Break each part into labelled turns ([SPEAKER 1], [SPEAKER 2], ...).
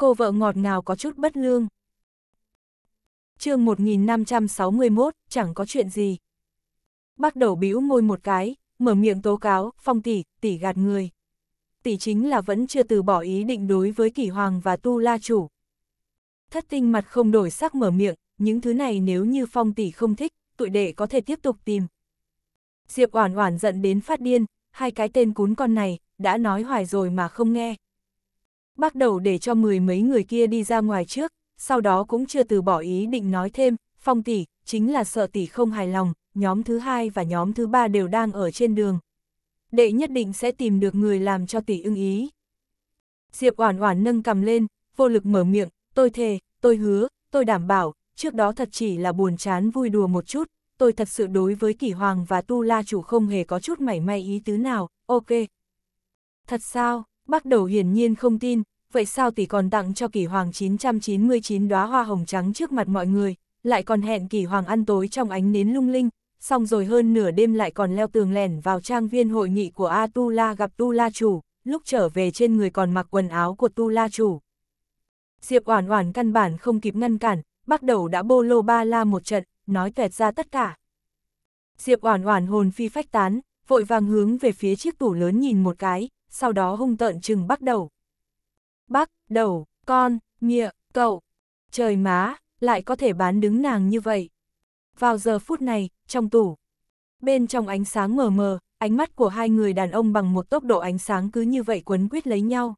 [SPEAKER 1] cô vợ ngọt ngào có chút bất lương. chương 1561, chẳng có chuyện gì. bắt đầu bĩu môi một cái, mở miệng tố cáo, phong tỷ, tỷ gạt người. Tỷ chính là vẫn chưa từ bỏ ý định đối với kỷ hoàng và tu la chủ. Thất tinh mặt không đổi sắc mở miệng, những thứ này nếu như phong tỷ không thích, tụi đệ có thể tiếp tục tìm. Diệp Oản Oản giận đến phát điên, hai cái tên cún con này, đã nói hoài rồi mà không nghe, bắt đầu để cho mười mấy người kia đi ra ngoài trước, sau đó cũng chưa từ bỏ ý định nói thêm, phong tỷ, chính là sợ tỷ không hài lòng, nhóm thứ hai và nhóm thứ ba đều đang ở trên đường. Đệ nhất định sẽ tìm được người làm cho tỷ ưng ý. Diệp Oản Oản nâng cầm lên, vô lực mở miệng, tôi thề, tôi hứa, tôi đảm bảo, trước đó thật chỉ là buồn chán vui đùa một chút, tôi thật sự đối với Kỷ Hoàng và Tu La chủ không hề có chút mảy may ý tứ nào, ok. Thật sao? Bắt đầu hiển nhiên không tin, vậy sao tỷ còn tặng cho kỷ hoàng 999 đóa hoa hồng trắng trước mặt mọi người, lại còn hẹn kỷ hoàng ăn tối trong ánh nến lung linh, xong rồi hơn nửa đêm lại còn leo tường lẻn vào trang viên hội nghị của A Tu La gặp Tu La Chủ, lúc trở về trên người còn mặc quần áo của Tu La Chủ. Diệp Oản Oản căn bản không kịp ngăn cản, bắt đầu đã bô lô ba la một trận, nói tuệt ra tất cả. Diệp Oản Oản hồn phi phách tán, vội vàng hướng về phía chiếc tủ lớn nhìn một cái, sau đó hung tợn chừng bắt đầu bắc, đầu, con, mịa, cậu. Trời má, lại có thể bán đứng nàng như vậy. Vào giờ phút này, trong tủ. Bên trong ánh sáng mờ mờ, ánh mắt của hai người đàn ông bằng một tốc độ ánh sáng cứ như vậy quấn quýt lấy nhau.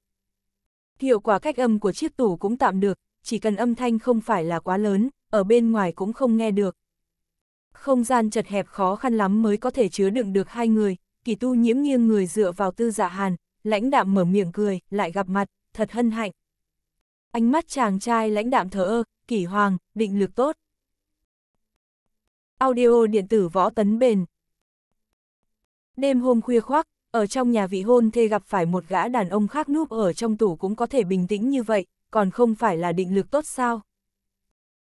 [SPEAKER 1] Hiệu quả cách âm của chiếc tủ cũng tạm được, chỉ cần âm thanh không phải là quá lớn, ở bên ngoài cũng không nghe được. Không gian chật hẹp khó khăn lắm mới có thể chứa đựng được hai người, kỳ tu nhiễm nghiêng người dựa vào tư dạ hàn, lãnh đạm mở miệng cười, lại gặp mặt thật hân hạnh. Ánh mắt chàng trai lãnh đạm thờ ơ, kỷ hoàng, định lực tốt. Audio điện tử võ tấn bền. Đêm hôm khuya khoác, ở trong nhà vị hôn thê gặp phải một gã đàn ông khác núp ở trong tủ cũng có thể bình tĩnh như vậy, còn không phải là định lực tốt sao.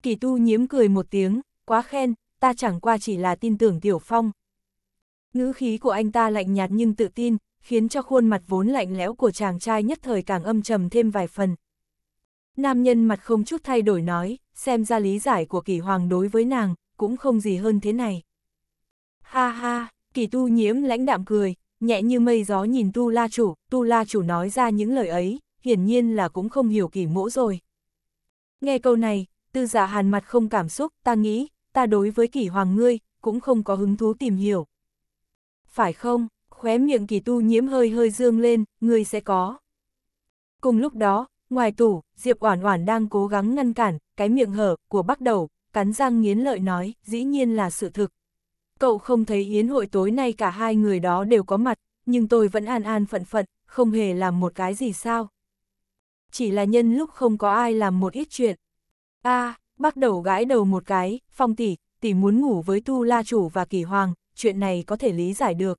[SPEAKER 1] Kỳ tu nhiếm cười một tiếng, quá khen, ta chẳng qua chỉ là tin tưởng Tiểu Phong. Ngữ khí của anh ta lạnh nhạt nhưng tự tin, khiến cho khuôn mặt vốn lạnh lẽo của chàng trai nhất thời càng âm trầm thêm vài phần. Nam nhân mặt không chút thay đổi nói, xem ra lý giải của kỳ hoàng đối với nàng, cũng không gì hơn thế này. Ha ha, kỳ tu nhiễm lãnh đạm cười, nhẹ như mây gió nhìn tu la chủ, tu la chủ nói ra những lời ấy, hiển nhiên là cũng không hiểu kỳ mỗ rồi. Nghe câu này, tư giả dạ hàn mặt không cảm xúc, ta nghĩ, ta đối với kỳ hoàng ngươi, cũng không có hứng thú tìm hiểu. Phải không? khóe miệng kỳ tu nhiễm hơi hơi dương lên, người sẽ có. Cùng lúc đó, ngoài tủ, Diệp Oản Oản đang cố gắng ngăn cản, cái miệng hở của bắt đầu, cắn răng nghiến lợi nói, dĩ nhiên là sự thực. Cậu không thấy yến hội tối nay cả hai người đó đều có mặt, nhưng tôi vẫn an an phận phận, không hề làm một cái gì sao. Chỉ là nhân lúc không có ai làm một ít chuyện. a à, bắt đầu gãi đầu một cái, phong tỷ, tỷ muốn ngủ với tu la chủ và kỳ hoàng, chuyện này có thể lý giải được.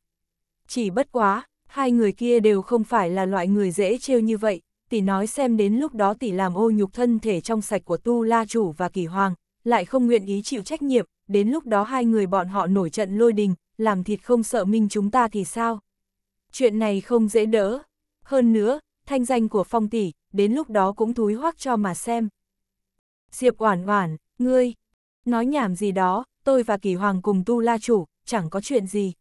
[SPEAKER 1] Chỉ bất quá, hai người kia đều không phải là loại người dễ trêu như vậy, tỷ nói xem đến lúc đó tỷ làm ô nhục thân thể trong sạch của Tu La Chủ và Kỳ Hoàng, lại không nguyện ý chịu trách nhiệm, đến lúc đó hai người bọn họ nổi trận lôi đình, làm thịt không sợ minh chúng ta thì sao? Chuyện này không dễ đỡ. Hơn nữa, thanh danh của phong tỷ, đến lúc đó cũng thúi hoác cho mà xem. Diệp Oản Oản, ngươi, nói nhảm gì đó, tôi và Kỳ Hoàng cùng Tu La Chủ, chẳng có chuyện gì.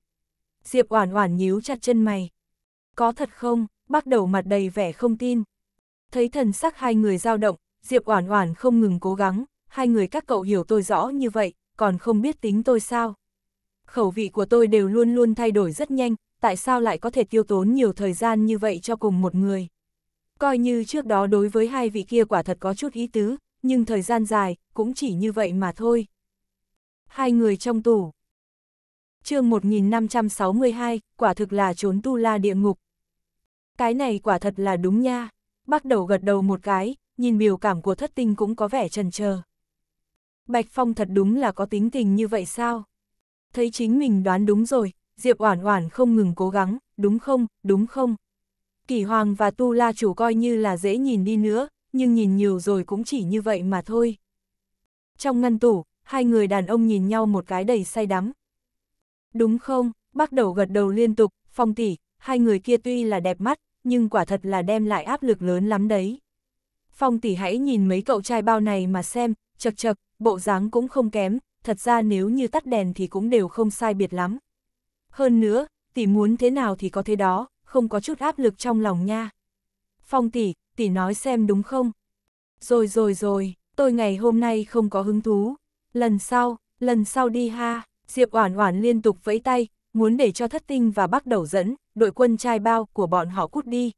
[SPEAKER 1] Diệp Oản Oản nhíu chặt chân mày. Có thật không? Bắt đầu mặt đầy vẻ không tin. Thấy thần sắc hai người dao động, Diệp Oản Oản không ngừng cố gắng, hai người các cậu hiểu tôi rõ như vậy, còn không biết tính tôi sao? Khẩu vị của tôi đều luôn luôn thay đổi rất nhanh, tại sao lại có thể tiêu tốn nhiều thời gian như vậy cho cùng một người? Coi như trước đó đối với hai vị kia quả thật có chút ý tứ, nhưng thời gian dài, cũng chỉ như vậy mà thôi. Hai người trong tủ, chương 1562, quả thực là trốn tu la địa ngục. Cái này quả thật là đúng nha. Bắt đầu gật đầu một cái, nhìn biểu cảm của thất tinh cũng có vẻ trần chờ Bạch Phong thật đúng là có tính tình như vậy sao? Thấy chính mình đoán đúng rồi, Diệp Oản Oản không ngừng cố gắng, đúng không, đúng không? Kỳ Hoàng và Tu La chủ coi như là dễ nhìn đi nữa, nhưng nhìn nhiều rồi cũng chỉ như vậy mà thôi. Trong ngăn tủ, hai người đàn ông nhìn nhau một cái đầy say đắm. Đúng không, bắt đầu gật đầu liên tục, phong tỷ, hai người kia tuy là đẹp mắt, nhưng quả thật là đem lại áp lực lớn lắm đấy. Phong tỷ hãy nhìn mấy cậu trai bao này mà xem, chật chật, bộ dáng cũng không kém, thật ra nếu như tắt đèn thì cũng đều không sai biệt lắm. Hơn nữa, tỷ muốn thế nào thì có thế đó, không có chút áp lực trong lòng nha. Phong tỷ, tỷ nói xem đúng không? Rồi rồi rồi, tôi ngày hôm nay không có hứng thú. Lần sau, lần sau đi ha. Diệp Oản Oản liên tục vẫy tay, muốn để cho thất tinh và bắt đầu dẫn, đội quân trai bao của bọn họ cút đi.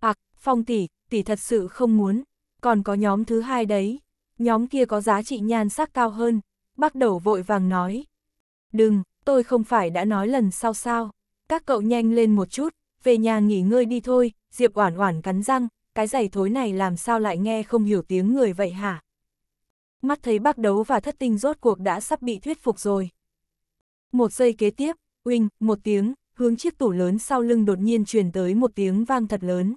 [SPEAKER 1] Ặc, Phong tỷ, tỷ thật sự không muốn, còn có nhóm thứ hai đấy, nhóm kia có giá trị nhan sắc cao hơn, bắt đầu vội vàng nói. Đừng, tôi không phải đã nói lần sau sao, các cậu nhanh lên một chút, về nhà nghỉ ngơi đi thôi, Diệp Oản Oản cắn răng, cái giày thối này làm sao lại nghe không hiểu tiếng người vậy hả? mắt thấy bác đấu và thất tinh rốt cuộc đã sắp bị thuyết phục rồi. Một giây kế tiếp, Uinh, một tiếng, hướng chiếc tủ lớn sau lưng đột nhiên truyền tới một tiếng vang thật lớn.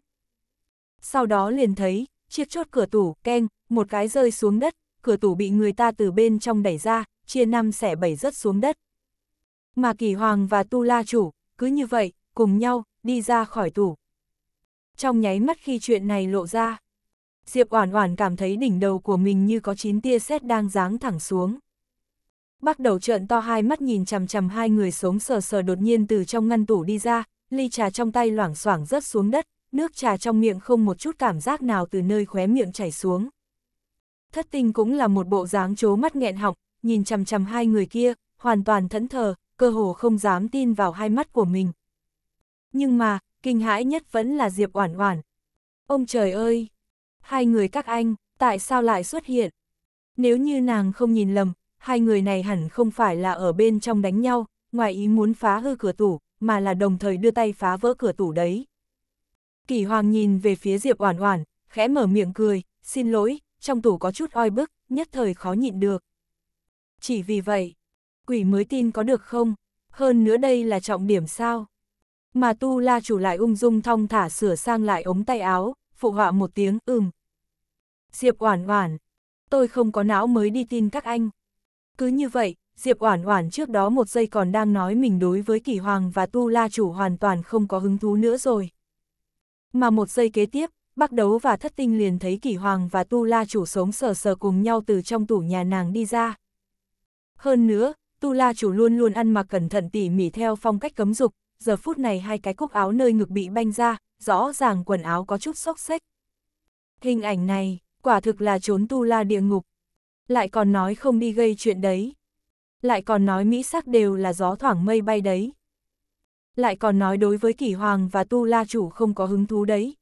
[SPEAKER 1] Sau đó liền thấy, chiếc chốt cửa tủ, keng, một cái rơi xuống đất, cửa tủ bị người ta từ bên trong đẩy ra, chia năm xẻ bảy rớt xuống đất. Mà kỳ hoàng và tu la chủ, cứ như vậy, cùng nhau, đi ra khỏi tủ. Trong nháy mắt khi chuyện này lộ ra, Diệp Oản Oản cảm thấy đỉnh đầu của mình như có chín tia sét đang giáng thẳng xuống. Bắt đầu trợn to hai mắt nhìn chằm chằm hai người sống sờ sờ đột nhiên từ trong ngăn tủ đi ra, ly trà trong tay loảng xoảng rớt xuống đất, nước trà trong miệng không một chút cảm giác nào từ nơi khóe miệng chảy xuống. Thất tinh cũng là một bộ dáng chố mắt nghẹn họng, nhìn chằm chằm hai người kia, hoàn toàn thẫn thờ, cơ hồ không dám tin vào hai mắt của mình. Nhưng mà, kinh hãi nhất vẫn là Diệp Oản Oản. Ông trời ơi! hai người các anh, tại sao lại xuất hiện? Nếu như nàng không nhìn lầm, hai người này hẳn không phải là ở bên trong đánh nhau, ngoài ý muốn phá hư cửa tủ, mà là đồng thời đưa tay phá vỡ cửa tủ đấy. Kỳ Hoàng nhìn về phía Diệp Oản Oản, khẽ mở miệng cười, xin lỗi, trong tủ có chút oi bức, nhất thời khó nhịn được. Chỉ vì vậy, quỷ mới tin có được không? Hơn nữa đây là trọng điểm sao? Mà Tu La chủ lại ung dung thong thả sửa sang lại ống tay áo, phụ họa một tiếng, ừm. Diệp Oản Oản, tôi không có não mới đi tin các anh. Cứ như vậy, Diệp Oản Oản trước đó một giây còn đang nói mình đối với Kỳ Hoàng và Tu La chủ hoàn toàn không có hứng thú nữa rồi. Mà một giây kế tiếp, Bắc Đấu và Thất Tinh liền thấy Kỳ Hoàng và Tu La chủ sống sờ sờ cùng nhau từ trong tủ nhà nàng đi ra. Hơn nữa, Tu La chủ luôn luôn ăn mặc cẩn thận tỉ mỉ theo phong cách cấm dục, giờ phút này hai cái cúc áo nơi ngực bị banh ra, rõ ràng quần áo có chút xốc xếch. Hình ảnh này, quả thực là trốn tu la địa ngục. Lại còn nói không đi gây chuyện đấy. Lại còn nói Mỹ sắc đều là gió thoảng mây bay đấy. Lại còn nói đối với kỷ hoàng và tu la chủ không có hứng thú đấy.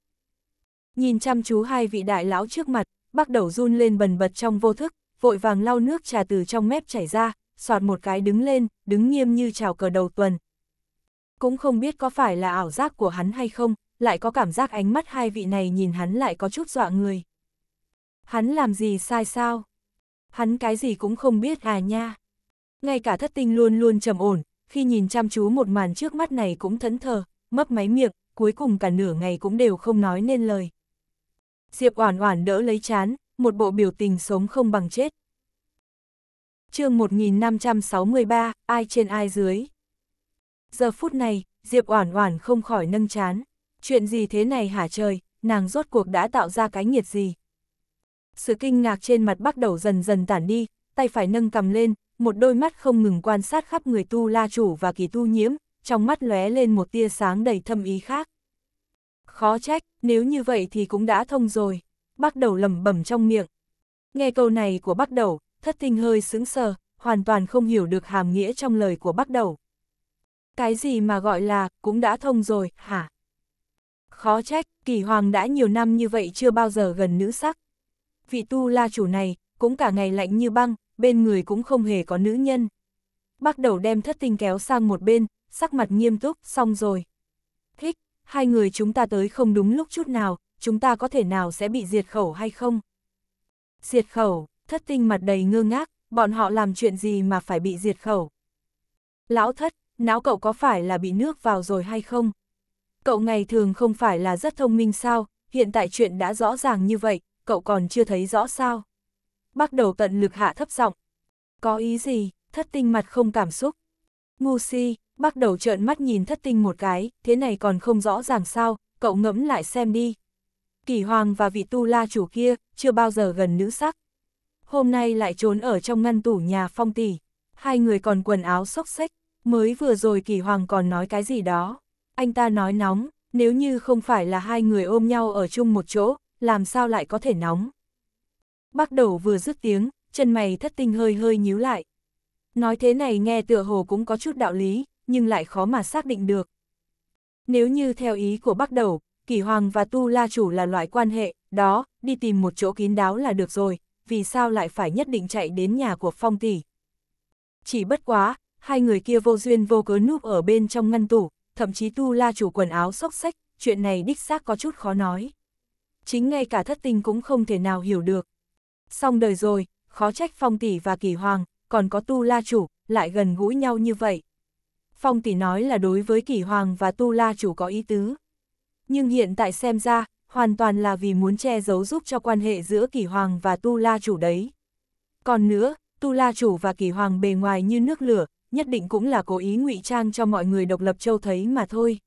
[SPEAKER 1] Nhìn chăm chú hai vị đại lão trước mặt, bắt đầu run lên bần bật trong vô thức, vội vàng lau nước trà từ trong mép chảy ra, soạt một cái đứng lên, đứng nghiêm như chào cờ đầu tuần, cũng không biết có phải là ảo giác của hắn hay không, lại có cảm giác ánh mắt hai vị này nhìn hắn lại có chút dọa người. Hắn làm gì sai sao? Hắn cái gì cũng không biết à nha. Ngay cả thất tinh luôn luôn trầm ổn, khi nhìn chăm chú một màn trước mắt này cũng thẫn thờ, mấp máy miệng, cuối cùng cả nửa ngày cũng đều không nói nên lời. Diệp Oản Oản đỡ lấy chán, một bộ biểu tình sống không bằng chết. Chương 1563, ai trên ai dưới. Giờ phút này, Diệp Oản Oản không khỏi nâng chán. Chuyện gì thế này hả trời, nàng rốt cuộc đã tạo ra cái nghiệt gì? Sự kinh ngạc trên mặt bắt đầu dần dần tản đi, tay phải nâng cầm lên, một đôi mắt không ngừng quan sát khắp người tu la chủ và kỳ tu nhiễm, trong mắt lóe lên một tia sáng đầy thâm ý khác. Khó trách, nếu như vậy thì cũng đã thông rồi. Bắt đầu lầm bẩm trong miệng. Nghe câu này của bắt đầu, thất tinh hơi sững sờ, hoàn toàn không hiểu được hàm nghĩa trong lời của bắt đầu cái gì mà gọi là, cũng đã thông rồi, hả? Khó trách, kỳ hoàng đã nhiều năm như vậy chưa bao giờ gần nữ sắc. Vị tu la chủ này, cũng cả ngày lạnh như băng, bên người cũng không hề có nữ nhân. Bắt đầu đem thất tinh kéo sang một bên, sắc mặt nghiêm túc, xong rồi. Thích, hai người chúng ta tới không đúng lúc chút nào, chúng ta có thể nào sẽ bị diệt khẩu hay không? Diệt khẩu, thất tinh mặt đầy ngơ ngác, bọn họ làm chuyện gì mà phải bị diệt khẩu? Lão thất, não cậu có phải là bị nước vào rồi hay không? Cậu ngày thường không phải là rất thông minh sao, hiện tại chuyện đã rõ ràng như vậy, cậu còn chưa thấy rõ sao? Bắt đầu tận lực hạ thấp giọng. Có ý gì, thất tinh mặt không cảm xúc. Ngu si, bắt đầu trợn mắt nhìn thất tinh một cái, thế này còn không rõ ràng sao, cậu ngẫm lại xem đi. Kỳ hoàng và vị tu la chủ kia, chưa bao giờ gần nữ sắc. Hôm nay lại trốn ở trong ngăn tủ nhà phong tỷ, hai người còn quần áo xốc xách mới vừa rồi kỳ hoàng còn nói cái gì đó. Anh ta nói nóng, nếu như không phải là hai người ôm nhau ở chung một chỗ, làm sao lại có thể nóng. Bác đầu vừa dứt tiếng, chân mày thất tinh hơi hơi nhíu lại. Nói thế này nghe tựa hồ cũng có chút đạo lý, nhưng lại khó mà xác định được. Nếu như theo ý của bác đầu, kỳ hoàng và tu la chủ là loại quan hệ, đó, đi tìm một chỗ kín đáo là được rồi, vì sao lại phải nhất định chạy đến nhà của phong tỷ. Chỉ bất quá, hai người kia vô duyên vô cớ núp ở bên trong ngăn tủ, thậm chí tu la chủ quần áo xốc sách, chuyện này đích xác có chút khó nói. Chính ngay cả thất tinh cũng không thể nào hiểu được. Xong đời rồi, khó trách phong tỷ và kỳ hoàng, còn có tu la chủ, lại gần gũi nhau như vậy. Phong tỷ nói là đối với kỳ hoàng và tu la chủ có ý tứ. Nhưng hiện tại xem ra, hoàn toàn là vì muốn che giấu giúp cho quan hệ giữa kỳ hoàng và tu la chủ đấy. Còn nữa, tu la chủ và kỳ hoàng bề ngoài như nước lửa, nhất định cũng là cố ý ngụy trang cho mọi người độc lập châu thấy mà thôi.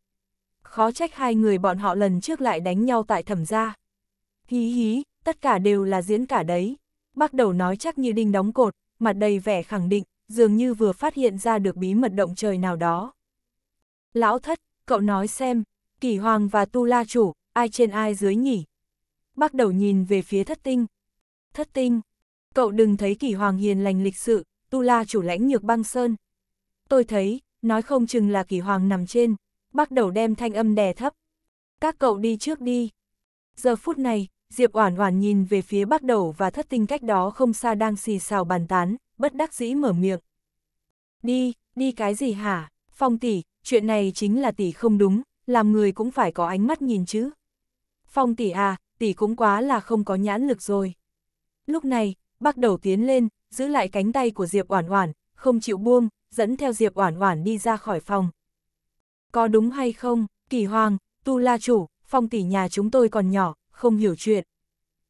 [SPEAKER 1] Khó trách hai người bọn họ lần trước lại đánh nhau tại thẩm gia. Hí hí, tất cả đều là diễn cả đấy. Bắt đầu nói chắc như đinh đóng cột, mặt đầy vẻ khẳng định, dường như vừa phát hiện ra được bí mật động trời nào đó. Lão thất, cậu nói xem, kỳ hoàng và tu la chủ, ai trên ai dưới nhỉ? Bắt đầu nhìn về phía thất tinh. Thất tinh, cậu đừng thấy kỳ hoàng hiền lành lịch sự, tu la chủ lãnh nhược băng sơn, tôi thấy, nói không chừng là kỳ hoàng nằm trên, bắt đầu đem thanh âm đè thấp. Các cậu đi trước đi. Giờ phút này, Diệp Oản Oản nhìn về phía bắt đầu và thất tinh cách đó không xa đang xì xào bàn tán, bất đắc dĩ mở miệng. Đi, đi cái gì hả? Phong tỷ, chuyện này chính là tỷ không đúng, làm người cũng phải có ánh mắt nhìn chứ. Phong tỷ à, tỷ cũng quá là không có nhãn lực rồi. Lúc này, bắt đầu tiến lên, giữ lại cánh tay của Diệp Oản Oản, không chịu buông, dẫn theo Diệp Oản Oản đi ra khỏi phòng. Có đúng hay không, Kỳ Hoàng, Tu La chủ, phong tỷ nhà chúng tôi còn nhỏ, không hiểu chuyện.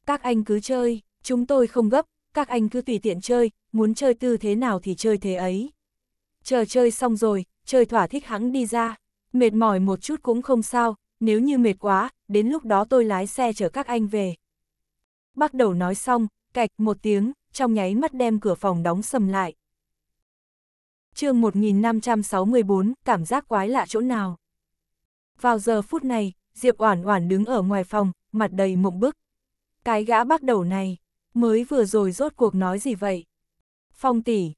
[SPEAKER 1] Các anh cứ chơi, chúng tôi không gấp, các anh cứ tùy tiện chơi, muốn chơi tư thế nào thì chơi thế ấy. Chờ chơi xong rồi, chơi thỏa thích hẳn đi ra, mệt mỏi một chút cũng không sao, nếu như mệt quá, đến lúc đó tôi lái xe chở các anh về. Bắt đầu nói xong, cạch một tiếng, trong nháy mắt đem cửa phòng đóng sầm lại chương 1564, cảm giác quái lạ chỗ nào. Vào giờ phút này, Diệp Oản Oản đứng ở ngoài phòng, mặt đầy mộng bức. Cái gã bắt đầu này, mới vừa rồi rốt cuộc nói gì vậy? Phong tỷ,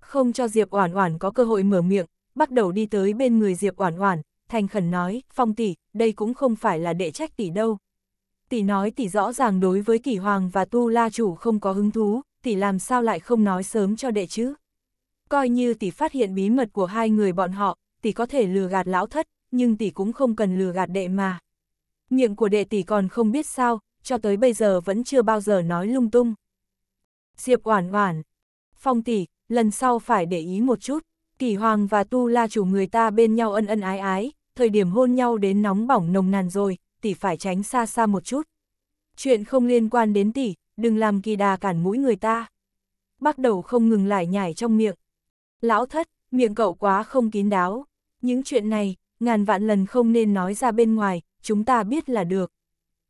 [SPEAKER 1] không cho Diệp Oản Oản có cơ hội mở miệng, bắt đầu đi tới bên người Diệp Oản Oản, thành khẩn nói, "Phong tỷ, đây cũng không phải là đệ trách tỷ đâu." Tỷ nói tỷ rõ ràng đối với kỷ Hoàng và Tu La chủ không có hứng thú, tỷ làm sao lại không nói sớm cho đệ chứ? coi như tỷ phát hiện bí mật của hai người bọn họ, tỷ có thể lừa gạt lão thất, nhưng tỷ cũng không cần lừa gạt đệ mà. Miệng của đệ tỷ còn không biết sao, cho tới bây giờ vẫn chưa bao giờ nói lung tung. Diệp Oản Oản, Phong tỷ, lần sau phải để ý một chút, Kỳ Hoàng và Tu La chủ người ta bên nhau ân ân ái ái, thời điểm hôn nhau đến nóng bỏng nồng nàn rồi, tỷ phải tránh xa xa một chút. Chuyện không liên quan đến tỷ, đừng làm kỳ đà cản mũi người ta. Bắt đầu không ngừng lại nhảy trong miệng. Lão thất, miệng cậu quá không kín đáo. Những chuyện này, ngàn vạn lần không nên nói ra bên ngoài, chúng ta biết là được.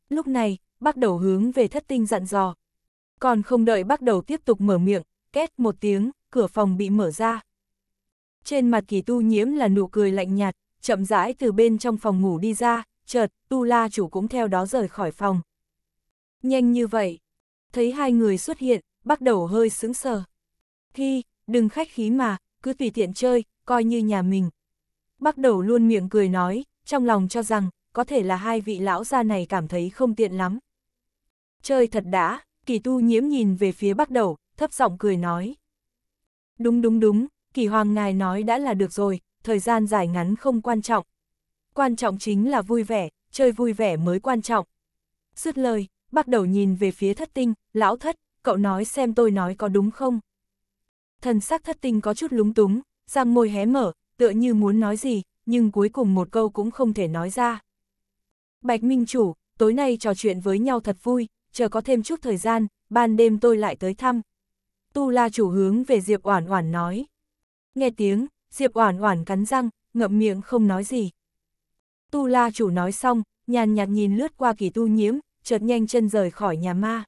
[SPEAKER 1] Lúc này, bắt đầu hướng về thất tinh dặn dò. Còn không đợi bắt đầu tiếp tục mở miệng, két một tiếng, cửa phòng bị mở ra. Trên mặt kỳ tu nhiễm là nụ cười lạnh nhạt, chậm rãi từ bên trong phòng ngủ đi ra, chợt, tu la chủ cũng theo đó rời khỏi phòng. Nhanh như vậy, thấy hai người xuất hiện, bắt đầu hơi sững sờ. thi đừng khách khí mà, cứ tùy tiện chơi, coi như nhà mình. bắt đầu luôn miệng cười nói, trong lòng cho rằng, có thể là hai vị lão gia này cảm thấy không tiện lắm. Chơi thật đã, kỳ tu nhiễm nhìn về phía bắt đầu, thấp giọng cười nói. Đúng đúng đúng, kỳ hoàng ngài nói đã là được rồi, thời gian dài ngắn không quan trọng. Quan trọng chính là vui vẻ, chơi vui vẻ mới quan trọng. Dứt lời, bắt đầu nhìn về phía thất tinh, lão thất, cậu nói xem tôi nói có đúng không? thần sắc thất tinh có chút lúng túng, răng môi hé mở, tựa như muốn nói gì, nhưng cuối cùng một câu cũng không thể nói ra. Bạch Minh Chủ, tối nay trò chuyện với nhau thật vui, chờ có thêm chút thời gian, ban đêm tôi lại tới thăm. Tu La Chủ hướng về Diệp Oản Oản nói. Nghe tiếng, Diệp Oản Oản cắn răng, ngậm miệng không nói gì. Tu La Chủ nói xong, nhàn nhạt nhìn lướt qua kỳ tu nhiễm, chợt nhanh chân rời khỏi nhà ma.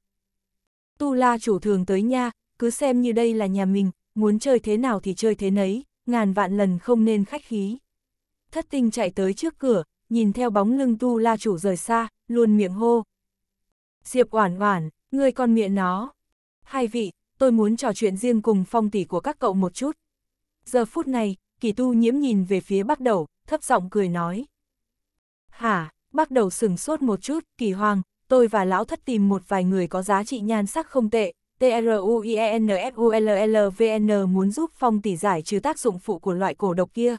[SPEAKER 1] Tu La Chủ thường tới nha, cứ xem như đây là nhà mình, muốn chơi thế nào thì chơi thế nấy, ngàn vạn lần không nên khách khí. Thất tinh chạy tới trước cửa, nhìn theo bóng lưng tu la chủ rời xa, luôn miệng hô. Diệp oản oản, ngươi con miệng nó. Hai vị, tôi muốn trò chuyện riêng cùng phong tỷ của các cậu một chút. Giờ phút này, kỳ tu nhiễm nhìn về phía bắc đầu, thấp giọng cười nói. Hả, bắc đầu sừng sốt một chút, kỳ hoàng, tôi và lão thất tìm một vài người có giá trị nhan sắc không tệ, TRUIENFULLVN muốn giúp Phong tỷ giải trừ tác dụng phụ của loại cổ độc kia.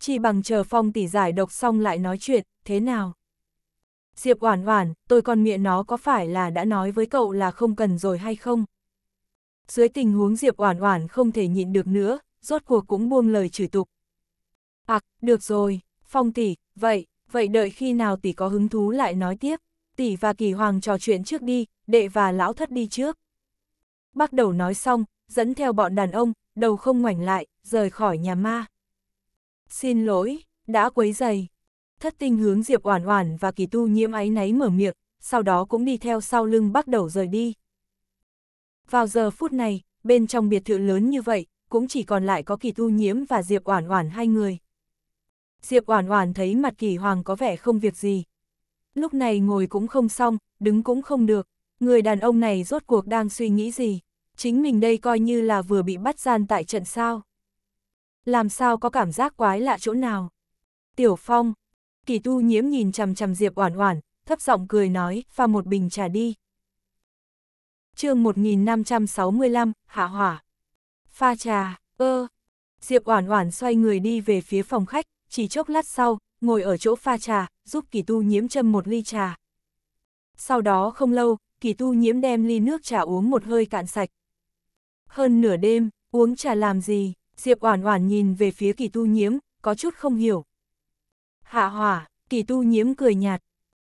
[SPEAKER 1] Chỉ bằng chờ Phong tỷ giải độc xong lại nói chuyện, thế nào? Diệp Oản Oản, tôi còn miệng nó có phải là đã nói với cậu là không cần rồi hay không? Dưới tình huống Diệp Oản Oản không thể nhịn được nữa, rốt cuộc cũng buông lời chửi tục. "À, được rồi, Phong tỷ, vậy, vậy đợi khi nào tỷ có hứng thú lại nói tiếp, tỷ và Kỳ Hoàng trò chuyện trước đi, đệ và lão thất đi trước." Bác đầu nói xong, dẫn theo bọn đàn ông, đầu không ngoảnh lại, rời khỏi nhà ma. Xin lỗi, đã quấy dày. Thất tinh hướng Diệp Oản Oản và Kỳ Tu nhiễm áy náy mở miệng, sau đó cũng đi theo sau lưng bác đầu rời đi. Vào giờ phút này, bên trong biệt thự lớn như vậy, cũng chỉ còn lại có Kỳ Tu nhiễm và Diệp Oản Oản hai người. Diệp Oản Oản thấy mặt Kỳ Hoàng có vẻ không việc gì. Lúc này ngồi cũng không xong, đứng cũng không được người đàn ông này rốt cuộc đang suy nghĩ gì, chính mình đây coi như là vừa bị bắt gian tại trận sao. Làm sao có cảm giác quái lạ chỗ nào. Tiểu Phong, kỳ tu nhiễm nhìn chằm chằm Diệp Oản Oản, thấp giọng cười nói, pha một bình trà đi. chương 1565, Hạ Hỏa. Pha trà, ơ. Diệp Oản Oản xoay người đi về phía phòng khách, chỉ chốc lát sau, ngồi ở chỗ pha trà, giúp kỳ tu nhiễm châm một ly trà. Sau đó không lâu, kỳ tu nhiễm đem ly nước trà uống một hơi cạn sạch. Hơn nửa đêm, uống trà làm gì, Diệp Oản Oản nhìn về phía kỳ tu nhiễm, có chút không hiểu. Hạ hỏa, kỳ tu nhiễm cười nhạt.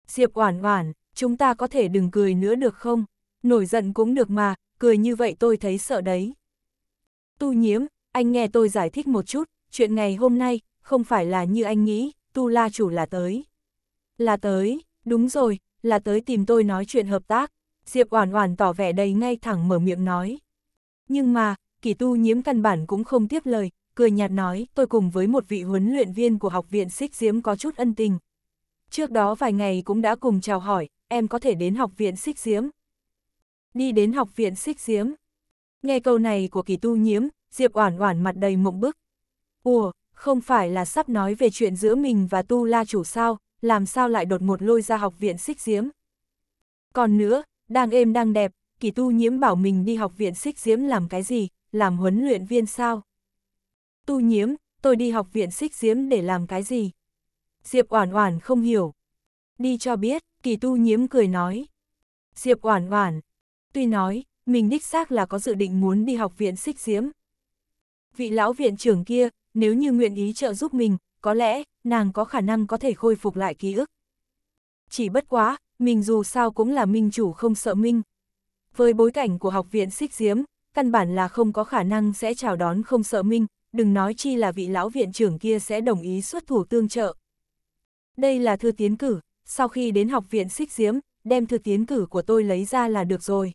[SPEAKER 1] Diệp Oản Oản, chúng ta có thể đừng cười nữa được không? Nổi giận cũng được mà, cười như vậy tôi thấy sợ đấy. Tu nhiễm, anh nghe tôi giải thích một chút, chuyện ngày hôm nay, không phải là như anh nghĩ, tu la chủ là tới. Là tới, đúng rồi, là tới tìm tôi nói chuyện hợp tác. Diệp Oản Oản tỏ vẻ đầy ngay thẳng mở miệng nói. Nhưng mà, kỳ tu nhiễm căn bản cũng không tiếp lời, cười nhạt nói, tôi cùng với một vị huấn luyện viên của học viện xích diễm có chút ân tình. Trước đó vài ngày cũng đã cùng chào hỏi, em có thể đến học viện xích diễm. Đi đến học viện xích diễm. Nghe câu này của kỳ tu nhiễm, Diệp Oản Oản mặt đầy mộng bức. Ủa, không phải là sắp nói về chuyện giữa mình và tu la chủ sao, làm sao lại đột ngột lôi ra học viện xích diễm. Còn nữa, đang êm đang đẹp, kỳ tu nhiễm bảo mình đi học viện xích diễm làm cái gì, làm huấn luyện viên sao? Tu nhiễm, tôi đi học viện xích diễm để làm cái gì? Diệp Oản Oản không hiểu. Đi cho biết, kỳ tu nhiễm cười nói. Diệp Oản Oản, tuy nói, mình đích xác là có dự định muốn đi học viện xích diễm. Vị lão viện trưởng kia, nếu như nguyện ý trợ giúp mình, có lẽ, nàng có khả năng có thể khôi phục lại ký ức. Chỉ bất quá, mình dù sao cũng là minh chủ không sợ minh. Với bối cảnh của học viện xích diếm, căn bản là không có khả năng sẽ chào đón không sợ minh, đừng nói chi là vị lão viện trưởng kia sẽ đồng ý xuất thủ tương trợ. Đây là thư tiến cử, sau khi đến học viện xích diếm, đem thư tiến cử của tôi lấy ra là được rồi.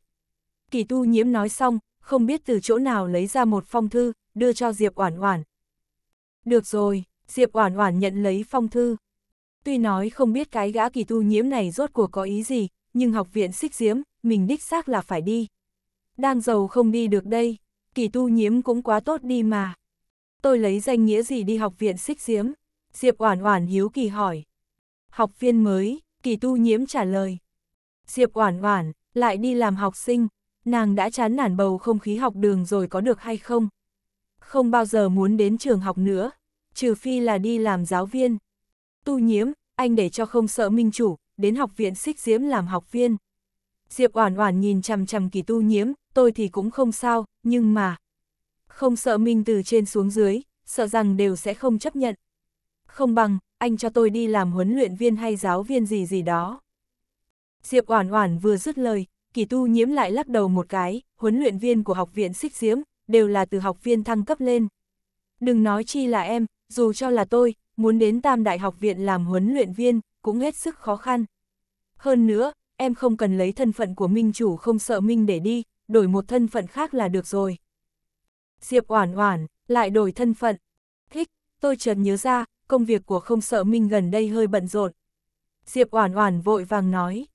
[SPEAKER 1] Kỳ tu nhiễm nói xong, không biết từ chỗ nào lấy ra một phong thư, đưa cho Diệp Oản Oản. Được rồi, Diệp Oản Oản nhận lấy phong thư. Tuy nói không biết cái gã kỳ tu nhiễm này rốt cuộc có ý gì, nhưng học viện xích diễm, mình đích xác là phải đi. Đang giàu không đi được đây, kỳ tu nhiễm cũng quá tốt đi mà. Tôi lấy danh nghĩa gì đi học viện xích diễm? Diệp Oản Oản hiếu kỳ hỏi. Học viên mới, kỳ tu nhiễm trả lời. Diệp Oản Oản, lại đi làm học sinh, nàng đã chán nản bầu không khí học đường rồi có được hay không? Không bao giờ muốn đến trường học nữa, trừ phi là đi làm giáo viên tu nhiễm, anh để cho không sợ minh chủ, đến học viện xích diễm làm học viên. Diệp Oản Oản nhìn chằm chằm kỳ tu nhiễm, tôi thì cũng không sao, nhưng mà... Không sợ minh từ trên xuống dưới, sợ rằng đều sẽ không chấp nhận. Không bằng, anh cho tôi đi làm huấn luyện viên hay giáo viên gì gì đó. Diệp Oản Oản vừa dứt lời, kỳ tu nhiễm lại lắc đầu một cái, huấn luyện viên của học viện xích diễm, đều là từ học viên thăng cấp lên. Đừng nói chi là em, dù cho là tôi, muốn đến Tam Đại học viện làm huấn luyện viên, cũng hết sức khó khăn. Hơn nữa, em không cần lấy thân phận của Minh chủ không sợ Minh để đi, đổi một thân phận khác là được rồi. Diệp Oản Oản, lại đổi thân phận. Thích, tôi chợt nhớ ra, công việc của không sợ Minh gần đây hơi bận rộn. Diệp Oản Oản vội vàng nói.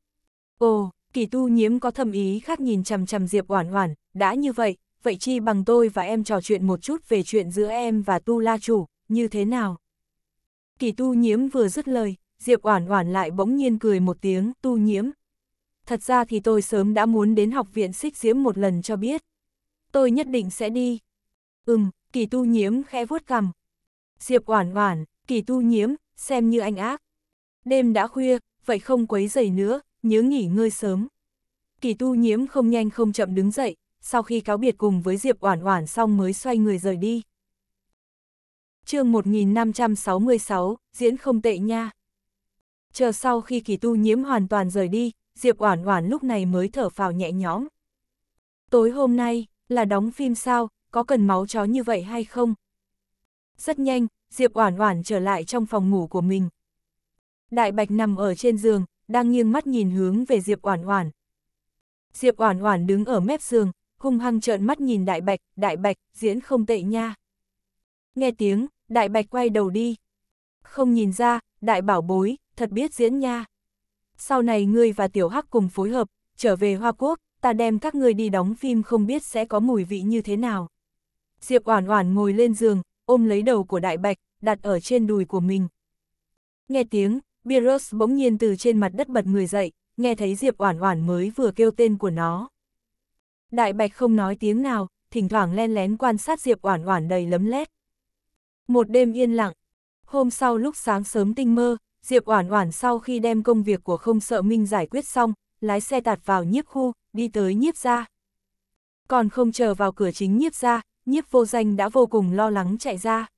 [SPEAKER 1] Ồ, kỳ tu nhiễm có thầm ý khác nhìn chằm chằm Diệp Oản Oản, đã như vậy, vậy chi bằng tôi và em trò chuyện một chút về chuyện giữa em và Tu La Chủ, như thế nào? Kỳ tu nhiễm vừa dứt lời, Diệp Oản Oản lại bỗng nhiên cười một tiếng, tu nhiễm. Thật ra thì tôi sớm đã muốn đến học viện xích diễm một lần cho biết. Tôi nhất định sẽ đi. Ừm, kỳ tu nhiễm khẽ vuốt cằm. Diệp Oản Oản, kỳ tu nhiễm, xem như anh ác. Đêm đã khuya, vậy không quấy giày nữa, nhớ nghỉ ngơi sớm. Kỳ tu nhiễm không nhanh không chậm đứng dậy, sau khi cáo biệt cùng với Diệp Oản Oản xong mới xoay người rời đi chương 1566, diễn không tệ nha. Chờ sau khi kỳ tu nhiễm hoàn toàn rời đi, Diệp Oản Oản lúc này mới thở phào nhẹ nhõm. Tối hôm nay, là đóng phim sao, có cần máu chó như vậy hay không? Rất nhanh, Diệp Oản Oản trở lại trong phòng ngủ của mình. Đại Bạch nằm ở trên giường, đang nghiêng mắt nhìn hướng về Diệp Oản Oản. Diệp Oản Oản đứng ở mép giường, hung hăng trợn mắt nhìn Đại Bạch, "Đại Bạch, diễn không tệ nha." Nghe tiếng, đại bạch quay đầu đi. Không nhìn ra, đại bảo bối, thật biết diễn nha. Sau này ngươi và tiểu hắc cùng phối hợp, trở về Hoa Quốc, ta đem các ngươi đi đóng phim không biết sẽ có mùi vị như thế nào. Diệp Oản Oản ngồi lên giường, ôm lấy đầu của đại bạch, đặt ở trên đùi của mình. Nghe tiếng, Beerus bỗng nhiên từ trên mặt đất bật người dậy, nghe thấy Diệp Oản Oản mới vừa kêu tên của nó. Đại Bạch không nói tiếng nào, thỉnh thoảng len lén quan sát Diệp Oản Oản đầy lấm lét. Một đêm yên lặng. Hôm sau lúc sáng sớm tinh mơ, Diệp Oản Oản sau khi đem công việc của không sợ Minh giải quyết xong, lái xe tạt vào nhiếp khu, đi tới nhiếp gia. Còn không chờ vào cửa chính nhiếp gia, nhiếp vô danh đã vô cùng lo lắng chạy ra.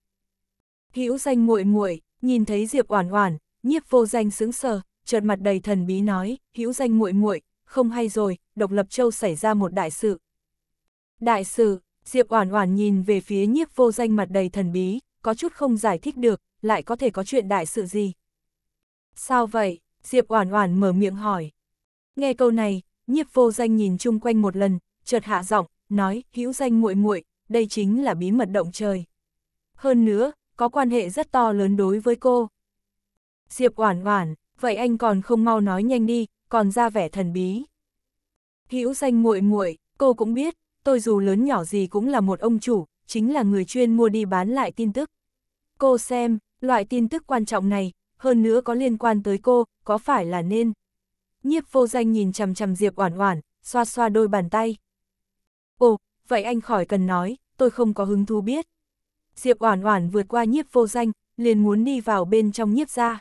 [SPEAKER 1] Hữu danh muội muội, nhìn thấy Diệp Oản Oản, nhiếp vô danh sững sờ, trợn mặt đầy thần bí nói, "Hữu danh muội muội, không hay rồi, Độc Lập Châu xảy ra một đại sự." Đại sự? Diệp Oản Oản nhìn về phía nhiếp vô danh mặt đầy thần bí, có chút không giải thích được, lại có thể có chuyện đại sự gì. Sao vậy? Diệp Oản Oản mở miệng hỏi. Nghe câu này, Nhiếp Vô Danh nhìn chung quanh một lần, chợt hạ giọng, nói, "Hữu Danh muội muội, đây chính là bí mật động trời. Hơn nữa, có quan hệ rất to lớn đối với cô." Diệp Oản Oản, "Vậy anh còn không mau nói nhanh đi, còn ra vẻ thần bí." Hữu Danh muội muội, cô cũng biết, tôi dù lớn nhỏ gì cũng là một ông chủ, chính là người chuyên mua đi bán lại tin tức. Cô xem, loại tin tức quan trọng này, hơn nữa có liên quan tới cô, có phải là nên? Nhiếp vô danh nhìn chằm chằm Diệp Oản Oản, xoa xoa đôi bàn tay. Ồ, vậy anh khỏi cần nói, tôi không có hứng thú biết. Diệp Oản Oản vượt qua nhiếp vô danh, liền muốn đi vào bên trong nhiếp gia.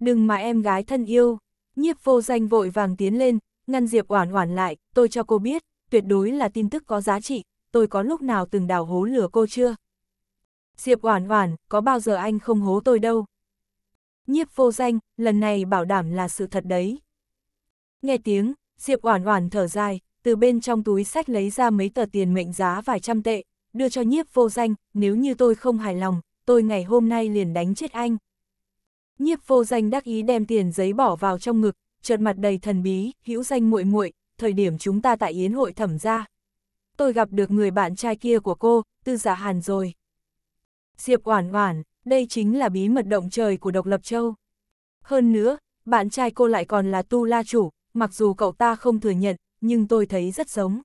[SPEAKER 1] Đừng mà em gái thân yêu, nhiếp vô danh vội vàng tiến lên, ngăn Diệp Oản Oản lại, tôi cho cô biết, tuyệt đối là tin tức có giá trị, tôi có lúc nào từng đào hố lửa cô chưa? Diệp Oản Oản, có bao giờ anh không hố tôi đâu. Nhiếp vô danh, lần này bảo đảm là sự thật đấy. Nghe tiếng, Diệp Oản Oản thở dài, từ bên trong túi sách lấy ra mấy tờ tiền mệnh giá vài trăm tệ, đưa cho nhiếp vô danh, nếu như tôi không hài lòng, tôi ngày hôm nay liền đánh chết anh. Nhiếp vô danh đắc ý đem tiền giấy bỏ vào trong ngực, chợt mặt đầy thần bí, hữu danh muội muội, thời điểm chúng ta tại yến hội thẩm gia, Tôi gặp được người bạn trai kia của cô, Tư Giả dạ Hàn rồi. Diệp Oản Oản, đây chính là bí mật động trời của Độc Lập Châu. Hơn nữa, bạn trai cô lại còn là tu la chủ, mặc dù cậu ta không thừa nhận, nhưng tôi thấy rất giống.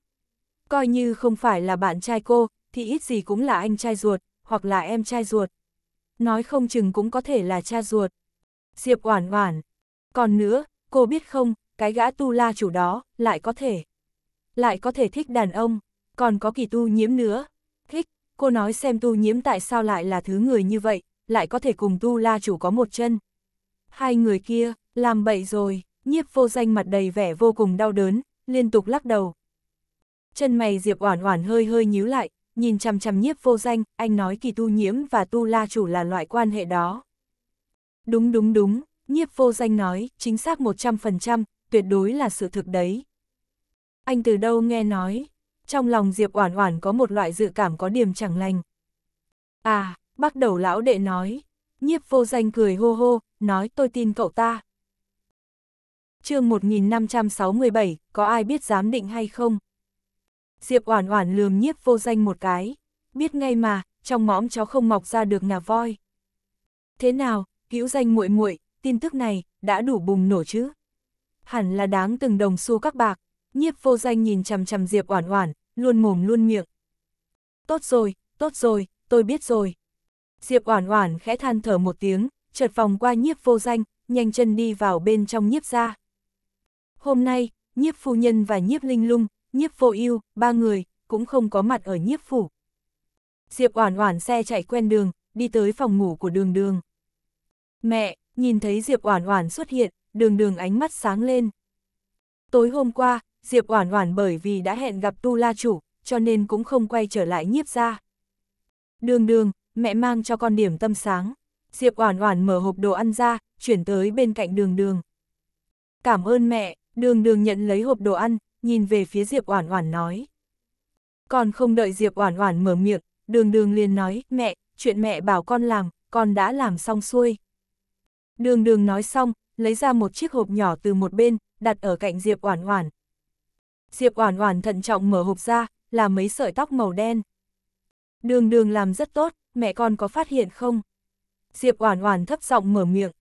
[SPEAKER 1] Coi như không phải là bạn trai cô, thì ít gì cũng là anh trai ruột, hoặc là em trai ruột. Nói không chừng cũng có thể là cha ruột. Diệp Oản Oản. Còn nữa, cô biết không, cái gã tu la chủ đó, lại có thể. Lại có thể thích đàn ông, còn có kỳ tu nhiễm nữa, cô nói xem tu nhiễm tại sao lại là thứ người như vậy, lại có thể cùng tu la chủ có một chân. Hai người kia, làm bậy rồi, nhiếp vô danh mặt đầy vẻ vô cùng đau đớn, liên tục lắc đầu. Chân mày Diệp Oản Oản hơi hơi nhíu lại, nhìn chằm chằm nhiếp vô danh, anh nói kỳ tu nhiễm và tu la chủ là loại quan hệ đó. Đúng đúng đúng, nhiếp vô danh nói, chính xác 100%, tuyệt đối là sự thực đấy. Anh từ đâu nghe nói, trong lòng Diệp Oản Oản có một loại dự cảm có điểm chẳng lành. À, bắt đầu lão đệ nói, nhiếp vô danh cười hô hô, nói tôi tin cậu ta. chương 1567, có ai biết giám định hay không? Diệp Oản Oản lườm nhiếp vô danh một cái, biết ngay mà, trong mõm chó không mọc ra được ngà voi. Thế nào, hữu danh muội muội, tin tức này đã đủ bùng nổ chứ? Hẳn là đáng từng đồng xu các bạc. Nhiếp vô danh nhìn chằm chằm Diệp Oản Oản, luôn mồm luôn miệng. Tốt rồi, tốt rồi, tôi biết rồi. Diệp Oản Oản khẽ than thở một tiếng, chợt vòng qua Nhiếp Vô Danh, nhanh chân đi vào bên trong Nhiếp gia. Hôm nay, Nhiếp phu nhân và Nhiếp Linh Lung, Nhiếp Vô Ưu, ba người cũng không có mặt ở Nhiếp phủ. Diệp Oản Oản xe chạy quen đường, đi tới phòng ngủ của Đường Đường. "Mẹ," nhìn thấy Diệp Oản Oản xuất hiện, Đường Đường ánh mắt sáng lên. Tối hôm qua, Diệp Oản Oản bởi vì đã hẹn gặp Tu La Chủ, cho nên cũng không quay trở lại nhiếp gia. Đường đường, mẹ mang cho con điểm tâm sáng. Diệp Oản Oản mở hộp đồ ăn ra, chuyển tới bên cạnh đường đường. Cảm ơn mẹ, đường đường nhận lấy hộp đồ ăn, nhìn về phía Diệp Oản Oản nói. Còn không đợi Diệp Oản Oản mở miệng, đường đường liền nói, mẹ, chuyện mẹ bảo con làm, con đã làm xong xuôi. Đường đường nói xong, lấy ra một chiếc hộp nhỏ từ một bên, đặt ở cạnh Diệp Oản Oản, Diệp Oản Oản thận trọng mở hộp ra, là mấy sợi tóc màu đen. Đường đường làm rất tốt, mẹ con có phát hiện không? Diệp Oản Oản thấp giọng mở miệng.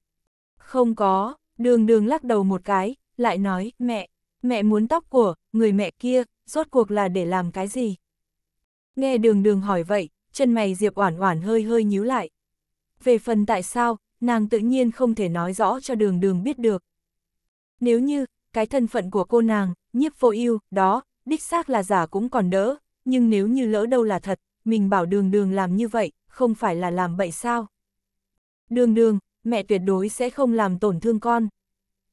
[SPEAKER 1] Không có, đường đường lắc đầu một cái, lại nói, mẹ, mẹ muốn tóc của, người mẹ kia, rốt cuộc là để làm cái gì? Nghe đường đường hỏi vậy, chân mày Diệp Oản Oản hơi hơi nhíu lại. Về phần tại sao, nàng tự nhiên không thể nói rõ cho đường đường biết được. Nếu như, cái thân phận của cô nàng, nhiếp vô ưu đó, đích xác là giả cũng còn đỡ, nhưng nếu như lỡ đâu là thật, mình bảo đường đường làm như vậy, không phải là làm bậy sao. Đường đường, mẹ tuyệt đối sẽ không làm tổn thương con.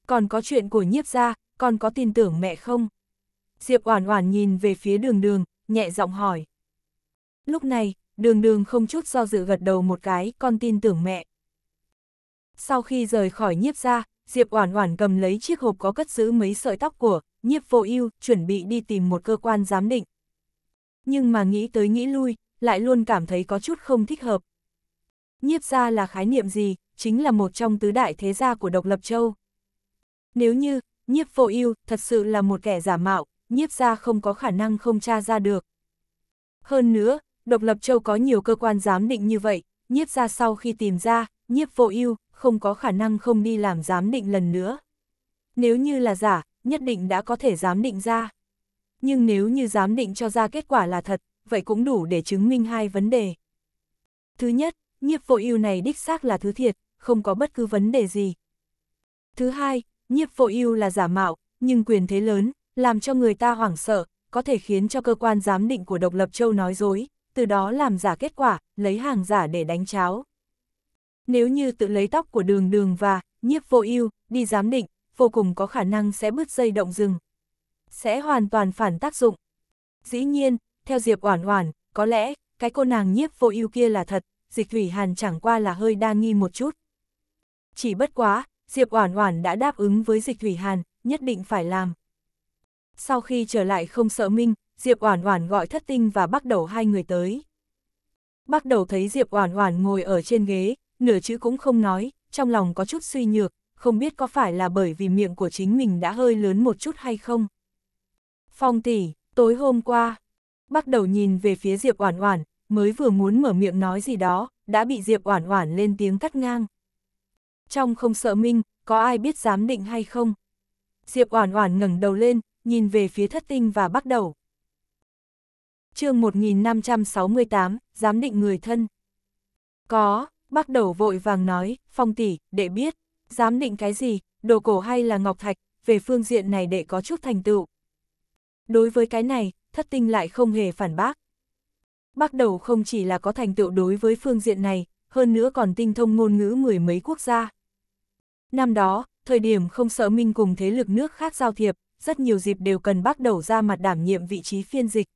[SPEAKER 1] Còn có chuyện của nhiếp gia, con có tin tưởng mẹ không? Diệp Oản Oản nhìn về phía Đường Đường, nhẹ giọng hỏi. Lúc này, Đường Đường không chút do dự gật đầu một cái, con tin tưởng mẹ. Sau khi rời khỏi nhiếp gia, Diệp Oản Oản cầm lấy chiếc hộp có cất giữ mấy sợi tóc của Nhiếp Vô Ưu, chuẩn bị đi tìm một cơ quan giám định. Nhưng mà nghĩ tới nghĩ lui, lại luôn cảm thấy có chút không thích hợp. Nhiếp gia là khái niệm gì, chính là một trong tứ đại thế gia của Độc Lập Châu. Nếu như Nhiếp Vô Ưu thật sự là một kẻ giả mạo, Nhiếp gia không có khả năng không tra ra được. Hơn nữa, Độc Lập Châu có nhiều cơ quan giám định như vậy, Nhiếp gia sau khi tìm ra, Nhiếp Vô Ưu không có khả năng không đi làm giám định lần nữa. Nếu như là giả, nhất định đã có thể giám định ra. Nhưng nếu như giám định cho ra kết quả là thật, vậy cũng đủ để chứng minh hai vấn đề. Thứ nhất, nhiếp vô ưu này đích xác là thứ thiệt, không có bất cứ vấn đề gì. Thứ hai, nhiếp vô ưu là giả mạo, nhưng quyền thế lớn, làm cho người ta hoảng sợ, có thể khiến cho cơ quan giám định của độc lập châu nói dối, từ đó làm giả kết quả, lấy hàng giả để đánh cháo nếu như tự lấy tóc của đường đường và nhiếp vô ưu đi giám định, vô cùng có khả năng sẽ bứt dây động rừng. Sẽ hoàn toàn phản tác dụng. Dĩ nhiên, theo Diệp Oản Oản, có lẽ, cái cô nàng nhiếp vô ưu kia là thật, Dịch Thủy Hàn chẳng qua là hơi đa nghi một chút. Chỉ bất quá, Diệp Oản Oản đã đáp ứng với Dịch Thủy Hàn, nhất định phải làm. Sau khi trở lại không sợ Minh, Diệp Oản Oản gọi Thất Tinh và bắt Đầu hai người tới. Bắt Đầu thấy Diệp Oản Oản ngồi ở trên ghế, nửa chữ cũng không nói, trong lòng có chút suy nhược, không biết có phải là bởi vì miệng của chính mình đã hơi lớn một chút hay không. Phong tỷ, tối hôm qua, bắt đầu nhìn về phía Diệp Oản Oản, mới vừa muốn mở miệng nói gì đó, đã bị Diệp Oản Oản lên tiếng cắt ngang. Trong không sợ minh, có ai biết giám định hay không? Diệp Oản Oản ngẩng đầu lên, nhìn về phía Thất Tinh và bắt đầu. Chương 1568, giám định người thân. Có, Bác đầu vội vàng nói, phong tỷ, đệ biết, dám định cái gì, đồ cổ hay là ngọc thạch, về phương diện này đệ có chút thành tựu. Đối với cái này, thất tinh lại không hề phản bác. Bác đầu không chỉ là có thành tựu đối với phương diện này, hơn nữa còn tinh thông ngôn ngữ mười mấy quốc gia. Năm đó, thời điểm không sợ minh cùng thế lực nước khác giao thiệp, rất nhiều dịp đều cần bác đầu ra mặt đảm nhiệm vị trí phiên dịch.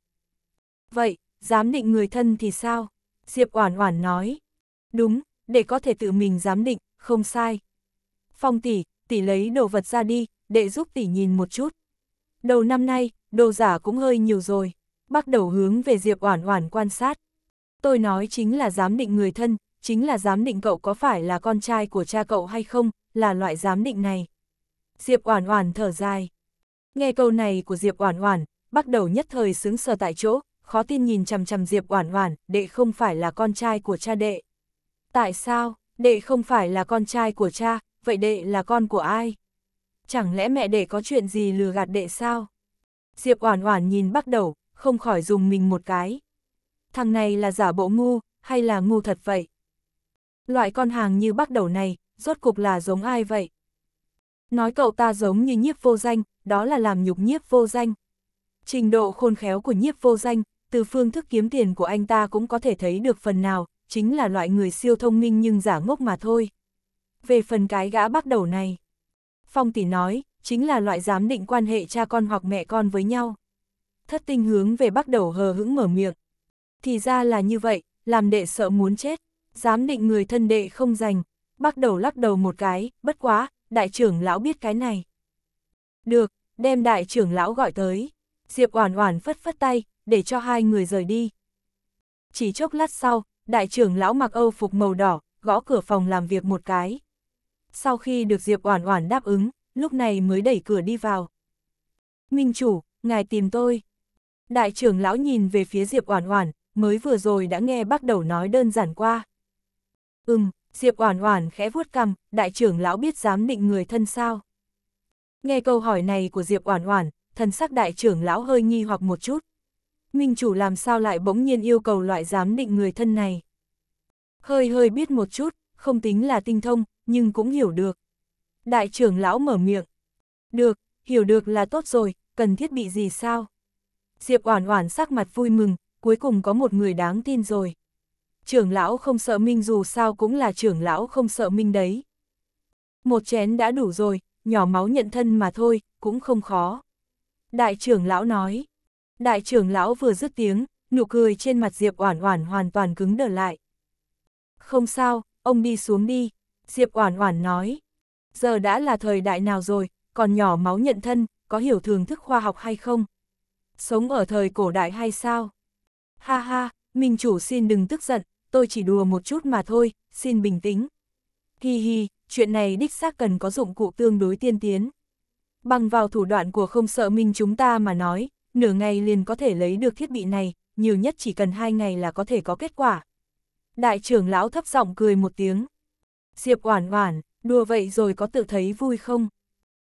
[SPEAKER 1] Vậy, dám định người thân thì sao? Diệp Oản Oản nói, Đúng, để có thể tự mình giám định, không sai. Phong tỷ, tỷ lấy đồ vật ra đi, để giúp tỷ nhìn một chút. Đầu năm nay, đồ giả cũng hơi nhiều rồi. Bắt đầu hướng về Diệp Oản Oản quan sát. Tôi nói chính là giám định người thân, chính là giám định cậu có phải là con trai của cha cậu hay không, là loại giám định này. Diệp Oản Oản thở dài. Nghe câu này của Diệp Oản Oản, bắt đầu nhất thời sướng sờ tại chỗ, khó tin nhìn chằm chằm Diệp Oản Oản, đệ không phải là con trai của cha đệ. Tại sao, đệ không phải là con trai của cha, vậy đệ là con của ai? Chẳng lẽ mẹ đệ có chuyện gì lừa gạt đệ sao? Diệp Oản Oản nhìn Bắc Đầu, không khỏi dùng mình một cái. Thằng này là giả bộ ngu, hay là ngu thật vậy? Loại con hàng như Bắc Đầu này, rốt cục là giống ai vậy? Nói cậu ta giống như nhiếp vô danh, đó là làm nhục nhiếp vô danh. Trình độ khôn khéo của nhiếp vô danh, từ phương thức kiếm tiền của anh ta cũng có thể thấy được phần nào, chính là loại người siêu thông minh nhưng giả ngốc mà thôi. Về phần cái gã bắt đầu này, Phong tỷ nói, chính là loại giám định quan hệ cha con hoặc mẹ con với nhau. Thất tinh hướng về bắt đầu hờ hững mở miệng. Thì ra là như vậy, làm đệ sợ muốn chết, giám định người thân đệ không dành, bắt đầu lắc đầu một cái, bất quá, đại trưởng lão biết cái này. Được, đem đại trưởng lão gọi tới, Diệp Oản Oản phất phất tay, để cho hai người rời đi. Chỉ chốc lát sau, đại trưởng lão mặc âu phục màu đỏ, gõ cửa phòng làm việc một cái. Sau khi được Diệp Oản Oản đáp ứng, lúc này mới đẩy cửa đi vào. Minh chủ, ngài tìm tôi. Đại trưởng lão nhìn về phía Diệp Oản Oản, mới vừa rồi đã nghe bác đầu nói đơn giản qua. Ừm, Diệp Oản Oản khẽ vuốt cằm, đại trưởng lão biết dám định người thân sao? Nghe câu hỏi này của Diệp Oản Oản, thần sắc đại trưởng lão hơi nghi hoặc một chút minh chủ làm sao lại bỗng nhiên yêu cầu loại giám định người thân này. Hơi hơi biết một chút, không tính là tinh thông, nhưng cũng hiểu được. Đại trưởng lão mở miệng. Được, hiểu được là tốt rồi, cần thiết bị gì sao? Diệp Oản Oản sắc mặt vui mừng, cuối cùng có một người đáng tin rồi. Trưởng lão không sợ Minh dù sao cũng là trưởng lão không sợ Minh đấy. Một chén đã đủ rồi, nhỏ máu nhận thân mà thôi, cũng không khó. Đại trưởng lão nói, Đại trưởng lão vừa dứt tiếng, nụ cười trên mặt Diệp Oản Oản hoàn toàn cứng đờ lại. Không sao, ông đi xuống đi, Diệp Oản Oản nói. Giờ đã là thời đại nào rồi, còn nhỏ máu nhận thân, có hiểu thường thức khoa học hay không? Sống ở thời cổ đại hay sao? Ha ha, Minh chủ xin đừng tức giận, tôi chỉ đùa một chút mà thôi, xin bình tĩnh. Hi hi, chuyện này đích xác cần có dụng cụ tương đối tiên tiến. Bằng vào thủ đoạn của không sợ minh chúng ta mà nói, nửa ngày liền có thể lấy được thiết bị này, nhiều nhất chỉ cần hai ngày là có thể có kết quả. Đại trưởng lão thấp giọng cười một tiếng. Diệp Oản Oản, đùa vậy rồi có tự thấy vui không?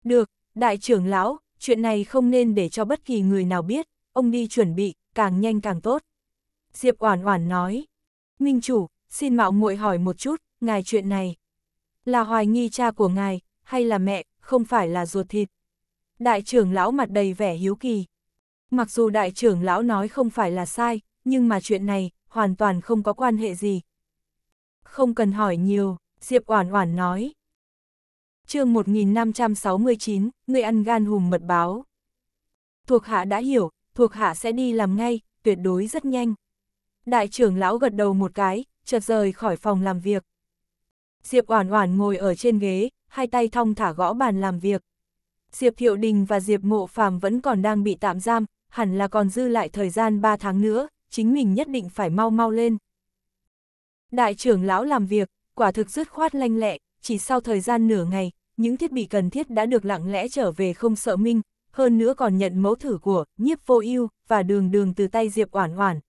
[SPEAKER 1] Được, đại trưởng lão, chuyện này không nên để cho bất kỳ người nào biết, ông đi chuẩn bị, càng nhanh càng tốt. Diệp Oản Oản nói. Minh chủ, xin mạo muội hỏi một chút, ngài chuyện này là hoài nghi cha của ngài hay là mẹ, không phải là ruột thịt? Đại trưởng lão mặt đầy vẻ hiếu kỳ. Mặc dù đại trưởng lão nói không phải là sai, nhưng mà chuyện này, hoàn toàn không có quan hệ gì. Không cần hỏi nhiều, Diệp Oản Oản nói. chương 1569, người ăn gan hùm mật báo. Thuộc hạ đã hiểu, thuộc hạ sẽ đi làm ngay, tuyệt đối rất nhanh. Đại trưởng lão gật đầu một cái, chợt rời khỏi phòng làm việc. Diệp Oản Oản ngồi ở trên ghế, hai tay thong thả gõ bàn làm việc. Diệp Thiệu Đình và Diệp Mộ Phàm vẫn còn đang bị tạm giam, hẳn là còn dư lại thời gian 3 tháng nữa, chính mình nhất định phải mau mau lên. Đại trưởng lão làm việc, quả thực dứt khoát lanh lẹ, chỉ sau thời gian nửa ngày, những thiết bị cần thiết đã được lặng lẽ trở về không sợ minh, hơn nữa còn nhận mẫu thử của nhiếp vô ưu và đường đường từ tay Diệp Oản Oản.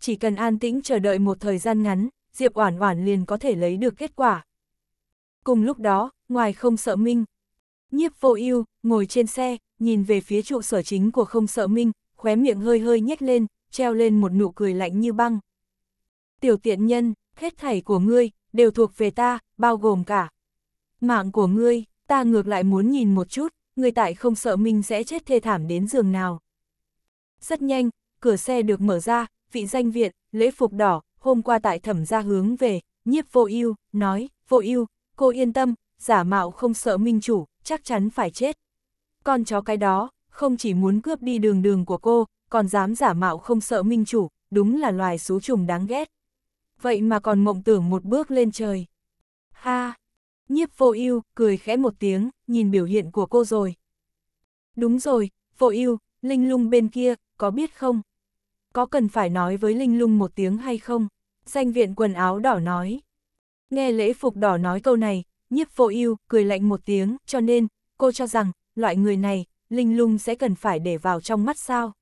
[SPEAKER 1] Chỉ cần an tĩnh chờ đợi một thời gian ngắn, Diệp Oản Oản liền có thể lấy được kết quả. Cùng lúc đó, ngoài không sợ minh, nhiếp vô ưu ngồi trên xe, nhìn về phía trụ sở chính của không sợ minh, khóe miệng hơi hơi nhếch lên, treo lên một nụ cười lạnh như băng. Tiểu tiện nhân, hết thảy của ngươi, đều thuộc về ta, bao gồm cả. Mạng của ngươi, ta ngược lại muốn nhìn một chút, người tại không sợ minh sẽ chết thê thảm đến giường nào. Rất nhanh, cửa xe được mở ra, vị danh viện, lễ phục đỏ, hôm qua tại thẩm gia hướng về, nhiếp vô ưu nói, vô ưu cô yên tâm, giả mạo không sợ minh chủ, chắc chắn phải chết con chó cái đó, không chỉ muốn cướp đi đường đường của cô, còn dám giả mạo không sợ minh chủ, đúng là loài xú trùng đáng ghét. Vậy mà còn mộng tưởng một bước lên trời. Ha! Nhiếp vô ưu cười khẽ một tiếng, nhìn biểu hiện của cô rồi. Đúng rồi, vô ưu Linh Lung bên kia, có biết không? Có cần phải nói với Linh Lung một tiếng hay không? Danh viện quần áo đỏ nói. Nghe lễ phục đỏ nói câu này, nhiếp vô ưu cười lạnh một tiếng, cho nên, cô cho rằng, loại người này, linh lung sẽ cần phải để vào trong mắt sao?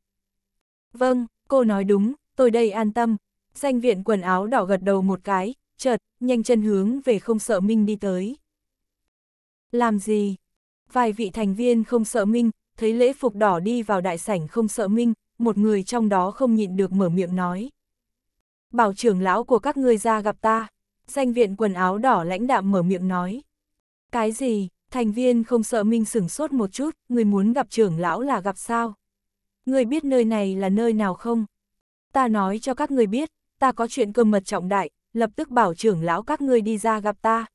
[SPEAKER 1] Vâng, cô nói đúng, tôi đây an tâm. Danh viện quần áo đỏ gật đầu một cái, chợt, nhanh chân hướng về không sợ Minh đi tới. Làm gì? Vài vị thành viên không sợ Minh, thấy lễ phục đỏ đi vào đại sảnh không sợ Minh, một người trong đó không nhịn được mở miệng nói. Bảo trưởng lão của các ngươi ra gặp ta. Danh viện quần áo đỏ lãnh đạm mở miệng nói. Cái gì? Thành viên không sợ Minh sửng sốt một chút, người muốn gặp trưởng lão là gặp sao? Người biết nơi này là nơi nào không? Ta nói cho các người biết, ta có chuyện cơ mật trọng đại, lập tức bảo trưởng lão các người đi ra gặp ta.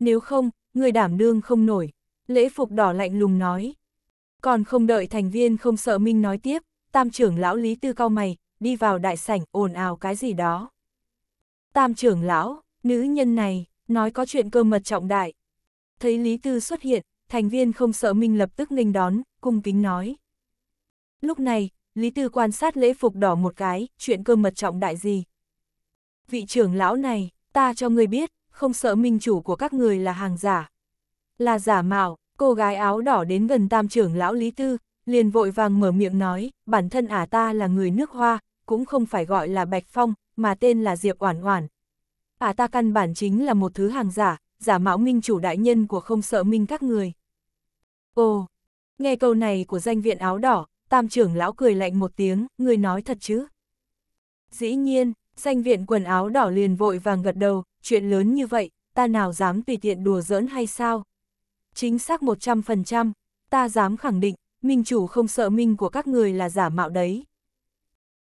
[SPEAKER 1] Nếu không, người đảm đương không nổi, lễ phục đỏ lạnh lùng nói. Còn không đợi thành viên không sợ Minh nói tiếp, tam trưởng lão Lý Tư cao mày, đi vào đại sảnh ồn ào cái gì đó. Tam trưởng lão, nữ nhân này, nói có chuyện cơ mật trọng đại, Thấy Lý Tư xuất hiện, thành viên không sợ Minh lập tức nghênh đón, cung kính nói. Lúc này, Lý Tư quan sát lễ phục đỏ một cái, chuyện cơ mật trọng đại gì. Vị trưởng lão này, ta cho người biết, không sợ minh chủ của các người là hàng giả. Là giả mạo, cô gái áo đỏ đến gần tam trưởng lão Lý Tư, liền vội vàng mở miệng nói, bản thân ả à ta là người nước hoa, cũng không phải gọi là Bạch Phong, mà tên là Diệp Oản Oản. Ả à ta căn bản chính là một thứ hàng giả, giả mạo minh chủ đại nhân của không sợ minh các người. Ồ, nghe câu này của danh viện áo đỏ, tam trưởng lão cười lạnh một tiếng, người nói thật chứ? Dĩ nhiên, danh viện quần áo đỏ liền vội vàng gật đầu, chuyện lớn như vậy, ta nào dám tùy tiện đùa giỡn hay sao? Chính xác 100%, ta dám khẳng định, minh chủ không sợ minh của các người là giả mạo đấy.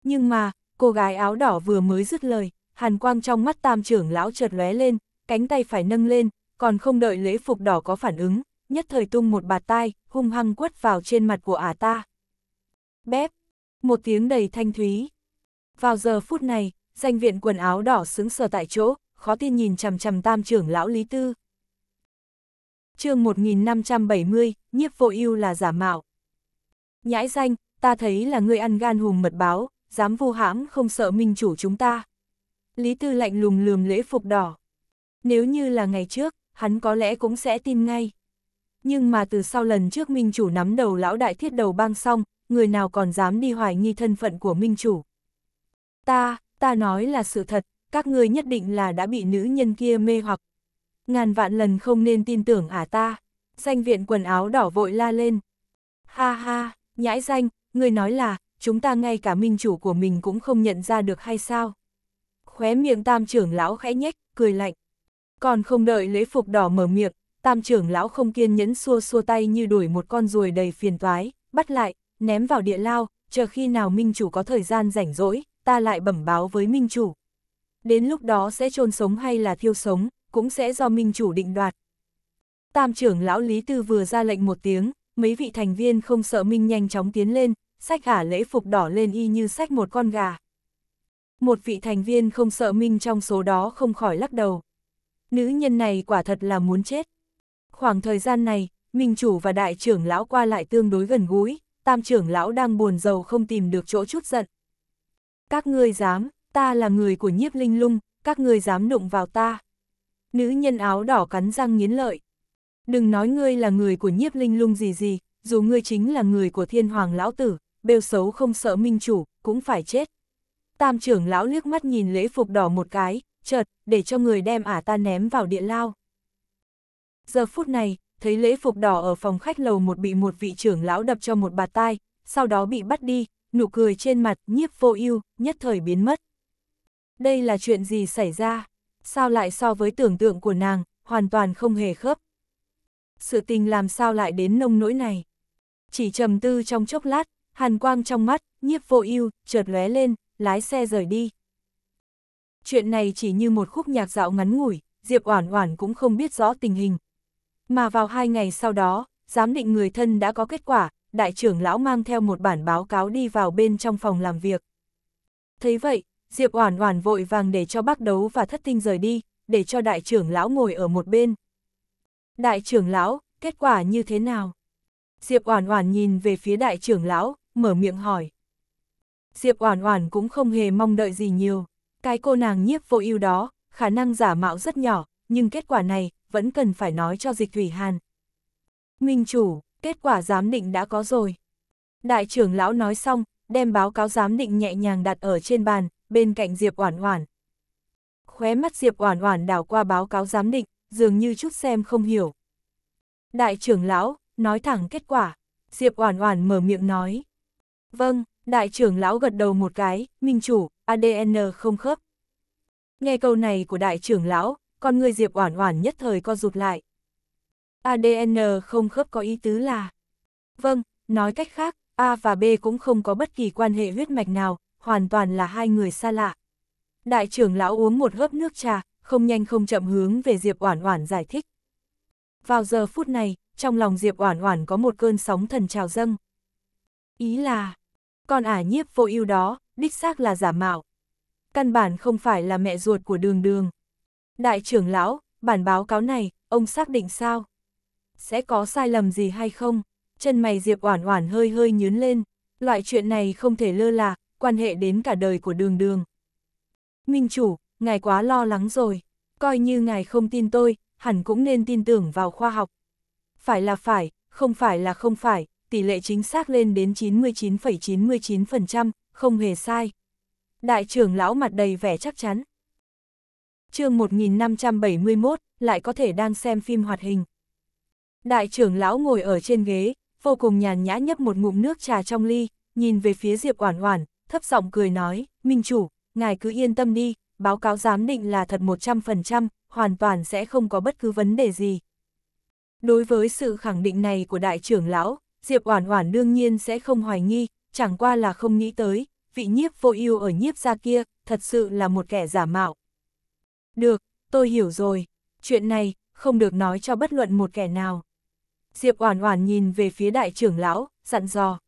[SPEAKER 1] Nhưng mà, cô gái áo đỏ vừa mới dứt lời, hàn quang trong mắt tam trưởng lão chợt lóe lên, cánh tay phải nâng lên, còn không đợi lễ phục đỏ có phản ứng, nhất thời tung một bạt tai, hung hăng quất vào trên mặt của ả ta. Bép, một tiếng đầy thanh thúy. Vào giờ phút này, danh viện quần áo đỏ sững sờ tại chỗ, khó tin nhìn chằm chằm tam trưởng lão Lý Tư. chương 1570, nhiếp vô ưu là giả mạo. Nhãi danh, ta thấy là người ăn gan hùm mật báo, dám vu hãm không sợ minh chủ chúng ta. Lý Tư lạnh lùng lườm lễ phục đỏ. Nếu như là ngày trước, hắn có lẽ cũng sẽ tin ngay. Nhưng mà từ sau lần trước minh chủ nắm đầu lão đại thiết đầu bang xong, người nào còn dám đi hoài nghi thân phận của minh chủ. Ta, ta nói là sự thật, các ngươi nhất định là đã bị nữ nhân kia mê hoặc. Ngàn vạn lần không nên tin tưởng à ta. Danh viện quần áo đỏ vội la lên. Ha ha, nhãi danh, người nói là, chúng ta ngay cả minh chủ của mình cũng không nhận ra được hay sao. Khóe miệng tam trưởng lão khẽ nhếch, cười lạnh. Còn không đợi lễ phục đỏ mở miệng, tam trưởng lão không kiên nhẫn xua xua tay như đuổi một con ruồi đầy phiền toái, bắt lại, ném vào địa lao, chờ khi nào minh chủ có thời gian rảnh rỗi, ta lại bẩm báo với minh chủ. Đến lúc đó sẽ chôn sống hay là thiêu sống, cũng sẽ do minh chủ định đoạt. Tam trưởng lão Lý Tư vừa ra lệnh một tiếng, mấy vị thành viên không sợ minh nhanh chóng tiến lên, sách ả lễ phục đỏ lên y như sách một con gà. Một vị thành viên không sợ minh trong số đó không khỏi lắc đầu nữ nhân này quả thật là muốn chết. Khoảng thời gian này, Minh Chủ và Đại trưởng Lão qua lại tương đối gần gũi, Tam trưởng Lão đang buồn giàu không tìm được chỗ chút giận. Các ngươi dám, ta là người của nhiếp linh lung, các ngươi dám đụng vào ta. Nữ nhân áo đỏ cắn răng nghiến lợi. Đừng nói ngươi là người của nhiếp linh lung gì gì, dù ngươi chính là người của thiên hoàng lão tử, bêu xấu không sợ minh chủ, cũng phải chết. Tam trưởng lão liếc mắt nhìn lễ phục đỏ một cái, chợt, để cho người đem ả ta ném vào địa lao. Giờ phút này, thấy lễ phục đỏ ở phòng khách lầu một bị một vị trưởng lão đập cho một bà tai, sau đó bị bắt đi, nụ cười trên mặt nhiếp vô ưu nhất thời biến mất. Đây là chuyện gì xảy ra? Sao lại so với tưởng tượng của nàng, hoàn toàn không hề khớp? Sự tình làm sao lại đến nông nỗi này? Chỉ trầm tư trong chốc lát, hàn quang trong mắt, nhiếp vô ưu chợt lóe lên, lái xe rời đi. Chuyện này chỉ như một khúc nhạc dạo ngắn ngủi, Diệp Oản Oản cũng không biết rõ tình hình. Mà vào hai ngày sau đó, giám định người thân đã có kết quả, đại trưởng lão mang theo một bản báo cáo đi vào bên trong phòng làm việc. Thấy vậy, Diệp Oản Oản vội vàng để cho bác đấu và thất tinh rời đi, để cho đại trưởng lão ngồi ở một bên. Đại trưởng lão, kết quả như thế nào? Diệp Oản Oản nhìn về phía đại trưởng lão, mở miệng hỏi. Diệp Oản Oản cũng không hề mong đợi gì nhiều. Cái cô nàng nhiếp vô ưu đó, khả năng giả mạo rất nhỏ, nhưng kết quả này vẫn cần phải nói cho dịch thủy hàn. Minh chủ, kết quả giám định đã có rồi. Đại trưởng lão nói xong, đem báo cáo giám định nhẹ nhàng đặt ở trên bàn, bên cạnh Diệp Oản Oản. Khóe mắt Diệp Oản Oản đảo qua báo cáo giám định, dường như chút xem không hiểu. Đại trưởng lão, nói thẳng kết quả. Diệp Oản Oản mở miệng nói. Vâng, đại trưởng lão gật đầu một cái, minh chủ, ADN không khớp. Nghe câu này của đại trưởng lão, con người Diệp Oản Oản nhất thời co rụt lại. ADN không khớp có ý tứ là... Vâng, nói cách khác, A và B cũng không có bất kỳ quan hệ huyết mạch nào, hoàn toàn là hai người xa lạ. Đại trưởng lão uống một hớp nước trà, không nhanh không chậm hướng về Diệp Oản Oản giải thích. Vào giờ phút này, trong lòng Diệp Oản Oản có một cơn sóng thần trào dâng. Ý là, con ả nhiếp vô ưu đó, đích xác là giả mạo. Căn bản không phải là mẹ ruột của đường đường. Đại trưởng lão, bản báo cáo này, ông xác định sao? Sẽ có sai lầm gì hay không? Chân mày Diệp Oản Oản hơi hơi nhướn lên, loại chuyện này không thể lơ là, quan hệ đến cả đời của Đường Đường. Minh chủ, ngài quá lo lắng rồi, coi như ngài không tin tôi, hẳn cũng nên tin tưởng vào khoa học. Phải là phải, không phải là không phải, tỷ lệ chính xác lên đến 99,99%, ,99%, không hề sai. Đại trưởng lão mặt đầy vẻ chắc chắn. chương 1571, lại có thể đang xem phim hoạt hình. Đại trưởng lão ngồi ở trên ghế, vô cùng nhàn nhã nhấp một ngụm nước trà trong ly, nhìn về phía Diệp Oản Oản, thấp giọng cười nói, Minh Chủ, ngài cứ yên tâm đi, báo cáo giám định là thật 100%, hoàn toàn sẽ không có bất cứ vấn đề gì. Đối với sự khẳng định này của đại trưởng lão, Diệp Oản Oản đương nhiên sẽ không hoài nghi, chẳng qua là không nghĩ tới, vị nhiếp vô ưu ở nhiếp gia kia, thật sự là một kẻ giả mạo. Được, tôi hiểu rồi, chuyện này, không được nói cho bất luận một kẻ nào. Diệp Oản Oản nhìn về phía đại trưởng lão, dặn dò.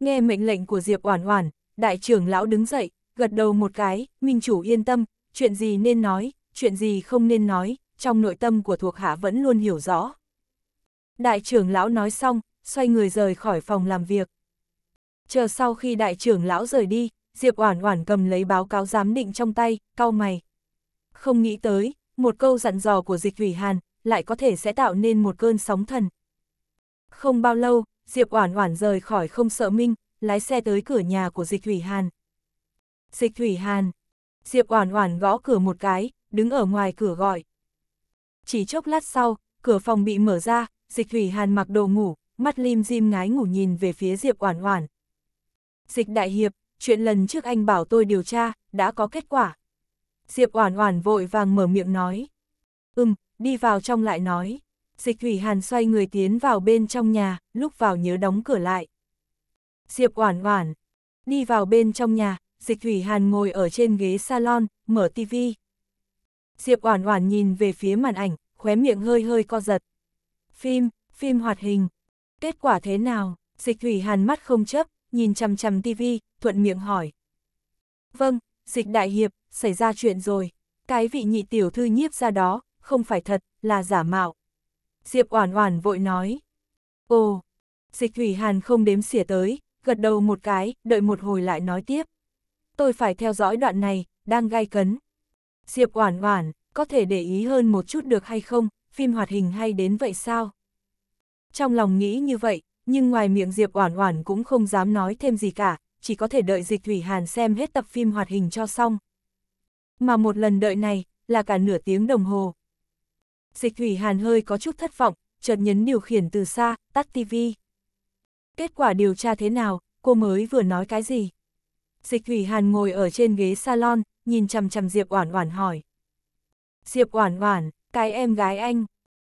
[SPEAKER 1] Nghe mệnh lệnh của Diệp Oản Oản, đại trưởng lão đứng dậy, gật đầu một cái, minh chủ yên tâm, chuyện gì nên nói, chuyện gì không nên nói, trong nội tâm của thuộc hạ vẫn luôn hiểu rõ. Đại trưởng lão nói xong, xoay người rời khỏi phòng làm việc. Chờ sau khi đại trưởng lão rời đi, Diệp Oản Oản cầm lấy báo cáo giám định trong tay, cau mày. Không nghĩ tới, một câu dặn dò của Dịch Thủy Hàn lại có thể sẽ tạo nên một cơn sóng thần. Không bao lâu, Diệp Oản Oản rời khỏi không sợ Minh, lái xe tới cửa nhà của Dịch Thủy Hàn. Dịch Thủy Hàn. Diệp Oản Oản gõ cửa một cái, đứng ở ngoài cửa gọi. Chỉ chốc lát sau, cửa phòng bị mở ra, Dịch Thủy Hàn mặc đồ ngủ, mắt lim dim ngái ngủ nhìn về phía Diệp Oản Oản. Dịch đại hiệp, chuyện lần trước anh bảo tôi điều tra, đã có kết quả. Diệp Oản Oản vội vàng mở miệng nói. Ừm, đi vào trong lại nói. Dịch Thủy Hàn xoay người tiến vào bên trong nhà, lúc vào nhớ đóng cửa lại. Diệp Oản Oản đi vào bên trong nhà, Dịch Thủy Hàn ngồi ở trên ghế salon, mở tivi. Diệp Oản Oản nhìn về phía màn ảnh, khóe miệng hơi hơi co giật. Phim, phim hoạt hình. Kết quả thế nào? Dịch Thủy Hàn mắt không chấp, nhìn chằm chằm tivi, thuận miệng hỏi. Vâng, dịch đại hiệp, xảy ra chuyện rồi. Cái vị nhị tiểu thư nhiếp ra đó, không phải thật, là giả mạo. Diệp Oản Oản vội nói. Ồ, dịch thủy hàn không đếm xỉa tới, gật đầu một cái, đợi một hồi lại nói tiếp. Tôi phải theo dõi đoạn này, đang gai cấn. Diệp Oản Oản, có thể để ý hơn một chút được hay không, phim hoạt hình hay đến vậy sao? Trong lòng nghĩ như vậy, nhưng ngoài miệng Diệp Oản Oản cũng không dám nói thêm gì cả, chỉ có thể đợi Dịch Thủy Hàn xem hết tập phim hoạt hình cho xong. Mà một lần đợi này, là cả nửa tiếng đồng hồ. Dịch Thủy Hàn hơi có chút thất vọng, chợt nhấn điều khiển từ xa, tắt tivi. Kết quả điều tra thế nào, cô mới vừa nói cái gì? Dịch Thủy Hàn ngồi ở trên ghế salon, nhìn chằm chằm Diệp Oản Oản hỏi. Diệp Oản Oản, cái em gái anh.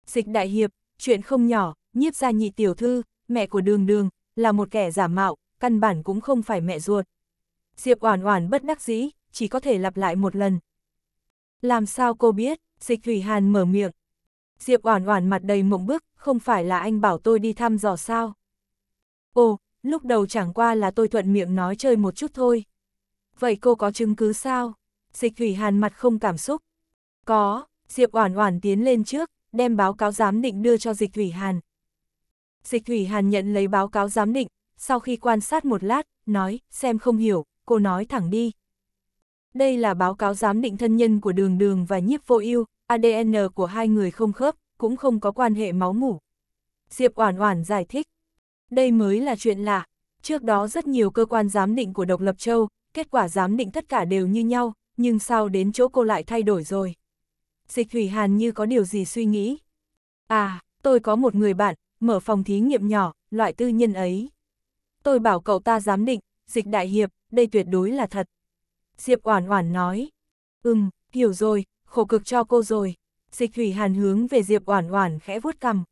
[SPEAKER 1] Dịch Đại Hiệp, chuyện không nhỏ, nhiếp gia nhị tiểu thư, mẹ của Đường Đường, là một kẻ giả mạo, căn bản cũng không phải mẹ ruột. Diệp Oản Oản bất đắc dĩ, chỉ có thể lặp lại một lần. Làm sao cô biết? Dịch Thủy Hàn mở miệng. Diệp Oản Oản mặt đầy mộng bức, không phải là anh bảo tôi đi thăm dò sao? Ồ, lúc đầu chẳng qua là tôi thuận miệng nói chơi một chút thôi. Vậy cô có chứng cứ sao? Dịch Thủy Hàn mặt không cảm xúc. Có, Diệp Oản Oản tiến lên trước, đem báo cáo giám định đưa cho Dịch Thủy Hàn. Dịch Thủy Hàn nhận lấy báo cáo giám định, sau khi quan sát một lát, nói, xem không hiểu, cô nói thẳng đi. Đây là báo cáo giám định thân nhân của Đường Đường và Nhiếp Vô Ưu, ADN của hai người không khớp, cũng không có quan hệ máu mủ. Diệp Oản Oản giải thích. Đây mới là chuyện lạ, trước đó rất nhiều cơ quan giám định của Độc Lập Châu, kết quả giám định tất cả đều như nhau, nhưng sao đến chỗ cô lại thay đổi rồi? Dịch Thủy Hàn như có điều gì suy nghĩ. À, tôi có một người bạn, mở phòng thí nghiệm nhỏ, loại tư nhân ấy. Tôi bảo cậu ta giám định, dịch đại hiệp, đây tuyệt đối là thật. Diệp Oản Oản nói, ừm, hiểu rồi, khổ cực cho cô rồi. Dịch Thủy Hàn hướng về Diệp Oản Oản khẽ vuốt cằm.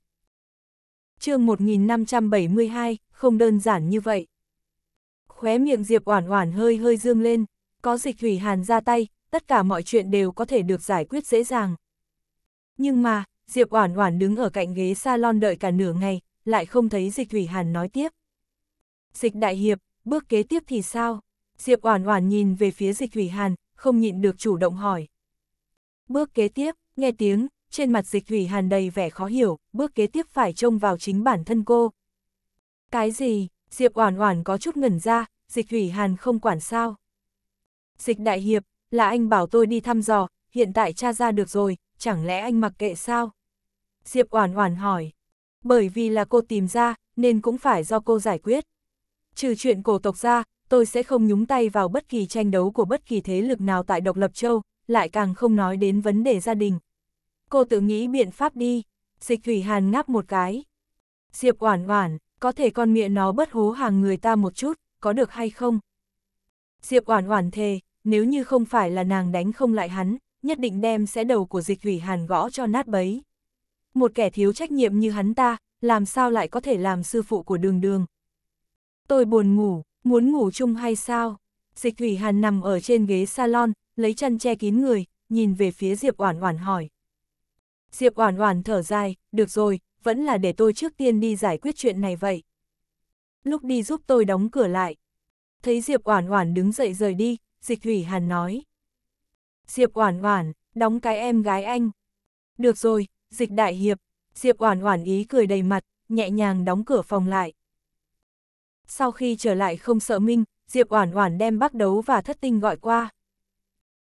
[SPEAKER 1] Chương 1572, không đơn giản như vậy. Khóe miệng Diệp Oản Oản hơi hơi dương lên, có Dịch Thủy Hàn ra tay, tất cả mọi chuyện đều có thể được giải quyết dễ dàng. Nhưng mà, Diệp Oản Oản đứng ở cạnh ghế salon đợi cả nửa ngày, lại không thấy Dịch Thủy Hàn nói tiếp. Dịch đại hiệp, bước kế tiếp thì sao? Diệp Oản Oản nhìn về phía Dịch Thủy Hàn, không nhịn được chủ động hỏi. Bước kế tiếp, nghe tiếng, trên mặt Dịch Thủy Hàn đầy vẻ khó hiểu, bước kế tiếp phải trông vào chính bản thân cô. Cái gì? Diệp Oản Oản có chút ngẩn ra, Dịch Thủy Hàn không quản sao? Dịch đại hiệp, là anh bảo tôi đi thăm dò, hiện tại cha ra được rồi, chẳng lẽ anh mặc kệ sao? Diệp Oản Oản hỏi. Bởi vì là cô tìm ra, nên cũng phải do cô giải quyết. Trừ chuyện cổ tộc ra, tôi sẽ không nhúng tay vào bất kỳ tranh đấu của bất kỳ thế lực nào tại Độc Lập Châu, lại càng không nói đến vấn đề gia đình. Cô tự nghĩ biện pháp đi, dịch thủy hàn ngáp một cái. Diệp Oản Oản, có thể con miệng nó bất hố hàng người ta một chút, có được hay không? Diệp Oản Oản thề, nếu như không phải là nàng đánh không lại hắn, nhất định đem sẽ đầu của dịch thủy hàn gõ cho nát bấy một kẻ thiếu trách nhiệm như hắn ta, làm sao lại có thể làm sư phụ của đường đường. Tôi buồn ngủ, muốn ngủ chung hay sao? Dịch Thủy Hàn nằm ở trên ghế salon, lấy chân che kín người, nhìn về phía Diệp Oản Oản hỏi. Diệp Oản Oản thở dài, được rồi, vẫn là để tôi trước tiên đi giải quyết chuyện này vậy. Lúc đi giúp tôi đóng cửa lại. Thấy Diệp Oản Oản đứng dậy rời đi, Dịch Thủy Hàn nói. Diệp Oản Oản, đóng cái em gái anh. Được rồi, dịch đại hiệp, Diệp Oản Oản ý cười đầy mặt, nhẹ nhàng đóng cửa phòng lại. Sau khi trở lại không sợ Minh, Diệp Oản Oản đem Bắc Đấu và Thất Tinh gọi qua.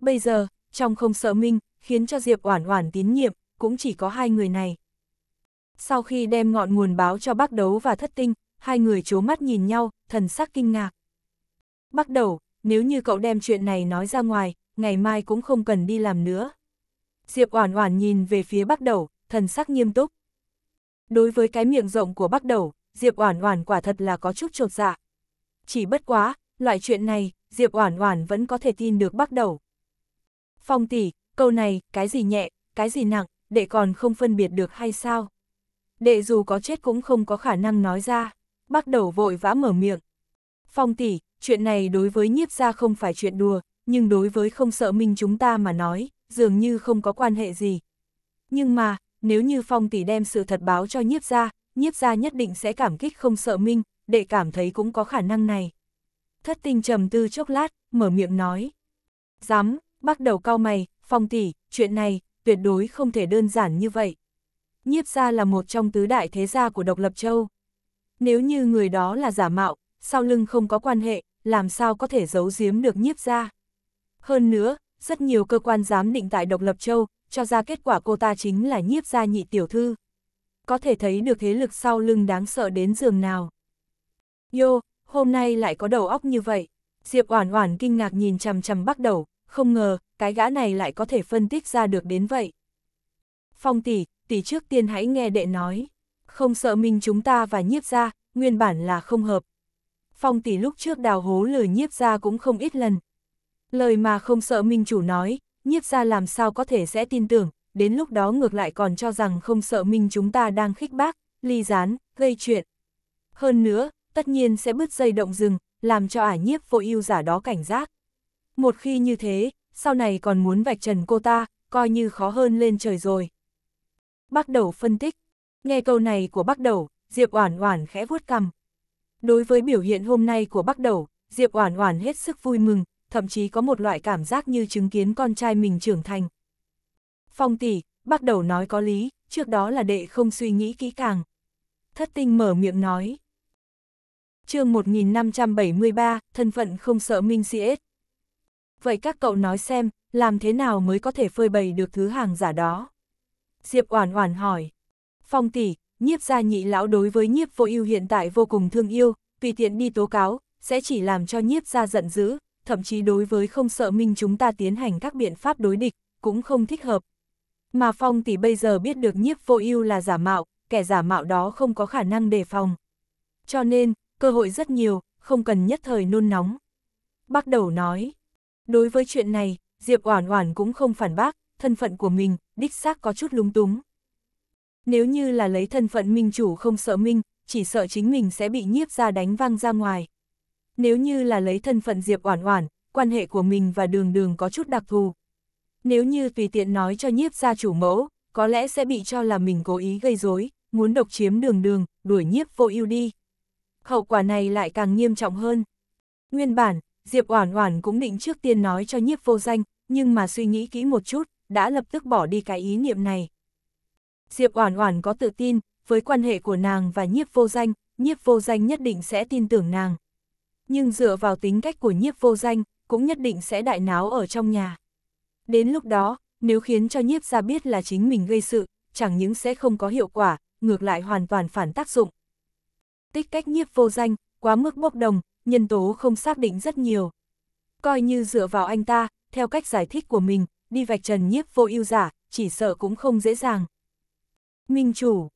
[SPEAKER 1] Bây giờ, trong không sợ Minh, khiến cho Diệp Oản Oản tín nhiệm, cũng chỉ có hai người này. Sau khi đem ngọn nguồn báo cho Bắc Đấu và Thất Tinh, hai người chố mắt nhìn nhau, thần sắc kinh ngạc. Bắc Đầu, nếu như cậu đem chuyện này nói ra ngoài, ngày mai cũng không cần đi làm nữa. Diệp Oản Oản nhìn về phía Bắc Đầu, thần sắc nghiêm túc. Đối với cái miệng rộng của Bắc Đầu, Diệp Oản Oản quả thật là có chút chột dạ. Chỉ bất quá, loại chuyện này, Diệp Oản Oản vẫn có thể tin được Bắc Đầu. Phong tỷ, câu này, cái gì nhẹ, cái gì nặng, đệ còn không phân biệt được hay sao? Đệ dù có chết cũng không có khả năng nói ra. Bắc Đầu vội vã mở miệng. Phong tỷ, chuyện này đối với nhiếp gia không phải chuyện đùa, nhưng đối với không sợ minh chúng ta mà nói, dường như không có quan hệ gì. Nhưng mà, nếu như Phong tỷ đem sự thật báo cho nhiếp gia, nhiếp gia nhất định sẽ cảm kích không sợ minh, để cảm thấy cũng có khả năng này. Thất tinh trầm tư chốc lát, mở miệng nói. Dám, bắt đầu cao mày, Phong tỷ, chuyện này, tuyệt đối không thể đơn giản như vậy. Nhiếp gia là một trong tứ đại thế gia của độc lập châu. Nếu như người đó là giả mạo, sau lưng không có quan hệ, làm sao có thể giấu giếm được nhiếp gia. Hơn nữa, rất nhiều cơ quan giám định tại Độc Lập Châu, cho ra kết quả cô ta chính là nhiếp gia nhị tiểu thư. Có thể thấy được thế lực sau lưng đáng sợ đến giường nào. Yo, hôm nay lại có đầu óc như vậy. Diệp Oản Oản kinh ngạc nhìn chằm chằm Bắc Đầu, không ngờ, cái gã này lại có thể phân tích ra được đến vậy. Phong tỷ, tỷ trước tiên hãy nghe đệ nói, không sợ mình chúng ta và nhiếp gia, nguyên bản là không hợp. Phong tỷ lúc trước đào hố lừa nhiếp gia cũng không ít lần, Lời mà không sợ minh chủ nói, nhiếp ra làm sao có thể sẽ tin tưởng, đến lúc đó ngược lại còn cho rằng không sợ minh chúng ta đang khích bác, ly gián, gây chuyện. Hơn nữa, tất nhiên sẽ bứt dây động rừng, làm cho ả nhiếp vội ưu giả đó cảnh giác. Một khi như thế, sau này còn muốn vạch trần cô ta, coi như khó hơn lên trời rồi. Bác Đầu phân tích, nghe câu này của bác Đầu, Diệp Oản Oản khẽ vuốt cằm. Đối với biểu hiện hôm nay của bác Đầu, Diệp Oản Oản hết sức vui mừng, thậm chí có một loại cảm giác như chứng kiến con trai mình trưởng thành. Phong tỷ, bắt đầu nói có lý, trước đó là đệ không suy nghĩ kỹ càng. Thất tinh mở miệng nói. chương 1573, thân phận không sợ minh siết. Vậy các cậu nói xem, làm thế nào mới có thể phơi bày được thứ hàng giả đó? Diệp Oản Oản hỏi. Phong tỷ, nhiếp gia nhị lão đối với nhiếp vô ưu hiện tại vô cùng thương yêu, tùy tiện đi tố cáo, sẽ chỉ làm cho nhiếp gia giận dữ, thậm chí đối với không sợ minh chúng ta tiến hành các biện pháp đối địch, cũng không thích hợp. Mà Phong tỷ bây giờ biết được nhiếp vô ưu là giả mạo, kẻ giả mạo đó không có khả năng đề phòng. Cho nên, cơ hội rất nhiều, không cần nhất thời nôn nóng. bắt đầu nói, đối với chuyện này, Diệp Oản Oản cũng không phản bác, thân phận của mình, đích xác có chút lúng túng. Nếu như là lấy thân phận minh chủ không sợ minh, chỉ sợ chính mình sẽ bị nhiếp ra đánh văng ra ngoài, nếu như là lấy thân phận Diệp Oản Oản, quan hệ của mình và Đường Đường có chút đặc thù. Nếu như tùy tiện nói cho nhiếp gia chủ mẫu, có lẽ sẽ bị cho là mình cố ý gây rối, muốn độc chiếm Đường Đường, đuổi nhiếp vô ưu đi. Hậu quả này lại càng nghiêm trọng hơn. Nguyên bản, Diệp Oản Oản cũng định trước tiên nói cho nhiếp vô danh, nhưng mà suy nghĩ kỹ một chút, đã lập tức bỏ đi cái ý niệm này. Diệp Oản Oản có tự tin, với quan hệ của nàng và nhiếp vô danh, nhiếp vô danh nhất định sẽ tin tưởng nàng nhưng dựa vào tính cách của nhiếp vô danh, cũng nhất định sẽ đại náo ở trong nhà. Đến lúc đó, nếu khiến cho nhiếp ra biết là chính mình gây sự, chẳng những sẽ không có hiệu quả, ngược lại hoàn toàn phản tác dụng. Tích cách nhiếp vô danh, quá mức bốc đồng, nhân tố không xác định rất nhiều. Coi như dựa vào anh ta, theo cách giải thích của mình, đi vạch trần nhiếp vô ưu giả, chỉ sợ cũng không dễ dàng. Minh chủ.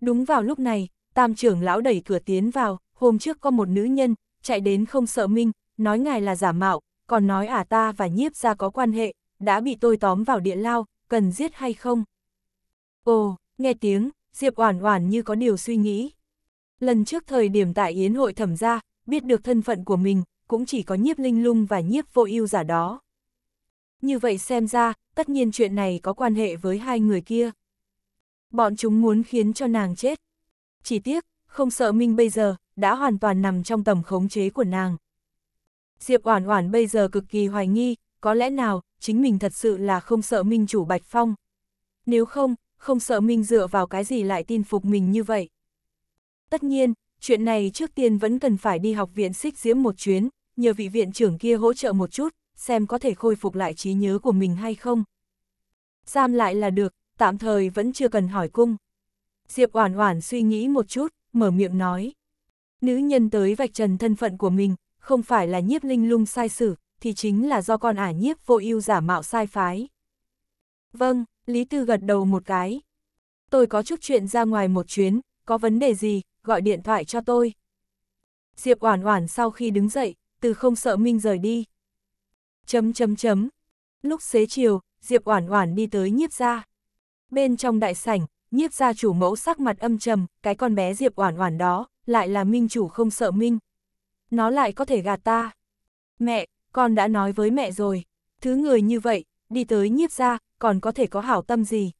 [SPEAKER 1] Đúng vào lúc này, tam trưởng lão đẩy cửa tiến vào, hôm trước có một nữ nhân, chạy đến không sợ minh, nói ngài là giả mạo, còn nói à ta và nhiếp ra có quan hệ, đã bị tôi tóm vào địa lao, cần giết hay không? Ồ, nghe tiếng, Diệp Oản Oản như có điều suy nghĩ. Lần trước thời điểm tại yến hội thẩm ra, biết được thân phận của mình, cũng chỉ có nhiếp linh lung và nhiếp vô ưu giả đó. Như vậy xem ra, tất nhiên chuyện này có quan hệ với hai người kia. Bọn chúng muốn khiến cho nàng chết. Chỉ tiếc, không sợ Minh bây giờ, đã hoàn toàn nằm trong tầm khống chế của nàng. Diệp Oản Oản bây giờ cực kỳ hoài nghi, có lẽ nào, chính mình thật sự là không sợ Minh chủ Bạch Phong. Nếu không, không sợ Minh dựa vào cái gì lại tin phục mình như vậy. Tất nhiên, chuyện này trước tiên vẫn cần phải đi học viện xích diễm một chuyến, nhờ vị viện trưởng kia hỗ trợ một chút, xem có thể khôi phục lại trí nhớ của mình hay không. Giam lại là được, tạm thời vẫn chưa cần hỏi cung. Diệp Oản Oản suy nghĩ một chút, mở miệng nói. Nữ nhân tới vạch trần thân phận của mình, không phải là nhiếp linh lung sai sử, thì chính là do con ả nhiếp vô ưu giả mạo sai phái. Vâng, Lý Tư gật đầu một cái. Tôi có chút chuyện ra ngoài một chuyến, có vấn đề gì, gọi điện thoại cho tôi. Diệp Oản Oản sau khi đứng dậy, từ không sợ Minh rời đi. Chấm chấm chấm. Lúc xế chiều, Diệp Oản Oản đi tới nhiếp gia. Bên trong đại sảnh, nhiếp gia chủ mẫu sắc mặt âm trầm, cái con bé Diệp Oản Oản đó, lại là minh chủ không sợ minh. Nó lại có thể gạt ta. Mẹ, con đã nói với mẹ rồi, thứ người như vậy, đi tới nhiếp ra, còn có thể có hảo tâm gì.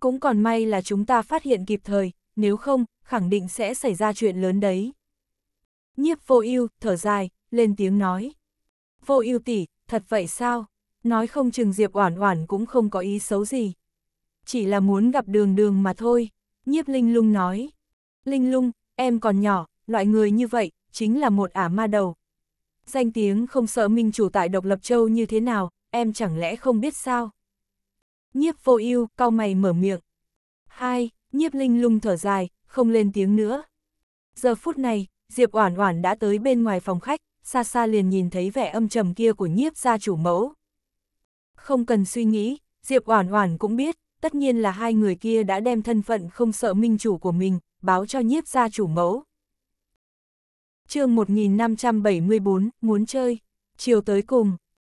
[SPEAKER 1] Cũng còn may là chúng ta phát hiện kịp thời, nếu không, khẳng định sẽ xảy ra chuyện lớn đấy. Nhiếp vô ưu thở dài, lên tiếng nói. Vô ưu tỷ, thật vậy sao? Nói không chừng Diệp Oản Oản cũng không có ý xấu gì. Chỉ là muốn gặp đường đường mà thôi. Nhiếp Linh Lung nói. Linh Lung, em còn nhỏ, loại người như vậy, chính là một ả ma đầu. Danh tiếng không sợ minh chủ tại độc lập châu như thế nào, em chẳng lẽ không biết sao? Nhiếp vô ưu cau mày mở miệng. Hai, nhiếp linh lung thở dài, không lên tiếng nữa. Giờ phút này, Diệp Oản Oản đã tới bên ngoài phòng khách, xa xa liền nhìn thấy vẻ âm trầm kia của nhiếp gia chủ mẫu. Không cần suy nghĩ, Diệp Oản Oản cũng biết, tất nhiên là hai người kia đã đem thân phận không sợ minh chủ của mình, báo cho nhiếp gia chủ mẫu. chương 1574, muốn chơi, chiều tới cùng.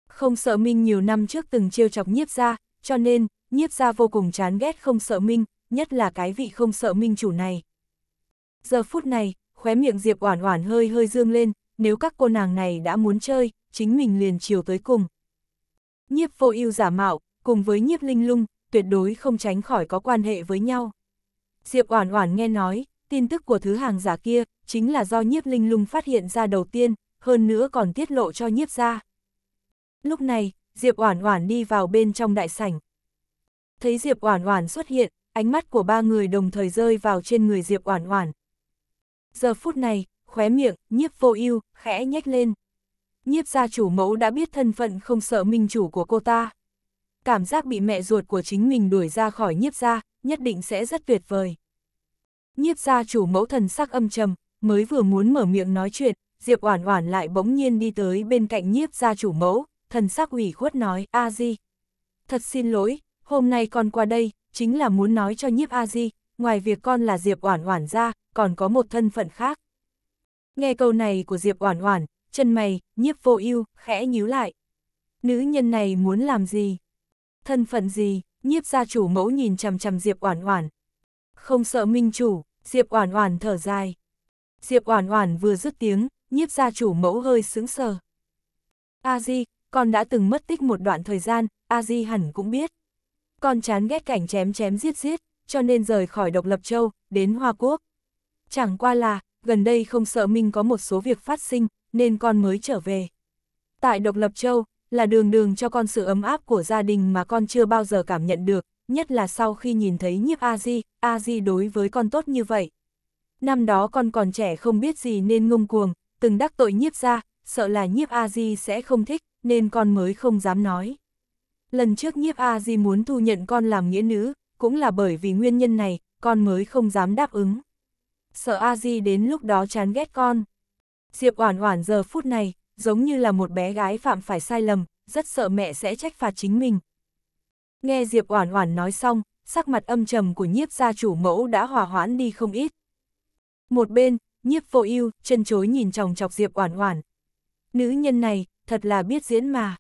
[SPEAKER 1] Không sợ Minh nhiều năm trước từng chiêu chọc nhiếp gia, cho nên, nhiếp gia vô cùng chán ghét không sợ Minh, nhất là cái vị không sợ Minh chủ này. Giờ phút này, khóe miệng Diệp Oản Oản hơi hơi dương lên, nếu các cô nàng này đã muốn chơi, chính mình liền chiều tới cùng. Nhiếp vô ưu giả mạo, cùng với nhiếp linh lung, tuyệt đối không tránh khỏi có quan hệ với nhau. Diệp Oản Oản nghe nói, tin tức của thứ hàng giả kia, chính là do nhiếp linh lung phát hiện ra đầu tiên, hơn nữa còn tiết lộ cho nhiếp gia. Lúc này, Diệp Oản Oản đi vào bên trong đại sảnh. Thấy Diệp Oản Oản xuất hiện, ánh mắt của ba người đồng thời rơi vào trên người Diệp Oản Oản. Giờ phút này, khóe miệng, nhiếp vô ưu khẽ nhếch lên. Nhiếp gia chủ mẫu đã biết thân phận không sợ minh chủ của cô ta cảm giác bị mẹ ruột của chính mình đuổi ra khỏi nhiếp gia, nhất định sẽ rất tuyệt vời. Nhiếp gia chủ mẫu thần sắc âm trầm, mới vừa muốn mở miệng nói chuyện, Diệp Oản Oản lại bỗng nhiên đi tới bên cạnh nhiếp gia chủ mẫu, thần sắc ủy khuất nói, "A Di, thật xin lỗi, hôm nay con qua đây chính là muốn nói cho nhiếp A Di, ngoài việc con là Diệp Oản Oản ra, còn có một thân phận khác." Nghe câu này của Diệp Oản Oản, chân mày, nhiếp vô ưu khẽ nhíu lại. Nữ nhân này muốn làm gì? thân phận gì, nhiếp gia chủ mẫu nhìn chằm chằm Diệp Oản Oản. Không sợ minh chủ, Diệp Oản Oản thở dài. Diệp Oản Oản vừa dứt tiếng, nhiếp gia chủ mẫu hơi sững sờ. A Di, con đã từng mất tích một đoạn thời gian, A Di hẳn cũng biết. Con chán ghét cảnh chém chém giết giết, cho nên rời khỏi Độc Lập Châu, đến Hoa Quốc. Chẳng qua là, gần đây không sợ Minh có một số việc phát sinh, nên con mới trở về. Tại Độc Lập Châu, là đường đường cho con sự ấm áp của gia đình mà con chưa bao giờ cảm nhận được, nhất là sau khi nhìn thấy nhiếp A-di, A-di đối với con tốt như vậy. Năm đó con còn trẻ không biết gì nên ngông cuồng, từng đắc tội nhiếp ra, sợ là nhiếp A-di sẽ không thích, nên con mới không dám nói. Lần trước nhiếp A-di muốn thu nhận con làm nghĩa nữ, cũng là bởi vì nguyên nhân này, con mới không dám đáp ứng. Sợ A-di đến lúc đó chán ghét con. Diệp Oản Oản giờ phút này, giống như là một bé gái phạm phải sai lầm, rất sợ mẹ sẽ trách phạt chính mình. Nghe Diệp Oản Oản nói xong, sắc mặt âm trầm của nhiếp gia chủ mẫu đã hòa hoãn đi không ít. Một bên, nhiếp vô ưu chân chối nhìn chòng chọc Diệp Oản Oản. Nữ nhân này, thật là biết diễn mà.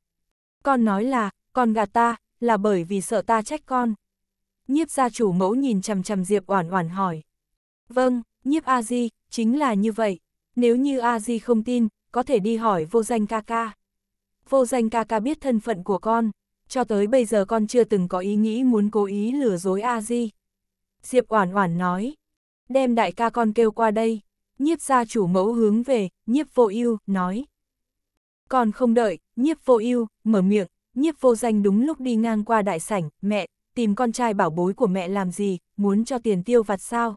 [SPEAKER 1] Con nói là, con gạt ta, là bởi vì sợ ta trách con. Nhiếp gia chủ mẫu nhìn chằm chằm Diệp Oản Oản hỏi. Vâng, nhiếp A Di, chính là như vậy. Nếu như A Di không tin, có thể đi hỏi vô danh ca ca. Vô danh ca ca biết thân phận của con, cho tới bây giờ con chưa từng có ý nghĩ muốn cố ý lừa dối a di. Diệp Oản Oản nói, đem đại ca con kêu qua đây, nhiếp gia chủ mẫu hướng về, nhiếp vô ưu nói. Còn không đợi, nhiếp vô ưu mở miệng, nhiếp vô danh đúng lúc đi ngang qua đại sảnh, mẹ, tìm con trai bảo bối của mẹ làm gì, muốn cho tiền tiêu vặt sao?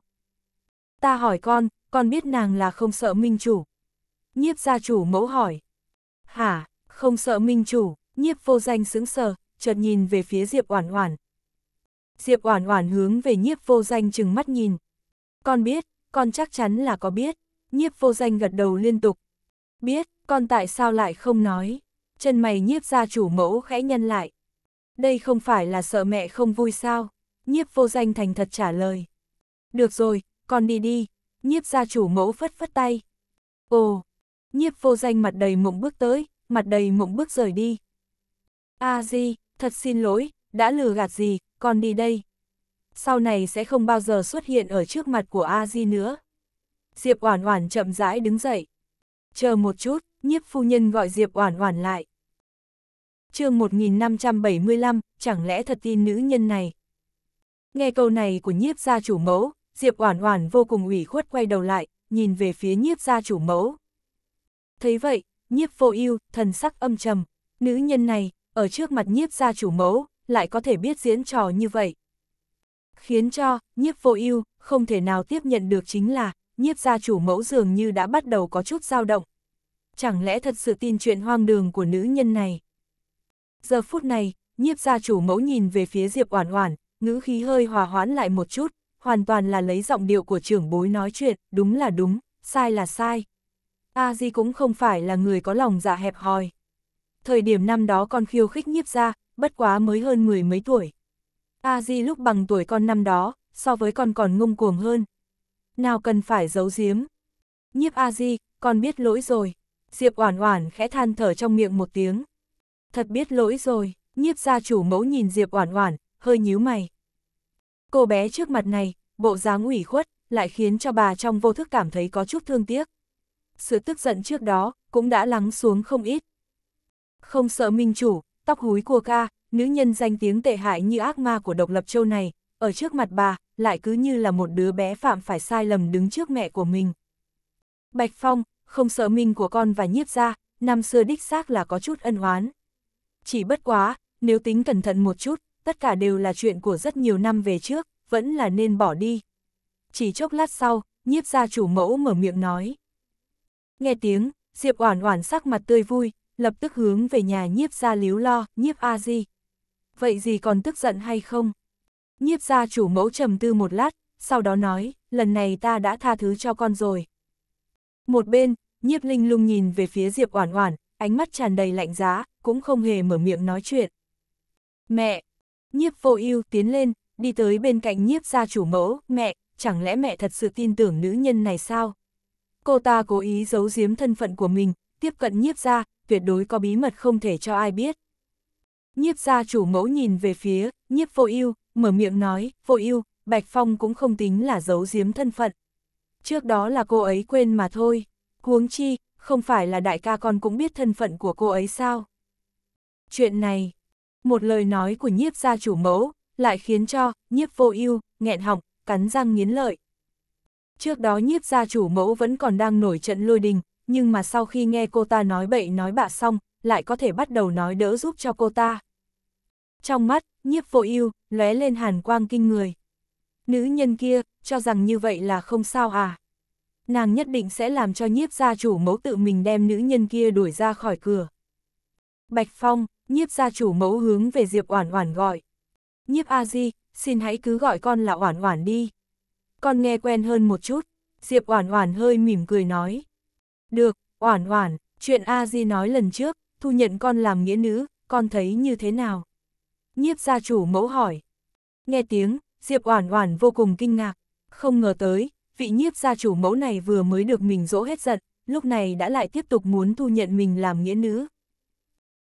[SPEAKER 1] Ta hỏi con, con biết nàng là không sợ minh chủ, nhiếp gia chủ mẫu hỏi. Hả, không sợ minh chủ, nhiếp vô danh sững sờ, chợt nhìn về phía Diệp Oản Oản. Diệp Oản Oản hướng về nhiếp vô danh chừng mắt nhìn. Con biết, con chắc chắn là có biết. Nhiếp vô danh gật đầu liên tục. Biết, con tại sao lại không nói? Chân mày nhiếp gia chủ mẫu khẽ nhân lại. Đây không phải là sợ mẹ không vui sao? Nhiếp vô danh thành thật trả lời. Được rồi, con đi đi. Nhiếp gia chủ mẫu phất phất tay. Ồ, Nhiếp vô danh mặt đầy mộng bước tới, mặt đầy mộng bước rời đi. a di, thật xin lỗi, đã lừa gạt gì, con đi đây. Sau này sẽ không bao giờ xuất hiện ở trước mặt của a di nữa. Diệp Oản Oản chậm rãi đứng dậy. Chờ một chút, nhiếp phu nhân gọi Diệp Oản Oản lại. chương 1575, chẳng lẽ thật tin nữ nhân này? Nghe câu này của nhiếp gia chủ mẫu, Diệp Oản Oản vô cùng ủy khuất quay đầu lại, nhìn về phía nhiếp gia chủ mẫu. Thấy vậy, nhiếp vô ưu thần sắc âm trầm, nữ nhân này, ở trước mặt nhiếp gia chủ mẫu, lại có thể biết diễn trò như vậy. Khiến cho, nhiếp vô ưu không thể nào tiếp nhận được chính là, nhiếp gia chủ mẫu dường như đã bắt đầu có chút dao động. Chẳng lẽ thật sự tin chuyện hoang đường của nữ nhân này? Giờ phút này, nhiếp gia chủ mẫu nhìn về phía Diệp Oản Oản, ngữ khí hơi hòa hoãn lại một chút, hoàn toàn là lấy giọng điệu của trưởng bối nói chuyện, đúng là đúng, sai là sai, A Di cũng không phải là người có lòng dạ hẹp hòi. Thời điểm năm đó con khiêu khích nhiếp ra, bất quá mới hơn mười mấy tuổi. A Di lúc bằng tuổi con năm đó, so với con còn ngông cuồng hơn. Nào cần phải giấu giếm. Nhiếp A Di, con biết lỗi rồi. Diệp Oản Oản khẽ than thở trong miệng một tiếng. Thật biết lỗi rồi, nhiếp gia chủ mẫu nhìn Diệp Oản Oản, hơi nhíu mày. Cô bé trước mặt này, bộ dáng ủy khuất, lại khiến cho bà trong vô thức cảm thấy có chút thương tiếc sự tức giận trước đó cũng đã lắng xuống không ít. Không sợ minh chủ, tóc húi của ca, nữ nhân danh tiếng tệ hại như ác ma của độc lập châu này, ở trước mặt bà, lại cứ như là một đứa bé phạm phải sai lầm đứng trước mẹ của mình. Bạch Phong, không sợ minh của con và nhiếp ra, năm xưa đích xác là có chút ân oán. Chỉ bất quá, nếu tính cẩn thận một chút, tất cả đều là chuyện của rất nhiều năm về trước, vẫn là nên bỏ đi. Chỉ chốc lát sau, nhiếp gia chủ mẫu mở miệng nói. Nghe tiếng, Diệp Oản Oản sắc mặt tươi vui, lập tức hướng về nhà Nhiếp gia líu lo, Nhiếp A Di. Vậy gì còn tức giận hay không? Nhiếp gia chủ mẫu trầm tư một lát, sau đó nói, lần này ta đã tha thứ cho con rồi. Một bên, Nhiếp Linh Lung nhìn về phía Diệp Oản Oản, ánh mắt tràn đầy lạnh giá, cũng không hề mở miệng nói chuyện. Mẹ! Nhiếp Vô Ưu tiến lên, đi tới bên cạnh Nhiếp gia chủ mẫu, mẹ, chẳng lẽ mẹ thật sự tin tưởng nữ nhân này sao? cô ta cố ý giấu giếm thân phận của mình, tiếp cận nhiếp gia, tuyệt đối có bí mật không thể cho ai biết. Nhiếp gia chủ mẫu nhìn về phía, nhiếp vô ưu mở miệng nói, vô ưu Bạch Phong cũng không tính là giấu giếm thân phận. Trước đó là cô ấy quên mà thôi, huống chi, không phải là đại ca con cũng biết thân phận của cô ấy sao. Chuyện này, một lời nói của nhiếp gia chủ mẫu, lại khiến cho, nhiếp vô ưu nghẹn họng, cắn răng nghiến lợi, Trước đó nhiếp gia chủ mẫu vẫn còn đang nổi trận lôi đình, nhưng mà sau khi nghe cô ta nói bậy nói bạ xong, lại có thể bắt đầu nói đỡ giúp cho cô ta. Trong mắt, nhiếp vô ưu lóe lên hàn quang kinh người. Nữ nhân kia, cho rằng như vậy là không sao à. Nàng nhất định sẽ làm cho nhiếp gia chủ mẫu tự mình đem nữ nhân kia đuổi ra khỏi cửa. Bạch Phong, nhiếp gia chủ mẫu hướng về Diệp Oản Oản gọi. Nhiếp A Di, xin hãy cứ gọi con là Oản Oản đi con nghe quen hơn một chút. Diệp Oản Oản hơi mỉm cười nói. Được, Oản Oản, chuyện A Di nói lần trước, thu nhận con làm nghĩa nữ, con thấy như thế nào? Nhiếp gia chủ mẫu hỏi. Nghe tiếng, Diệp Oản Oản vô cùng kinh ngạc, không ngờ tới, vị nhiếp gia chủ mẫu này vừa mới được mình dỗ hết giận, lúc này đã lại tiếp tục muốn thu nhận mình làm nghĩa nữ.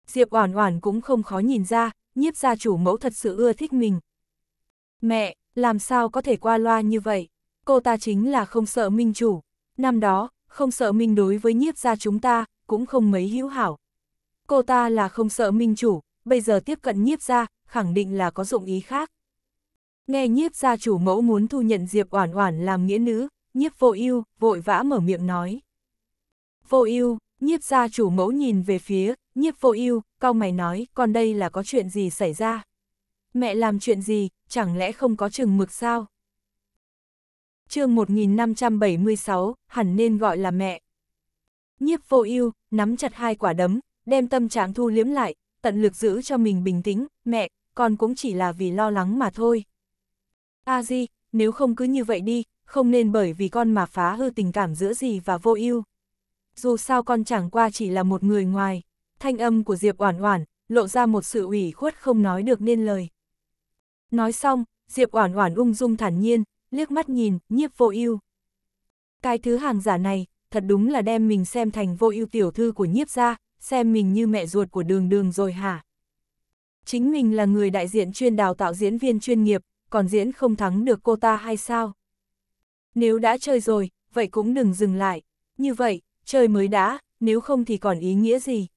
[SPEAKER 1] Diệp Oản Oản cũng không khó nhìn ra, nhiếp gia chủ mẫu thật sự ưa thích mình. Mẹ, làm sao có thể qua loa như vậy, cô ta chính là không sợ minh chủ, năm đó, không sợ minh đối với nhiếp gia chúng ta, cũng không mấy hữu hảo. Cô ta là không sợ minh chủ, bây giờ tiếp cận nhiếp gia, khẳng định là có dụng ý khác. Nghe nhiếp gia chủ mẫu muốn thu nhận Diệp Oản Oản làm nghĩa nữ, nhiếp vô ưu vội vã mở miệng nói. Vô ưu nhiếp gia chủ mẫu nhìn về phía, nhiếp vô ưu cao mày nói, còn đây là có chuyện gì xảy ra? Mẹ làm chuyện gì, chẳng lẽ không có chừng mực sao? chương 1576, hẳn nên gọi là mẹ. Nhiếp vô ưu nắm chặt hai quả đấm, đem tâm trạng thu liếm lại, tận lực giữ cho mình bình tĩnh, mẹ, con cũng chỉ là vì lo lắng mà thôi. A Di, nếu không cứ như vậy đi, không nên bởi vì con mà phá hư tình cảm giữa gì và vô ưu. Dù sao con chẳng qua chỉ là một người ngoài, thanh âm của Diệp Oản Oản lộ ra một sự ủy khuất không nói được nên lời, Nói xong, Diệp Oản Oản ung dung thản nhiên, liếc mắt nhìn Nhiếp Vô Ưu. Cái thứ hàng giả này, thật đúng là đem mình xem thành Vô Ưu tiểu thư của Nhiếp gia, xem mình như mẹ ruột của Đường Đường rồi hả? Chính mình là người đại diện chuyên đào tạo diễn viên chuyên nghiệp, còn diễn không thắng được cô ta hay sao? Nếu đã chơi rồi, vậy cũng đừng dừng lại. Như vậy, chơi mới đã, nếu không thì còn ý nghĩa gì?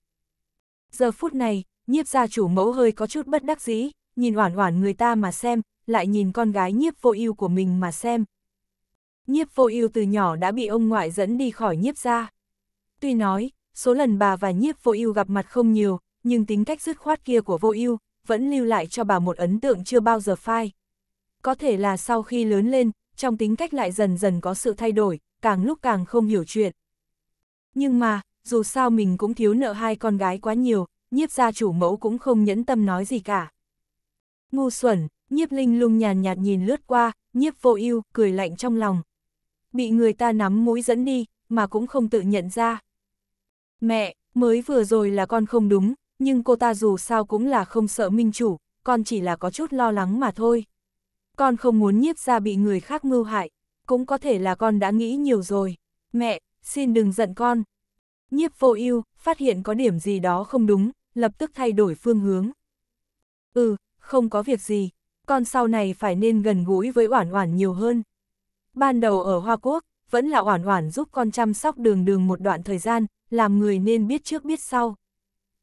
[SPEAKER 1] Giờ phút này, nhiếp gia chủ mẫu hơi có chút bất đắc dĩ, nhìn oản oản người ta mà xem, lại nhìn con gái nhiếp vô ưu của mình mà xem. Nhiếp vô ưu từ nhỏ đã bị ông ngoại dẫn đi khỏi nhiếp gia. Tuy nói, số lần bà và nhiếp vô ưu gặp mặt không nhiều, nhưng tính cách dứt khoát kia của vô ưu vẫn lưu lại cho bà một ấn tượng chưa bao giờ phai. Có thể là sau khi lớn lên, trong tính cách lại dần dần có sự thay đổi, càng lúc càng không hiểu chuyện. Nhưng mà, dù sao mình cũng thiếu nợ hai con gái quá nhiều, nhiếp gia chủ mẫu cũng không nhẫn tâm nói gì cả ngu xuẩn, nhiếp linh lung nhàn nhạt, nhìn lướt qua, nhiếp vô ưu cười lạnh trong lòng. Bị người ta nắm mũi dẫn đi, mà cũng không tự nhận ra. Mẹ, mới vừa rồi là con không đúng, nhưng cô ta dù sao cũng là không sợ minh chủ, con chỉ là có chút lo lắng mà thôi. Con không muốn nhiếp ra bị người khác mưu hại, cũng có thể là con đã nghĩ nhiều rồi. Mẹ, xin đừng giận con. Nhiếp vô ưu phát hiện có điểm gì đó không đúng, lập tức thay đổi phương hướng. Ừ, không có việc gì, con sau này phải nên gần gũi với Oản Oản nhiều hơn. Ban đầu ở Hoa Quốc, vẫn là Oản Oản giúp con chăm sóc đường đường một đoạn thời gian, làm người nên biết trước biết sau.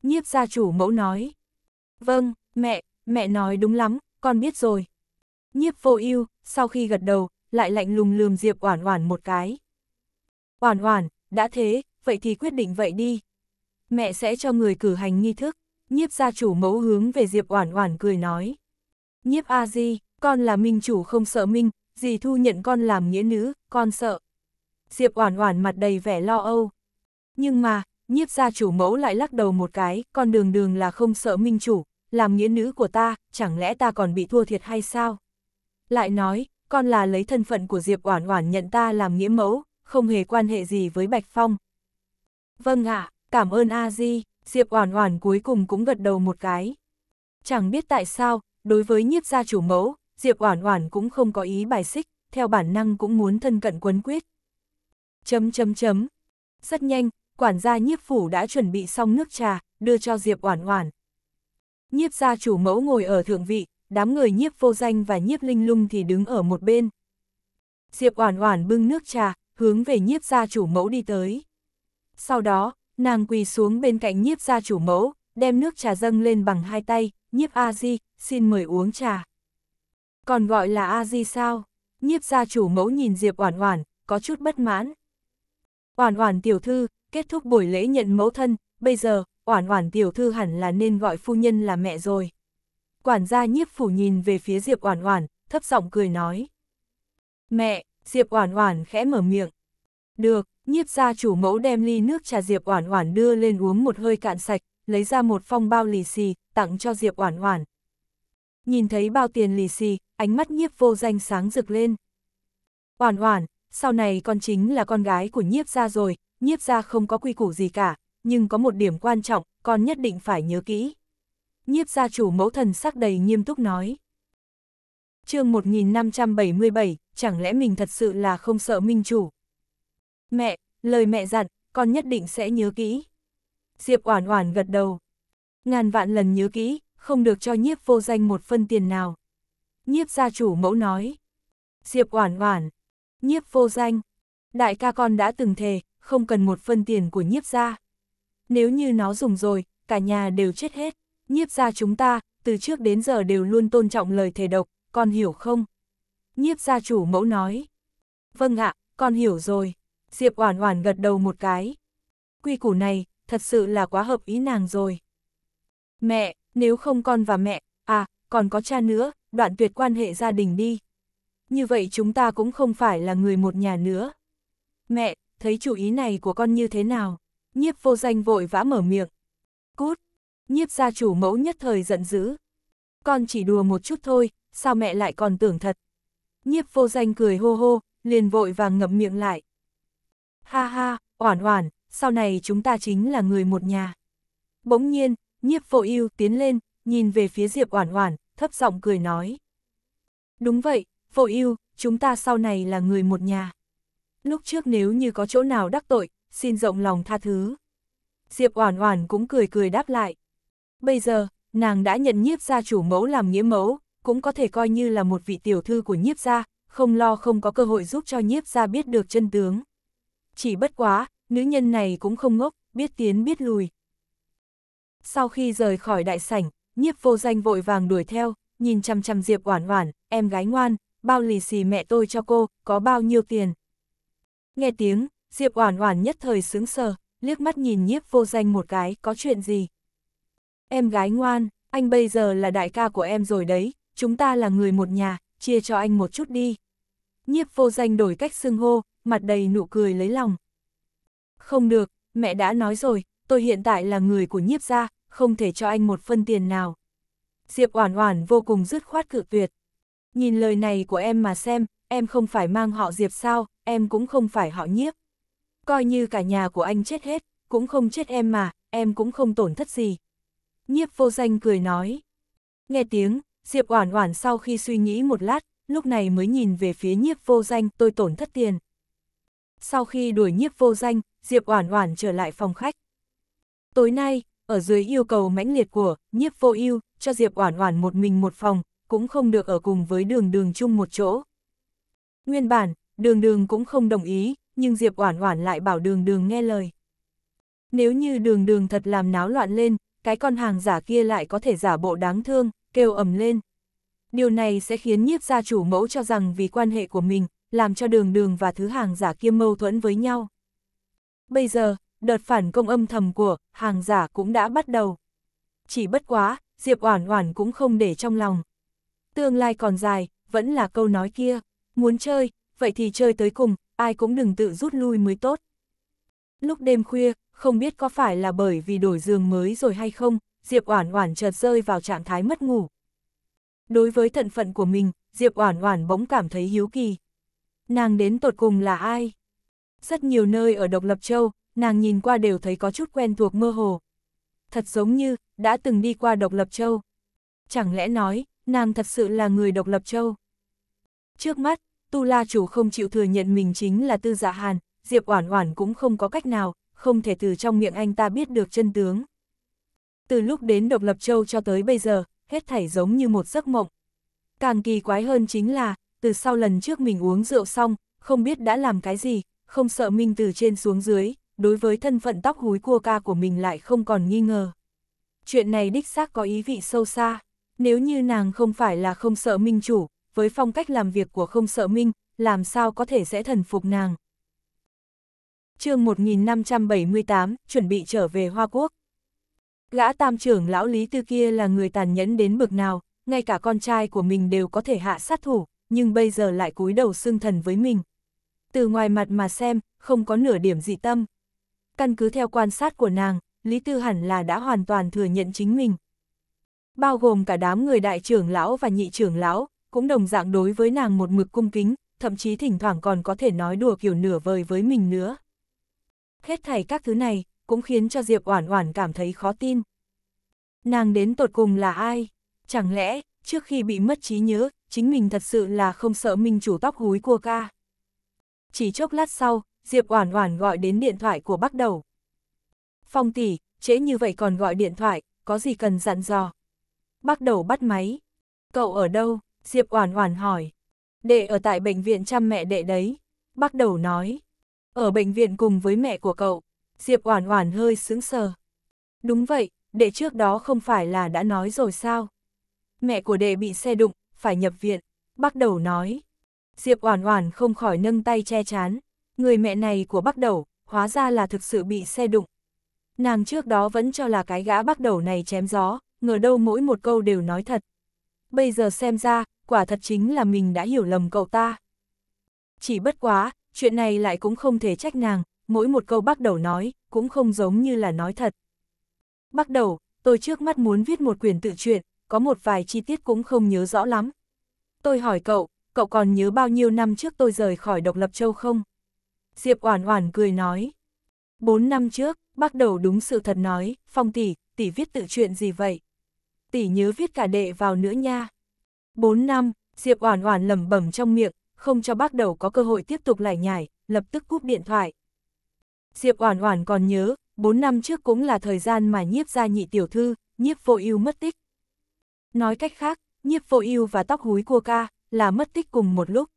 [SPEAKER 1] Nhiếp gia chủ mẫu nói. Vâng, mẹ, mẹ nói đúng lắm, con biết rồi. Nhiếp vô ưu sau khi gật đầu, lại lạnh lùng lườm Diệp Oản Oản một cái. Oản Oản, đã thế, vậy thì quyết định vậy đi. Mẹ sẽ cho người cử hành nghi thức. Nhiếp gia chủ mẫu hướng về Diệp Oản Oản cười nói. Nhiếp A Di, con là minh chủ không sợ minh, dì thu nhận con làm nghĩa nữ, con sợ. Diệp Oản Oản mặt đầy vẻ lo âu. Nhưng mà, nhiếp gia chủ mẫu lại lắc đầu một cái, con đường đường là không sợ minh chủ, làm nghĩa nữ của ta, chẳng lẽ ta còn bị thua thiệt hay sao? Lại nói, con là lấy thân phận của Diệp Oản Oản nhận ta làm nghĩa mẫu, không hề quan hệ gì với Bạch Phong. Vâng ạ, cảm ơn A Di. Diệp Oản Oản cuối cùng cũng gật đầu một cái. Chẳng biết tại sao, đối với nhiếp gia chủ mẫu, Diệp Oản Oản cũng không có ý bài xích, theo bản năng cũng muốn thân cận quấn quyết. Chấm chấm chấm. Rất nhanh, quản gia nhiếp phủ đã chuẩn bị xong nước trà, đưa cho Diệp Oản Oản. Nhiếp gia chủ mẫu ngồi ở thượng vị, đám người nhiếp vô danh và nhiếp linh lung thì đứng ở một bên. Diệp Oản Oản bưng nước trà, hướng về nhiếp gia chủ mẫu đi tới. Sau đó, Nàng quỳ xuống bên cạnh nhiếp gia chủ mẫu, đem nước trà dâng lên bằng hai tay, nhiếp A-di, xin mời uống trà. Còn gọi là A-di sao? Nhiếp gia chủ mẫu nhìn Diệp Oản Oản, có chút bất mãn. Oản Oản tiểu thư, kết thúc buổi lễ nhận mẫu thân, bây giờ, Oản Oản tiểu thư hẳn là nên gọi phu nhân là mẹ rồi. Quản gia nhiếp phủ nhìn về phía Diệp Oản Oản, thấp giọng cười nói. Mẹ, Diệp Oản Oản khẽ mở miệng, được, nhiếp gia chủ mẫu đem ly nước trà Diệp Oản Oản đưa lên uống một hơi cạn sạch, lấy ra một phong bao lì xì, tặng cho Diệp Oản Oản. Nhìn thấy bao tiền lì xì, ánh mắt nhiếp vô danh sáng rực lên. Oản Oản, sau này con chính là con gái của nhiếp gia rồi, nhiếp gia không có quy củ gì cả, nhưng có một điểm quan trọng, con nhất định phải nhớ kỹ. Nhiếp gia chủ mẫu thần sắc đầy nghiêm túc nói. chương 1577, chẳng lẽ mình thật sự là không sợ minh chủ, Mẹ, lời mẹ dặn, con nhất định sẽ nhớ kỹ. Diệp Oản Oản gật đầu. Ngàn vạn lần nhớ kỹ, không được cho nhiếp vô danh một phân tiền nào. Nhiếp gia chủ mẫu nói. Diệp Oản Oản, nhiếp vô danh, đại ca con đã từng thề, không cần một phân tiền của nhiếp gia. Nếu như nó dùng rồi, cả nhà đều chết hết. Nhiếp gia chúng ta, từ trước đến giờ đều luôn tôn trọng lời thề độc, con hiểu không? Nhiếp gia chủ mẫu nói. Vâng ạ, con hiểu rồi. Diệp Oản Oản gật đầu một cái. Quy củ này, thật sự là quá hợp ý nàng rồi. Mẹ, nếu không con và mẹ, à, còn có cha nữa, đoạn tuyệt quan hệ gia đình đi. Như vậy chúng ta cũng không phải là người một nhà nữa. Mẹ, thấy chủ ý này của con như thế nào? Nhiếp vô danh vội vã mở miệng. Cút! Nhiếp gia chủ mẫu nhất thời giận dữ. Con chỉ đùa một chút thôi, sao mẹ lại còn tưởng thật? Nhiếp vô danh cười hô hô, liền vội vàng ngậm miệng lại. Ha ha, oản oản, sau này chúng ta chính là người một nhà. Bỗng nhiên, nhiếp vô ưu tiến lên, nhìn về phía Diệp oản oản, thấp giọng cười nói. Đúng vậy, vô ưu, chúng ta sau này là người một nhà. Lúc trước nếu như có chỗ nào đắc tội, xin rộng lòng tha thứ. Diệp oản oản cũng cười cười đáp lại. Bây giờ, nàng đã nhận nhiếp gia chủ mẫu làm nghĩa mẫu, cũng có thể coi như là một vị tiểu thư của nhiếp gia, không lo không có cơ hội giúp cho nhiếp gia biết được chân tướng chỉ bất quá, nữ nhân này cũng không ngốc, biết tiến biết lùi. Sau khi rời khỏi đại sảnh, nhiếp vô danh vội vàng đuổi theo, nhìn chăm chăm Diệp Oản Oản, em gái ngoan, bao lì xì mẹ tôi cho cô, có bao nhiêu tiền. Nghe tiếng, Diệp Oản Oản nhất thời sướng sờ, liếc mắt nhìn nhiếp vô danh một cái, có chuyện gì? Em gái ngoan, anh bây giờ là đại ca của em rồi đấy, chúng ta là người một nhà, chia cho anh một chút đi. Nhiếp vô danh đổi cách xưng hô, mặt đầy nụ cười lấy lòng. Không được, mẹ đã nói rồi, tôi hiện tại là người của nhiếp gia, không thể cho anh một phân tiền nào. Diệp Oản Oản vô cùng dứt khoát cự tuyệt. Nhìn lời này của em mà xem, em không phải mang họ Diệp sao, em cũng không phải họ nhiếp. Coi như cả nhà của anh chết hết, cũng không chết em mà, em cũng không tổn thất gì. Nhiếp vô danh cười nói. Nghe tiếng, Diệp Oản Oản sau khi suy nghĩ một lát, lúc này mới nhìn về phía nhiếp vô danh tôi tổn thất tiền sau khi đuổi nhiếp vô danh, Diệp Oản Oản trở lại phòng khách. Tối nay, ở dưới yêu cầu mãnh liệt của nhiếp vô ưu, cho Diệp Oản Oản một mình một phòng, cũng không được ở cùng với Đường Đường chung một chỗ. Nguyên bản, Đường Đường cũng không đồng ý, nhưng Diệp Oản Oản lại bảo Đường Đường nghe lời. Nếu như Đường Đường thật làm náo loạn lên, cái con hàng giả kia lại có thể giả bộ đáng thương, kêu ầm lên. Điều này sẽ khiến nhiếp gia chủ mẫu cho rằng vì quan hệ của mình, làm cho đường đường và thứ hàng giả kia mâu thuẫn với nhau. Bây giờ, đợt phản công âm thầm của hàng giả cũng đã bắt đầu. Chỉ bất quá, Diệp Oản Oản cũng không để trong lòng. Tương lai còn dài, vẫn là câu nói kia, muốn chơi, vậy thì chơi tới cùng, ai cũng đừng tự rút lui mới tốt. Lúc đêm khuya, không biết có phải là bởi vì đổi giường mới rồi hay không, Diệp Oản Oản chợt rơi vào trạng thái mất ngủ. Đối với thân phận của mình, Diệp Oản Oản bỗng cảm thấy hiếu kỳ nàng đến tột cùng là ai? Rất nhiều nơi ở Độc Lập Châu, nàng nhìn qua đều thấy có chút quen thuộc mơ hồ. Thật giống như, đã từng đi qua Độc Lập Châu. Chẳng lẽ nói, nàng thật sự là người Độc Lập Châu? Trước mắt, Tu La Chủ không chịu thừa nhận mình chính là Tư Dạ Hàn, Diệp Oản Oản cũng không có cách nào, không thể từ trong miệng anh ta biết được chân tướng. Từ lúc đến Độc Lập Châu cho tới bây giờ, hết thảy giống như một giấc mộng. Càng kỳ quái hơn chính là, từ sau lần trước mình uống rượu xong, không biết đã làm cái gì, không sợ Minh từ trên xuống dưới, đối với thân phận tóc húi cua ca của mình lại không còn nghi ngờ. Chuyện này đích xác có ý vị sâu xa, nếu như nàng không phải là không sợ Minh chủ, với phong cách làm việc của không sợ Minh, làm sao có thể sẽ thần phục nàng. chương 1578, chuẩn bị trở về Hoa Quốc. Gã tam trưởng lão Lý Tư kia là người tàn nhẫn đến bực nào, ngay cả con trai của mình đều có thể hạ sát thủ, nhưng bây giờ lại cúi đầu xưng thần với mình. Từ ngoài mặt mà xem, không có nửa điểm dị tâm. Căn cứ theo quan sát của nàng, Lý Tư hẳn là đã hoàn toàn thừa nhận chính mình. Bao gồm cả đám người đại trưởng lão và nhị trưởng lão, cũng đồng dạng đối với nàng một mực cung kính, thậm chí thỉnh thoảng còn có thể nói đùa kiểu nửa vời với mình nữa. Hết thảy các thứ này, cũng khiến cho Diệp Oản Oản cảm thấy khó tin. Nàng đến tột cùng là ai? Chẳng lẽ, trước khi bị mất trí nhớ, chính mình thật sự là không sợ minh chủ tóc húi cua ca. Chỉ chốc lát sau, Diệp Oản Oản gọi đến điện thoại của Bắc Đầu. "Phong tỷ, trễ như vậy còn gọi điện thoại, có gì cần dặn dò?" Bắc Đầu bắt máy. "Cậu ở đâu?" Diệp Oản Oản hỏi. "Đệ ở tại bệnh viện chăm mẹ đệ đấy." Bắc Đầu nói. "Ở bệnh viện cùng với mẹ của cậu." Diệp Oản Oản hơi sững sờ. "Đúng vậy, đệ trước đó không phải là đã nói rồi sao? Mẹ của đệ bị xe đụng, phải nhập viện, bác đầu nói. Diệp Oản Oản không khỏi nâng tay che chán, người mẹ này của bác đầu, hóa ra là thực sự bị xe đụng. Nàng trước đó vẫn cho là cái gã bác đầu này chém gió, ngờ đâu mỗi một câu đều nói thật. Bây giờ xem ra, quả thật chính là mình đã hiểu lầm cậu ta. Chỉ bất quá, chuyện này lại cũng không thể trách nàng, mỗi một câu bác đầu nói, cũng không giống như là nói thật. Bác đầu, tôi trước mắt muốn viết một quyển tự truyện, có một vài chi tiết cũng không nhớ rõ lắm. Tôi hỏi cậu, cậu còn nhớ bao nhiêu năm trước tôi rời khỏi độc lập châu không? Diệp Oản Oản cười nói. Bốn năm trước, bắt đầu đúng sự thật nói, Phong tỷ, tỷ viết tự chuyện gì vậy? Tỷ nhớ viết cả đệ vào nữa nha. Bốn năm, Diệp Oản Oản lẩm bẩm trong miệng, không cho bác đầu có cơ hội tiếp tục lải nhải, lập tức cúp điện thoại. Diệp Oản Oản còn nhớ, bốn năm trước cũng là thời gian mà nhiếp gia nhị tiểu thư, nhiếp vô yêu mất tích. Nói cách khác, nhiếp vô ưu và tóc húi cua ca là mất tích cùng một lúc.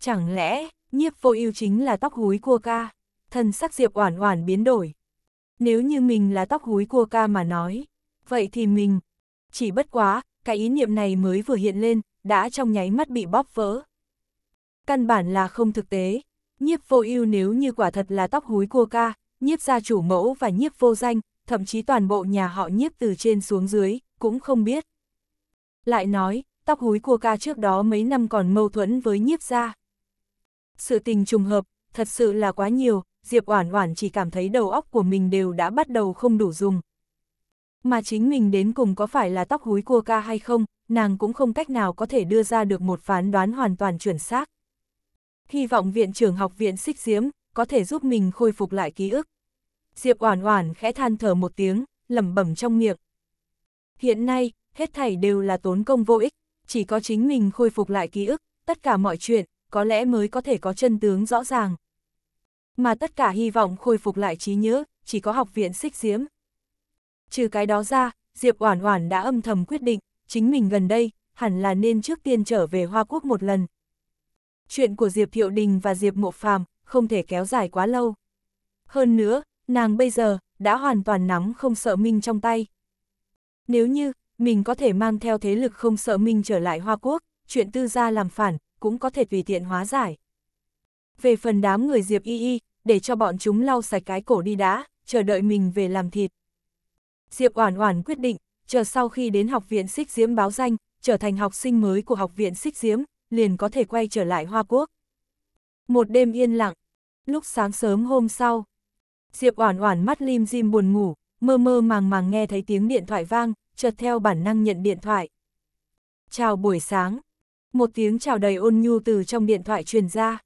[SPEAKER 1] Chẳng lẽ, nhiếp vô ưu chính là tóc húi cua ca? Thần sắc Diệp Oản Oản biến đổi. Nếu như mình là tóc húi cua ca mà nói, vậy thì mình... Chỉ bất quá, cái ý niệm này mới vừa hiện lên, đã trong nháy mắt bị bóp vỡ. Căn bản là không thực tế. Nhiếp vô ưu nếu như quả thật là tóc húi cua ca, nhiếp gia chủ mẫu và nhiếp vô danh, thậm chí toàn bộ nhà họ nhiếp từ trên xuống dưới, cũng không biết. Lại nói, tóc húi của ca trước đó mấy năm còn mâu thuẫn với nhiếp gia. Sự tình trùng hợp, thật sự là quá nhiều, Diệp Oản Oản chỉ cảm thấy đầu óc của mình đều đã bắt đầu không đủ dùng. Mà chính mình đến cùng có phải là tóc húi cua ca hay không, nàng cũng không cách nào có thể đưa ra được một phán đoán hoàn toàn chuẩn xác. Hy vọng viện trưởng học viện Xích diếm có thể giúp mình khôi phục lại ký ức. Diệp Oản Oản khẽ than thở một tiếng, lẩm bẩm trong miệng. Hiện nay, hết thảy đều là tốn công vô ích, chỉ có chính mình khôi phục lại ký ức, tất cả mọi chuyện, có lẽ mới có thể có chân tướng rõ ràng. Mà tất cả hy vọng khôi phục lại trí nhớ, chỉ có học viện xích diễm. Trừ cái đó ra, Diệp Oản Oản đã âm thầm quyết định, chính mình gần đây, hẳn là nên trước tiên trở về Hoa Quốc một lần. Chuyện của Diệp Thiệu Đình và Diệp Mộ Phàm không thể kéo dài quá lâu. Hơn nữa, nàng bây giờ, đã hoàn toàn nắm không sợ minh trong tay. Nếu như, mình có thể mang theo thế lực không sợ mình trở lại Hoa Quốc, chuyện tư gia làm phản, cũng có thể tùy tiện hóa giải. Về phần đám người Diệp Y Y, để cho bọn chúng lau sạch cái cổ đi đã, chờ đợi mình về làm thịt. Diệp Oản Oản quyết định, chờ sau khi đến học viện Xích Diễm báo danh, trở thành học sinh mới của học viện Xích Diễm, liền có thể quay trở lại Hoa Quốc. Một đêm yên lặng, lúc sáng sớm hôm sau, Diệp Oản Oản mắt lim dim buồn ngủ, mơ mơ màng màng nghe thấy tiếng điện thoại vang, chợt theo bản năng nhận điện thoại. Chào buổi sáng. Một tiếng chào đầy ôn nhu từ trong điện thoại truyền ra.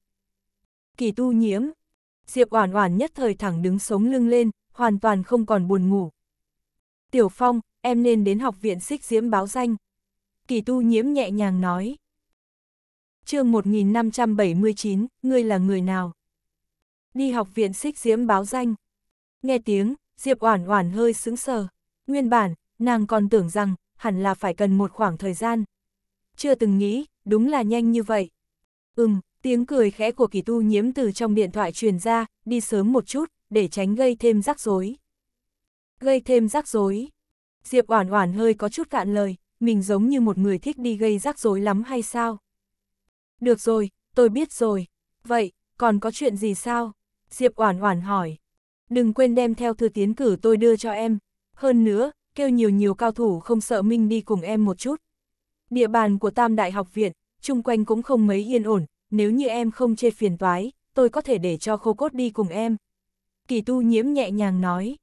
[SPEAKER 1] Kỳ tu nhiễm. Diệp Oản Oản nhất thời thẳng đứng sống lưng lên, hoàn toàn không còn buồn ngủ. Tiểu Phong, em nên đến học viện xích diễm báo danh. Kỳ tu nhiễm nhẹ nhàng nói. chương 1579, ngươi là người nào? Đi học viện xích diễm báo danh. Nghe tiếng, Diệp Oản Oản hơi sững sờ. Nguyên bản, nàng còn tưởng rằng hẳn là phải cần một khoảng thời gian. Chưa từng nghĩ, đúng là nhanh như vậy. Ừm, tiếng cười khẽ của kỳ tu nhiễm từ trong điện thoại truyền ra, đi sớm một chút, để tránh gây thêm rắc rối. Gây thêm rắc rối. Diệp Oản Oản hơi có chút cạn lời, mình giống như một người thích đi gây rắc rối lắm hay sao? Được rồi, tôi biết rồi. Vậy, còn có chuyện gì sao? Diệp Oản Oản hỏi. Đừng quên đem theo thư tiến cử tôi đưa cho em. Hơn nữa, kêu nhiều nhiều cao thủ không sợ Minh đi cùng em một chút. Địa bàn của Tam Đại học viện, chung quanh cũng không mấy yên ổn, nếu như em không chê phiền toái, tôi có thể để cho khô cốt đi cùng em. Kỳ tu nhiễm nhẹ nhàng nói.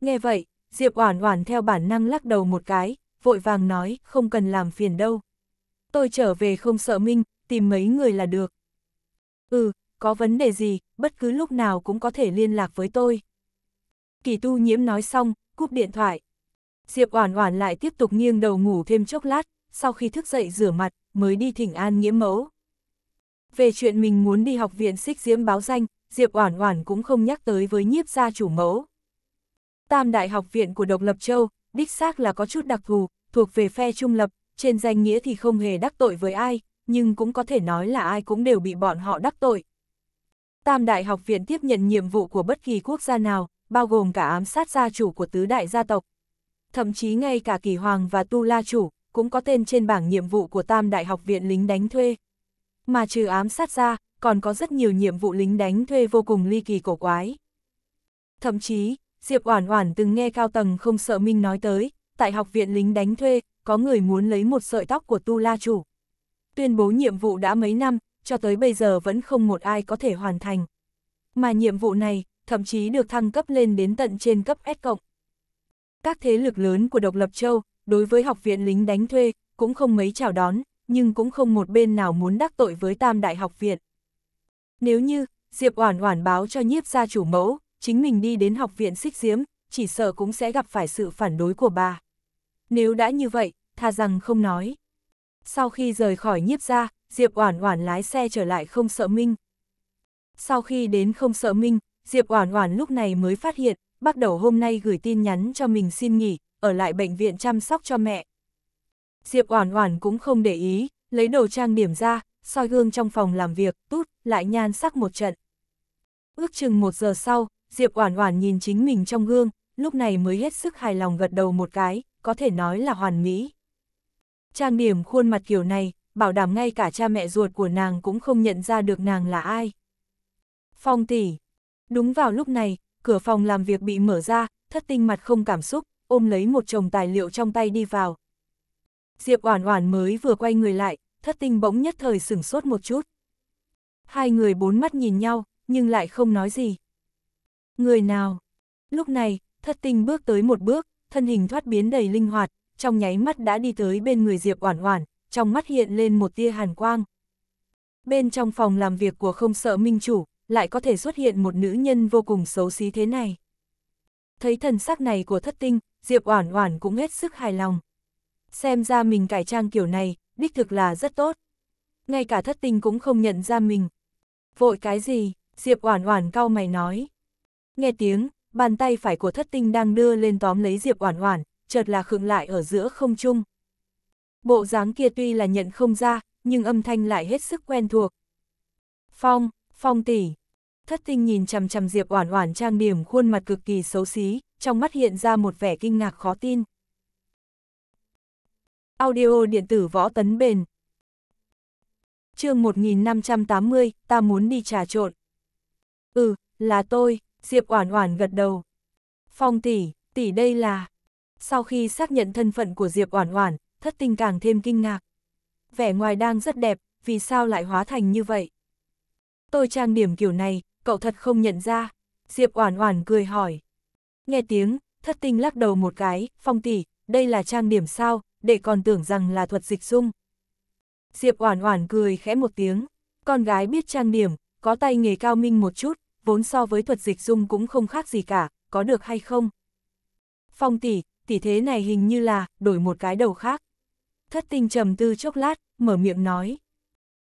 [SPEAKER 1] Nghe vậy, Diệp Oản Oản theo bản năng lắc đầu một cái, vội vàng nói, không cần làm phiền đâu. Tôi trở về không sợ Minh, tìm mấy người là được. Ừ, có vấn đề gì, bất cứ lúc nào cũng có thể liên lạc với tôi. Kỳ tu nhiễm nói xong, cúp điện thoại, Diệp Oản Oản lại tiếp tục nghiêng đầu ngủ thêm chốc lát, sau khi thức dậy rửa mặt, mới đi thỉnh an nghĩa mẫu. Về chuyện mình muốn đi học viện xích diễm báo danh, Diệp Oản Oản cũng không nhắc tới với nhiếp gia chủ mẫu. Tam đại học viện của Độc Lập Châu, đích xác là có chút đặc thù, thuộc về phe trung lập, trên danh nghĩa thì không hề đắc tội với ai, nhưng cũng có thể nói là ai cũng đều bị bọn họ đắc tội. Tam đại học viện tiếp nhận nhiệm vụ của bất kỳ quốc gia nào, bao gồm cả ám sát gia chủ của tứ đại gia tộc, thậm chí ngay cả kỳ hoàng và tu la chủ, cũng có tên trên bảng nhiệm vụ của tam đại học viện lính đánh thuê. Mà trừ ám sát ra, còn có rất nhiều nhiệm vụ lính đánh thuê vô cùng ly kỳ cổ quái. Thậm chí, Diệp Oản Oản từng nghe cao tầng không sợ Minh nói tới, tại học viện lính đánh thuê, có người muốn lấy một sợi tóc của Tu La chủ. Tuyên bố nhiệm vụ đã mấy năm, cho tới bây giờ vẫn không một ai có thể hoàn thành. Mà nhiệm vụ này, thậm chí được thăng cấp lên đến tận trên cấp S cộng các thế lực lớn của độc lập châu, đối với học viện lính đánh thuê, cũng không mấy chào đón, nhưng cũng không một bên nào muốn đắc tội với tam đại học viện. Nếu như, Diệp Oản Oản báo cho nhiếp gia chủ mẫu, chính mình đi đến học viện xích diếm chỉ sợ cũng sẽ gặp phải sự phản đối của bà. Nếu đã như vậy, tha rằng không nói. Sau khi rời khỏi nhiếp gia, Diệp Oản Oản lái xe trở lại không sợ Minh. Sau khi đến không sợ Minh, Diệp Oản Oản lúc này mới phát hiện, bắt đầu hôm nay gửi tin nhắn cho mình xin nghỉ, ở lại bệnh viện chăm sóc cho mẹ. Diệp Oản Oản cũng không để ý, lấy đồ trang điểm ra, soi gương trong phòng làm việc, tút, lại nhan sắc một trận. Ước chừng một giờ sau, Diệp Oản Oản nhìn chính mình trong gương, lúc này mới hết sức hài lòng gật đầu một cái, có thể nói là hoàn mỹ. Trang điểm khuôn mặt kiểu này, bảo đảm ngay cả cha mẹ ruột của nàng cũng không nhận ra được nàng là ai. Phong tỷ. Đúng vào lúc này, cửa phòng làm việc bị mở ra, thất tinh mặt không cảm xúc, ôm lấy một chồng tài liệu trong tay đi vào. Diệp Oản Oản mới vừa quay người lại, thất tinh bỗng nhất thời sửng sốt một chút. Hai người bốn mắt nhìn nhau, nhưng lại không nói gì. Người nào? Lúc này, thất tinh bước tới một bước, thân hình thoát biến đầy linh hoạt, trong nháy mắt đã đi tới bên người Diệp Oản Oản, trong mắt hiện lên một tia hàn quang. Bên trong phòng làm việc của không sợ minh chủ, lại có thể xuất hiện một nữ nhân vô cùng xấu xí thế này. Thấy thần sắc này của thất tinh, Diệp Oản Oản cũng hết sức hài lòng. Xem ra mình cải trang kiểu này, đích thực là rất tốt. Ngay cả thất tinh cũng không nhận ra mình. Vội cái gì, Diệp Oản Oản cau mày nói. Nghe tiếng, bàn tay phải của thất tinh đang đưa lên tóm lấy Diệp Oản Oản, chợt là khựng lại ở giữa không trung. Bộ dáng kia tuy là nhận không ra, nhưng âm thanh lại hết sức quen thuộc. Phong, Phong tỷ. Thất tinh nhìn chằm chằm Diệp Oản Oản trang điểm khuôn mặt cực kỳ xấu xí, trong mắt hiện ra một vẻ kinh ngạc khó tin. Audio điện tử võ tấn bền. Chương 1580, ta muốn đi trà trộn. Ừ, là tôi, Diệp Oản Oản gật đầu. Phong tỷ, tỷ đây là. Sau khi xác nhận thân phận của Diệp Oản Oản, Thất tình càng thêm kinh ngạc. Vẻ ngoài đang rất đẹp, vì sao lại hóa thành như vậy? tôi trang điểm kiểu này, cậu thật không nhận ra. Diệp Oản Oản cười hỏi. Nghe tiếng, thất tinh lắc đầu một cái, phong tỷ, đây là trang điểm sao, để còn tưởng rằng là thuật dịch dung. Diệp Oản Oản cười khẽ một tiếng, con gái biết trang điểm, có tay nghề cao minh một chút, vốn so với thuật dịch dung cũng không khác gì cả, có được hay không? Phong tỷ, tỷ thế này hình như là đổi một cái đầu khác. Thất Tinh trầm tư chốc lát, mở miệng nói: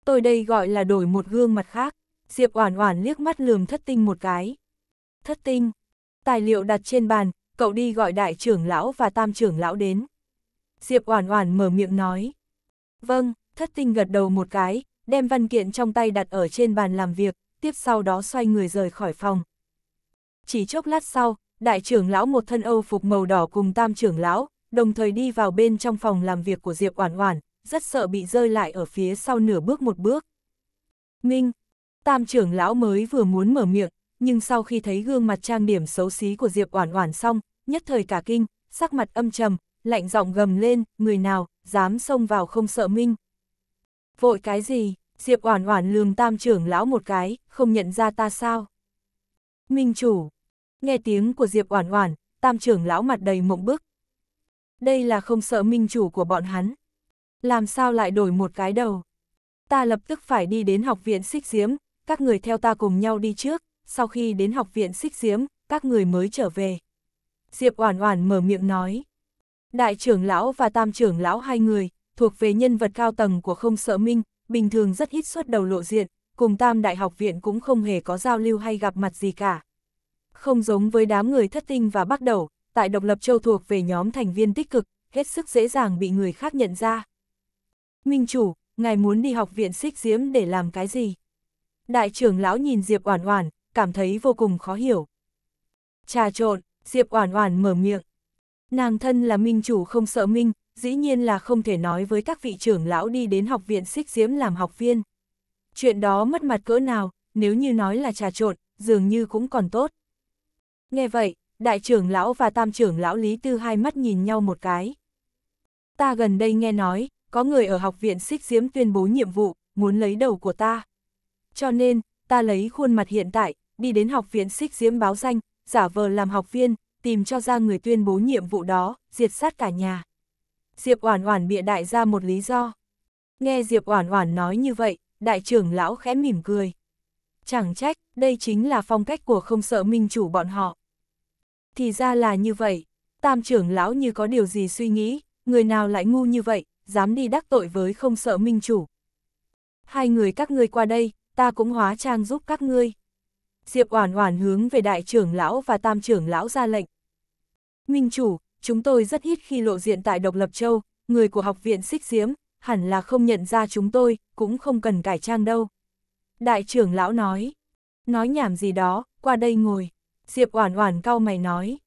[SPEAKER 1] "Tôi đây gọi là đổi một gương mặt khác." Diệp Oản Oản liếc mắt lườm thất tinh một cái. Thất tinh, tài liệu đặt trên bàn, cậu đi gọi đại trưởng lão và tam trưởng lão đến. Diệp Oản Oản mở miệng nói. Vâng, thất tinh gật đầu một cái, đem văn kiện trong tay đặt ở trên bàn làm việc, tiếp sau đó xoay người rời khỏi phòng. Chỉ chốc lát sau, đại trưởng lão một thân Âu phục màu đỏ cùng tam trưởng lão, đồng thời đi vào bên trong phòng làm việc của Diệp Oản Oản, rất sợ bị rơi lại ở phía sau nửa bước một bước. Minh, Tam trưởng lão mới vừa muốn mở miệng, nhưng sau khi thấy gương mặt trang điểm xấu xí của Diệp Oản Oản xong, nhất thời cả kinh, sắc mặt âm trầm, lạnh giọng gầm lên, người nào dám xông vào không sợ minh. Vội cái gì? Diệp Oản Oản lườm Tam trưởng lão một cái, không nhận ra ta sao? Minh chủ. Nghe tiếng của Diệp Oản Oản, Tam trưởng lão mặt đầy mộng bức. Đây là không sợ minh chủ của bọn hắn. Làm sao lại đổi một cái đầu? Ta lập tức phải đi đến học viện Xích Diễm, các người theo ta cùng nhau đi trước, sau khi đến học viện xích diếm, các người mới trở về. Diệp Oản Oản mở miệng nói. Đại trưởng lão và tam trưởng lão hai người, thuộc về nhân vật cao tầng của không sợ minh, bình thường rất ít xuất đầu lộ diện, cùng tam đại học viện cũng không hề có giao lưu hay gặp mặt gì cả. Không giống với đám người thất tinh và bắt đầu, tại độc lập châu thuộc về nhóm thành viên tích cực, hết sức dễ dàng bị người khác nhận ra. Minh chủ, ngài muốn đi học viện xích diếm để làm cái gì? Đại trưởng lão nhìn Diệp Oản Oản, cảm thấy vô cùng khó hiểu. Trà trộn, Diệp Oản Oản mở miệng. Nàng thân là minh chủ không sợ minh, dĩ nhiên là không thể nói với các vị trưởng lão đi đến học viện xích diễm làm học viên. Chuyện đó mất mặt cỡ nào, nếu như nói là trà trộn, dường như cũng còn tốt. Nghe vậy, đại trưởng lão và tam trưởng lão Lý Tư hai mắt nhìn nhau một cái. Ta gần đây nghe nói, có người ở học viện xích diễm tuyên bố nhiệm vụ, muốn lấy đầu của ta. Cho nên, ta lấy khuôn mặt hiện tại, đi đến học viện xích diễm báo danh, giả vờ làm học viên, tìm cho ra người tuyên bố nhiệm vụ đó, diệt sát cả nhà. Diệp Oản Oản bịa đại ra một lý do. Nghe Diệp Oản Oản nói như vậy, đại trưởng lão khẽ mỉm cười. Chẳng trách, đây chính là phong cách của không sợ minh chủ bọn họ. Thì ra là như vậy, tam trưởng lão như có điều gì suy nghĩ, người nào lại ngu như vậy, dám đi đắc tội với không sợ minh chủ. Hai người các ngươi qua đây, ta cũng hóa trang giúp các ngươi. Diệp Oản Oản hướng về đại trưởng lão và tam trưởng lão ra lệnh. Minh chủ, chúng tôi rất ít khi lộ diện tại Độc Lập Châu, người của học viện Xích Diễm, hẳn là không nhận ra chúng tôi, cũng không cần cải trang đâu. Đại trưởng lão nói. Nói nhảm gì đó, qua đây ngồi. Diệp Oản Oản cau mày nói.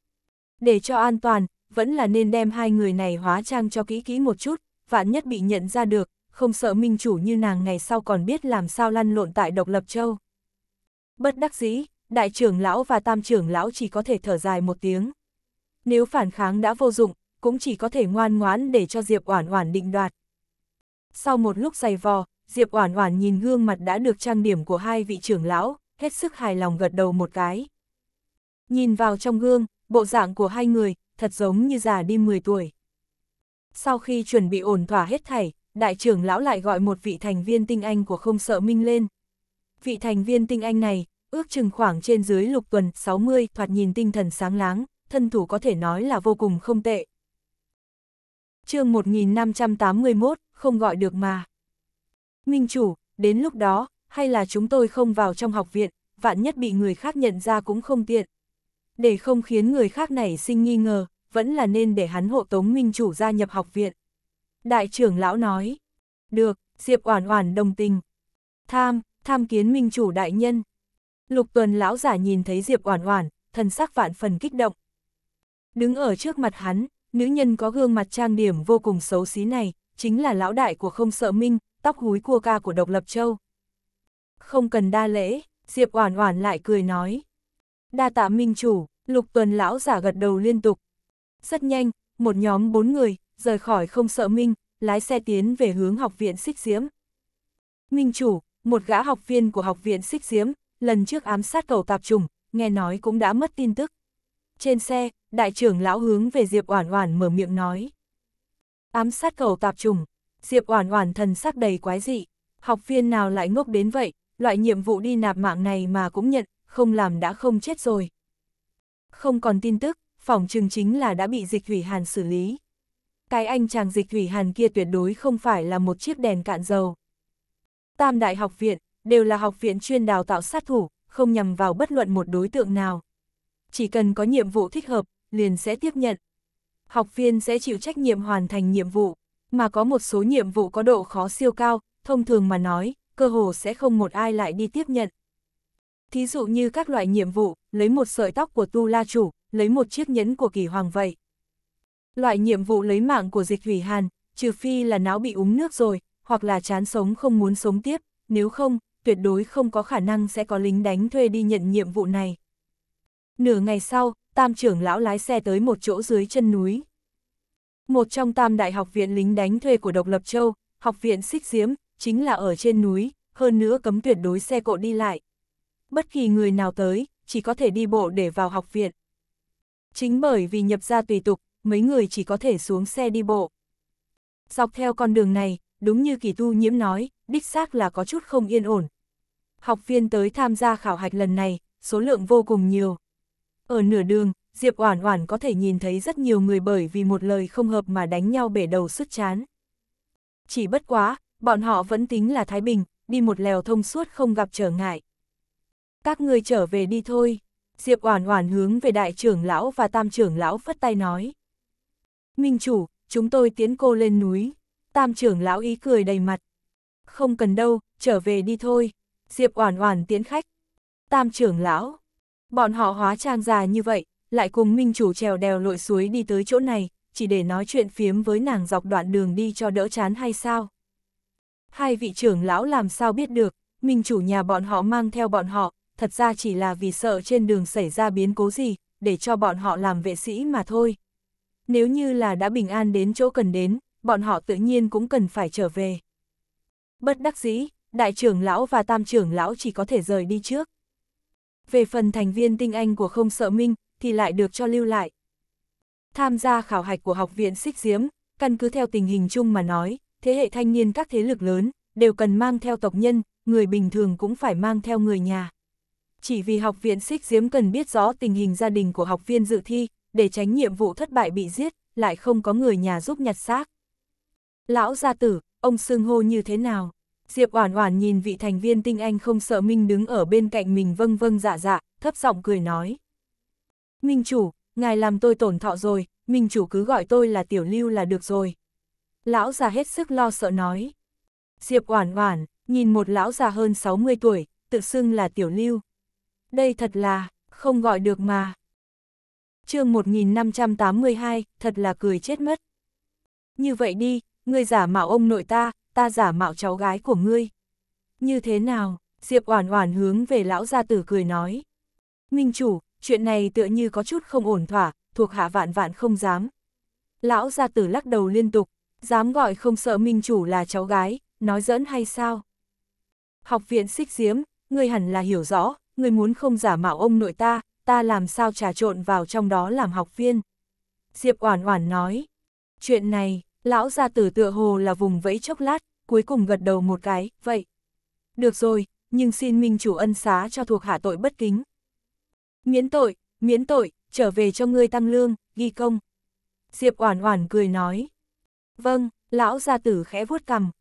[SPEAKER 1] Để cho an toàn, vẫn là nên đem hai người này hóa trang cho kỹ kỹ một chút, vạn nhất bị nhận ra được, không sợ minh chủ như nàng ngày sau còn biết làm sao lăn lộn tại độc lập châu. Bất đắc dĩ, đại trưởng lão và tam trưởng lão chỉ có thể thở dài một tiếng. Nếu phản kháng đã vô dụng, cũng chỉ có thể ngoan ngoãn để cho Diệp Oản Oản định đoạt. Sau một lúc giày vò, Diệp Oản Oản nhìn gương mặt đã được trang điểm của hai vị trưởng lão, hết sức hài lòng gật đầu một cái. Nhìn vào trong gương, bộ dạng của hai người thật giống như già đi 10 tuổi. Sau khi chuẩn bị ổn thỏa hết thảy, đại trưởng lão lại gọi một vị thành viên tinh anh của không sợ minh lên. Vị thành viên tinh anh này, ước chừng khoảng trên dưới lục tuần 60 thoạt nhìn tinh thần sáng láng, thân thủ có thể nói là vô cùng không tệ. chương 1581, không gọi được mà. Minh chủ, đến lúc đó, hay là chúng tôi không vào trong học viện, vạn nhất bị người khác nhận ra cũng không tiện. Để không khiến người khác này sinh nghi ngờ, vẫn là nên để hắn hộ tống minh chủ gia nhập học viện. Đại trưởng lão nói. Được, Diệp Oản Oản đồng tình. Tham, tham kiến minh chủ đại nhân. Lục Tuần lão giả nhìn thấy Diệp Oản Oản, thần sắc vạn phần kích động. Đứng ở trước mặt hắn, nữ nhân có gương mặt trang điểm vô cùng xấu xí này, chính là lão đại của không sợ minh, tóc húi cua ca của độc lập châu. Không cần đa lễ, Diệp Oản Oản lại cười nói. Đa tạ minh chủ, lục tuần lão giả gật đầu liên tục. Rất nhanh, một nhóm bốn người, rời khỏi không sợ Minh, lái xe tiến về hướng học viện xích diễm. Minh chủ, một gã học viên của học viện xích diễm, lần trước ám sát cầu tạp trùng, nghe nói cũng đã mất tin tức. Trên xe, đại trưởng lão hướng về Diệp Oản Oản mở miệng nói. Ám sát cầu tạp trùng, Diệp Oản Oản thần sắc đầy quái dị, học viên nào lại ngốc đến vậy, loại nhiệm vụ đi nạp mạng này mà cũng nhận, không làm đã không chết rồi. Không còn tin tức, phòng trường chính là đã bị dịch hủy hàn xử lý cái anh chàng dịch thủy hàn kia tuyệt đối không phải là một chiếc đèn cạn dầu. Tam đại học viện, đều là học viện chuyên đào tạo sát thủ, không nhằm vào bất luận một đối tượng nào. Chỉ cần có nhiệm vụ thích hợp, liền sẽ tiếp nhận. Học viên sẽ chịu trách nhiệm hoàn thành nhiệm vụ, mà có một số nhiệm vụ có độ khó siêu cao, thông thường mà nói, cơ hồ sẽ không một ai lại đi tiếp nhận. Thí dụ như các loại nhiệm vụ, lấy một sợi tóc của tu la chủ, lấy một chiếc nhẫn của kỳ hoàng vậy. Loại nhiệm vụ lấy mạng của dịch hủy hàn, trừ phi là não bị uống nước rồi, hoặc là chán sống không muốn sống tiếp, nếu không, tuyệt đối không có khả năng sẽ có lính đánh thuê đi nhận nhiệm vụ này. Nửa ngày sau, tam trưởng lão lái xe tới một chỗ dưới chân núi. Một trong tam đại học viện lính đánh thuê của Độc Lập Châu, học viện Xích Diếm, chính là ở trên núi, hơn nữa cấm tuyệt đối xe cộ đi lại. Bất kỳ người nào tới, chỉ có thể đi bộ để vào học viện. Chính bởi vì nhập gia tùy tục, mấy người chỉ có thể xuống xe đi bộ. Dọc theo con đường này, đúng như kỳ tu nhiễm nói, đích xác là có chút không yên ổn. Học viên tới tham gia khảo hạch lần này, số lượng vô cùng nhiều. Ở nửa đường, Diệp Oản Oản có thể nhìn thấy rất nhiều người bởi vì một lời không hợp mà đánh nhau bể đầu sứt chán. Chỉ bất quá, bọn họ vẫn tính là thái bình, đi một lèo thông suốt không gặp trở ngại. Các ngươi trở về đi thôi, Diệp Oản Oản hướng về đại trưởng lão và tam trưởng lão phất tay nói. Minh chủ, chúng tôi tiến cô lên núi. Tam trưởng lão ý cười đầy mặt. Không cần đâu, trở về đi thôi. Diệp Oản Oản tiến khách. Tam trưởng lão. Bọn họ hóa trang già như vậy, lại cùng Minh chủ trèo đèo lội suối đi tới chỗ này, chỉ để nói chuyện phiếm với nàng dọc đoạn đường đi cho đỡ chán hay sao? Hai vị trưởng lão làm sao biết được, Minh chủ nhà bọn họ mang theo bọn họ, thật ra chỉ là vì sợ trên đường xảy ra biến cố gì, để cho bọn họ làm vệ sĩ mà thôi nếu như là đã bình an đến chỗ cần đến, bọn họ tự nhiên cũng cần phải trở về. Bất đắc dĩ, đại trưởng lão và tam trưởng lão chỉ có thể rời đi trước. Về phần thành viên tinh anh của không sợ minh, thì lại được cho lưu lại. Tham gia khảo hạch của học viện xích diếm, căn cứ theo tình hình chung mà nói, thế hệ thanh niên các thế lực lớn, đều cần mang theo tộc nhân, người bình thường cũng phải mang theo người nhà. Chỉ vì học viện xích diếm cần biết rõ tình hình gia đình của học viên dự thi, để tránh nhiệm vụ thất bại bị giết, lại không có người nhà giúp nhặt xác. Lão gia tử, ông xưng hô như thế nào? Diệp Oản Oản nhìn vị thành viên tinh anh không sợ Minh đứng ở bên cạnh mình vâng vâng dạ dạ, thấp giọng cười nói. Minh chủ, ngài làm tôi tổn thọ rồi, Minh chủ cứ gọi tôi là Tiểu Lưu là được rồi. Lão già hết sức lo sợ nói. Diệp Oản Oản nhìn một lão già hơn 60 tuổi, tự xưng là Tiểu Lưu. Đây thật là không gọi được mà chương 1582, thật là cười chết mất. Như vậy đi, ngươi giả mạo ông nội ta, ta giả mạo cháu gái của ngươi. Như thế nào? Diệp Oản Oản hướng về lão gia tử cười nói. Minh chủ, chuyện này tựa như có chút không ổn thỏa, thuộc hạ vạn vạn không dám. Lão gia tử lắc đầu liên tục, dám gọi không sợ minh chủ là cháu gái, nói giỡn hay sao? Học viện xích diếm, ngươi hẳn là hiểu rõ, ngươi muốn không giả mạo ông nội ta, ta làm sao trà trộn vào trong đó làm học viên. Diệp Oản Oản nói, chuyện này, lão gia tử tựa hồ là vùng vẫy chốc lát, cuối cùng gật đầu một cái, vậy. Được rồi, nhưng xin minh chủ ân xá cho thuộc hạ tội bất kính. Miễn tội, miễn tội, trở về cho ngươi tăng lương, ghi công. Diệp Oản Oản cười nói. Vâng, lão gia tử khẽ vuốt cằm.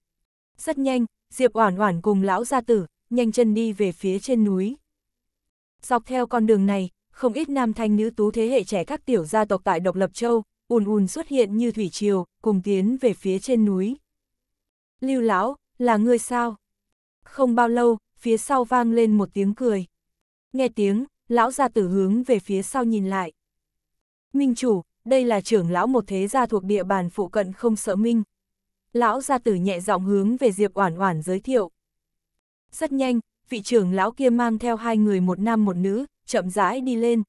[SPEAKER 1] Rất nhanh, Diệp Oản Oản cùng lão gia tử nhanh chân đi về phía trên núi. Dọc theo con đường này, không ít nam thanh nữ tú thế hệ trẻ các tiểu gia tộc tại Độc Lập Châu, ùn ùn xuất hiện như thủy triều, cùng tiến về phía trên núi. Lưu lão, là ngươi sao? Không bao lâu, phía sau vang lên một tiếng cười. Nghe tiếng, lão gia tử hướng về phía sau nhìn lại. Minh chủ, đây là trưởng lão một thế gia thuộc địa bàn phụ cận không sợ minh. Lão gia tử nhẹ giọng hướng về Diệp Oản Oản giới thiệu. Rất nhanh, vị trưởng lão kia mang theo hai người một nam một nữ, chậm rãi đi lên.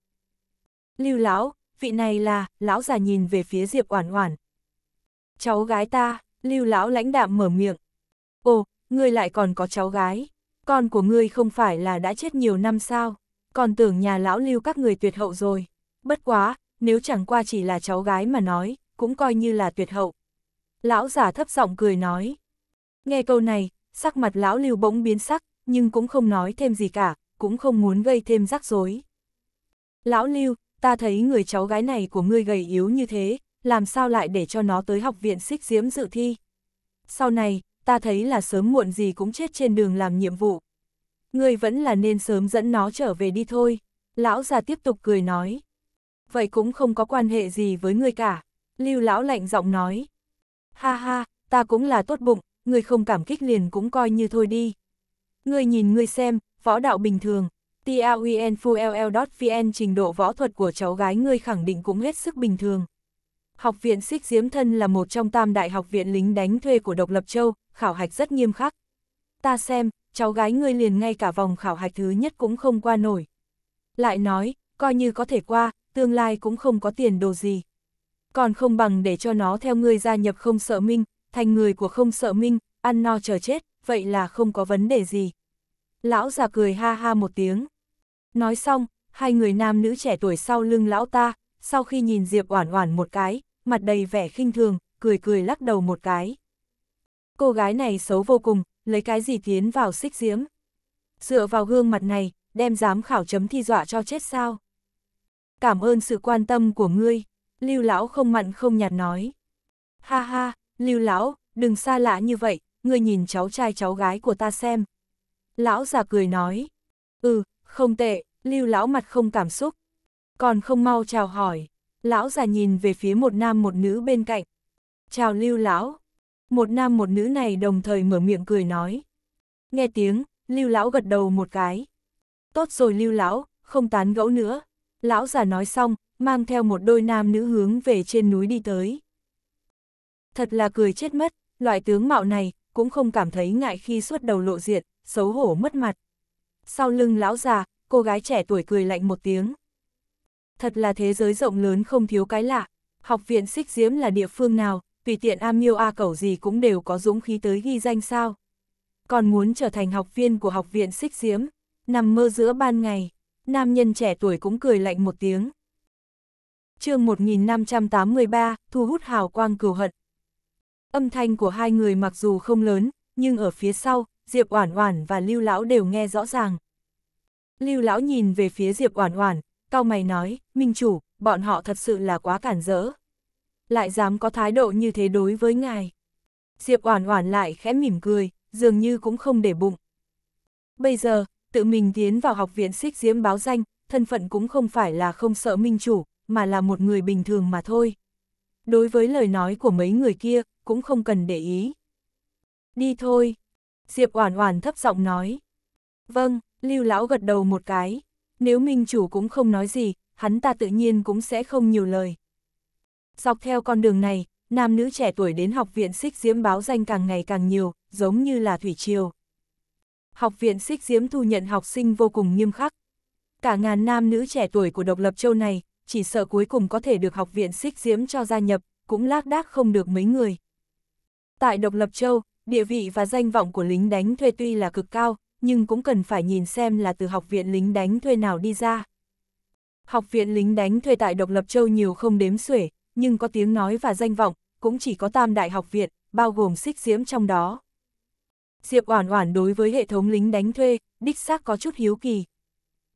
[SPEAKER 1] Lưu lão, vị này là, lão già nhìn về phía Diệp Oản Oản. Cháu gái ta, Lưu lão lãnh đạm mở miệng. Ồ, ngươi lại còn có cháu gái, con của ngươi không phải là đã chết nhiều năm sao? Còn tưởng nhà lão Lưu các người tuyệt hậu rồi. Bất quá, nếu chẳng qua chỉ là cháu gái mà nói, cũng coi như là tuyệt hậu. Lão già thấp giọng cười nói. Nghe câu này, sắc mặt lão Lưu bỗng biến sắc, nhưng cũng không nói thêm gì cả, cũng không muốn gây thêm rắc rối. Lão Lưu, ta thấy người cháu gái này của ngươi gầy yếu như thế, làm sao lại để cho nó tới học viện xích diễm dự thi. Sau này, ta thấy là sớm muộn gì cũng chết trên đường làm nhiệm vụ. Ngươi vẫn là nên sớm dẫn nó trở về đi thôi, lão già tiếp tục cười nói. Vậy cũng không có quan hệ gì với ngươi cả, lưu lão lạnh giọng nói. Ha ha, ta cũng là tốt bụng, ngươi không cảm kích liền cũng coi như thôi đi. Ngươi nhìn ngươi xem, võ đạo bình thường, tiaunfull.vn trình độ võ thuật của cháu gái ngươi khẳng định cũng hết sức bình thường. Học viện Xích Diếm Thân là một trong tam đại học viện lính đánh thuê của Độc Lập Châu, khảo hạch rất nghiêm khắc. Ta xem, cháu gái ngươi liền ngay cả vòng khảo hạch thứ nhất cũng không qua nổi. Lại nói, coi như có thể qua, tương lai cũng không có tiền đồ gì. Còn không bằng để cho nó theo ngươi gia nhập không sợ minh, thành người của không sợ minh, ăn no chờ chết, vậy là không có vấn đề gì. Lão già cười ha ha một tiếng. Nói xong, hai người nam nữ trẻ tuổi sau lưng lão ta, sau khi nhìn Diệp Oản Oản một cái, mặt đầy vẻ khinh thường, cười cười lắc đầu một cái. Cô gái này xấu vô cùng, lấy cái gì tiến vào xích diễm? Dựa vào gương mặt này, đem dám khảo chấm thi dọa cho chết sao? Cảm ơn sự quan tâm của ngươi, Lưu lão không mặn không nhạt nói. Ha ha, Lưu lão, đừng xa lạ như vậy, ngươi nhìn cháu trai cháu gái của ta xem. Lão già cười nói, ừ, không tệ, lưu lão mặt không cảm xúc. Còn không mau chào hỏi, lão già nhìn về phía một nam một nữ bên cạnh. Chào lưu lão, một nam một nữ này đồng thời mở miệng cười nói. Nghe tiếng, lưu lão gật đầu một cái. Tốt rồi lưu lão, không tán gẫu nữa. Lão già nói xong, mang theo một đôi nam nữ hướng về trên núi đi tới. Thật là cười chết mất, loại tướng mạo này, cũng không cảm thấy ngại khi suốt đầu lộ diện, xấu hổ mất mặt. Sau lưng lão già, cô gái trẻ tuổi cười lạnh một tiếng. Thật là thế giới rộng lớn không thiếu cái lạ, học viện xích diễm là địa phương nào, tùy tiện am miêu a cẩu gì cũng đều có dũng khí tới ghi danh sao. Còn muốn trở thành học viên của học viện xích diễm, nằm mơ giữa ban ngày, nam nhân trẻ tuổi cũng cười lạnh một tiếng. chương 1583, thu hút hào quang cửu hận, Âm thanh của hai người mặc dù không lớn, nhưng ở phía sau, Diệp Oản Oản và Lưu lão đều nghe rõ ràng. Lưu lão nhìn về phía Diệp Oản Oản, cao mày nói, "Minh chủ, bọn họ thật sự là quá cản rỡ. Lại dám có thái độ như thế đối với ngài." Diệp Oản Oản lại khẽ mỉm cười, dường như cũng không để bụng. Bây giờ, tự mình tiến vào học viện Xích Diễm báo danh, thân phận cũng không phải là không sợ minh chủ, mà là một người bình thường mà thôi. Đối với lời nói của mấy người kia, cũng không cần để ý. Đi thôi. Diệp Oản Oản thấp giọng nói. Vâng, Lưu lão gật đầu một cái. Nếu minh chủ cũng không nói gì, hắn ta tự nhiên cũng sẽ không nhiều lời. Dọc theo con đường này, nam nữ trẻ tuổi đến học viện Xích Diễm báo danh càng ngày càng nhiều, giống như là thủy triều. Học viện Xích Diễm thu nhận học sinh vô cùng nghiêm khắc. Cả ngàn nam nữ trẻ tuổi của độc lập châu này, chỉ sợ cuối cùng có thể được học viện Xích Diễm cho gia nhập, cũng lác đác không được mấy người. Tại Độc Lập Châu, địa vị và danh vọng của lính đánh thuê tuy là cực cao, nhưng cũng cần phải nhìn xem là từ học viện lính đánh thuê nào đi ra. Học viện lính đánh thuê tại Độc Lập Châu nhiều không đếm xuể, nhưng có tiếng nói và danh vọng, cũng chỉ có tam đại học viện, bao gồm xích diễm trong đó. Diệp Oản Oản đối với hệ thống lính đánh thuê, đích xác có chút hiếu kỳ.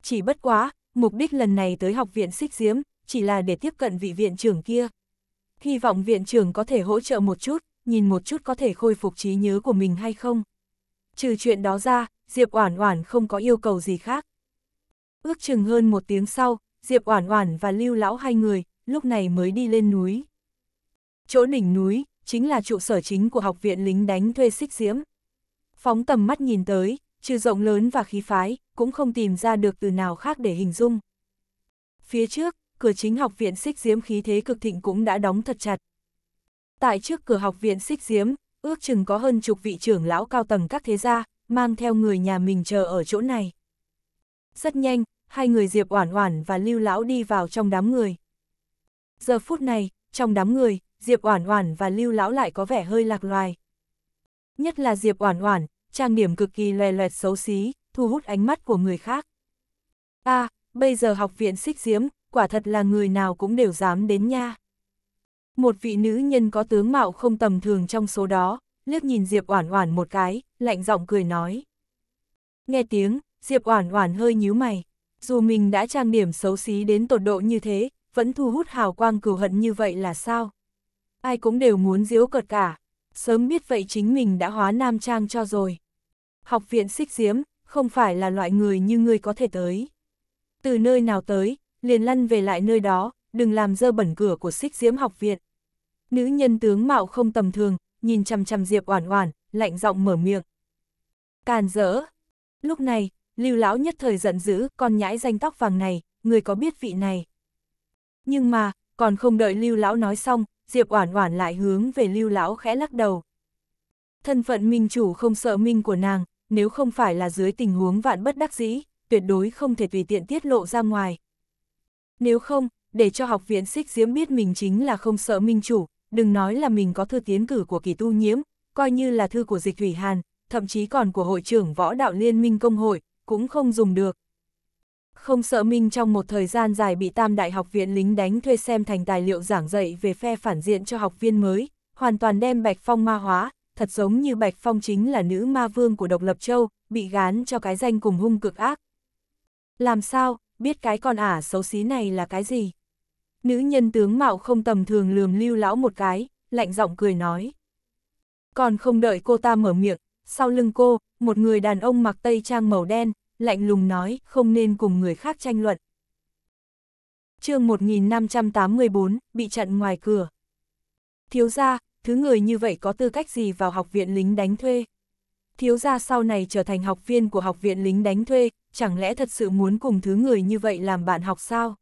[SPEAKER 1] Chỉ bất quá, mục đích lần này tới học viện xích diễm, chỉ là để tiếp cận vị viện trưởng kia. Hy vọng viện trưởng có thể hỗ trợ một chút nhìn một chút có thể khôi phục trí nhớ của mình hay không. Trừ chuyện đó ra, Diệp Oản Oản không có yêu cầu gì khác. Ước chừng hơn một tiếng sau, Diệp Oản Oản và Lưu lão hai người lúc này mới đi lên núi. Chỗ đỉnh núi chính là trụ sở chính của học viện lính đánh thuê Xích Diễm. Phóng tầm mắt nhìn tới, trừ rộng lớn và khí phái, cũng không tìm ra được từ nào khác để hình dung. Phía trước, cửa chính học viện Xích Diễm khí thế cực thịnh cũng đã đóng thật chặt tại trước cửa học viện xích diếm, ước chừng có hơn chục vị trưởng lão cao tầng các thế gia, mang theo người nhà mình chờ ở chỗ này. Rất nhanh, hai người Diệp Oản Oản và Lưu lão đi vào trong đám người. Giờ phút này, trong đám người, Diệp Oản Oản và Lưu lão lại có vẻ hơi lạc loài. Nhất là Diệp Oản Oản, trang điểm cực kỳ loè loẹt xấu xí, thu hút ánh mắt của người khác. A, à, bây giờ học viện Xích diếm quả thật là người nào cũng đều dám đến nha. Một vị nữ nhân có tướng mạo không tầm thường trong số đó, liếc nhìn Diệp Oản Oản một cái, lạnh giọng cười nói. Nghe tiếng, Diệp Oản Oản hơi nhíu mày, dù mình đã trang điểm xấu xí đến tột độ như thế, vẫn thu hút hào quang cừu hận như vậy là sao? Ai cũng đều muốn giễu cợt cả, sớm biết vậy chính mình đã hóa nam trang cho rồi. Học viện Xích Diễm, không phải là loại người như ngươi có thể tới. Từ nơi nào tới, liền lăn về lại nơi đó, đừng làm dơ bẩn cửa của Xích Diễm học viện. Nữ nhân tướng mạo không tầm thường, nhìn chằm chằm Diệp Oản Oản, lạnh giọng mở miệng. Càn rỡ. Lúc này, Lưu lão nhất thời giận dữ, con nhãi danh tóc vàng này, người có biết vị này. Nhưng mà, còn không đợi Lưu lão nói xong, Diệp Oản Oản lại hướng về Lưu lão khẽ lắc đầu. Thân phận minh chủ không sợ minh của nàng, nếu không phải là dưới tình huống vạn bất đắc dĩ, tuyệt đối không thể tùy tiện tiết lộ ra ngoài. Nếu không, để cho học viện xích diễm biết mình chính là không sợ minh chủ, đừng nói là mình có thư tiến cử của kỳ tu nhiễm, coi như là thư của dịch thủy hàn, thậm chí còn của hội trưởng võ đạo liên minh công hội, cũng không dùng được. Không sợ Minh trong một thời gian dài bị tam đại học viện lính đánh thuê xem thành tài liệu giảng dạy về phe phản diện cho học viên mới, hoàn toàn đem Bạch Phong ma hóa, thật giống như Bạch Phong chính là nữ ma vương của độc lập châu, bị gán cho cái danh cùng hung cực ác. Làm sao, biết cái con ả xấu xí này là cái gì? Nữ nhân tướng mạo không tầm thường lườm lưu lão một cái, lạnh giọng cười nói. Còn không đợi cô ta mở miệng, sau lưng cô, một người đàn ông mặc tây trang màu đen, lạnh lùng nói không nên cùng người khác tranh luận. chương 1584, bị chặn ngoài cửa. Thiếu gia, thứ người như vậy có tư cách gì vào học viện lính đánh thuê? Thiếu gia sau này trở thành học viên của học viện lính đánh thuê, chẳng lẽ thật sự muốn cùng thứ người như vậy làm bạn học sao?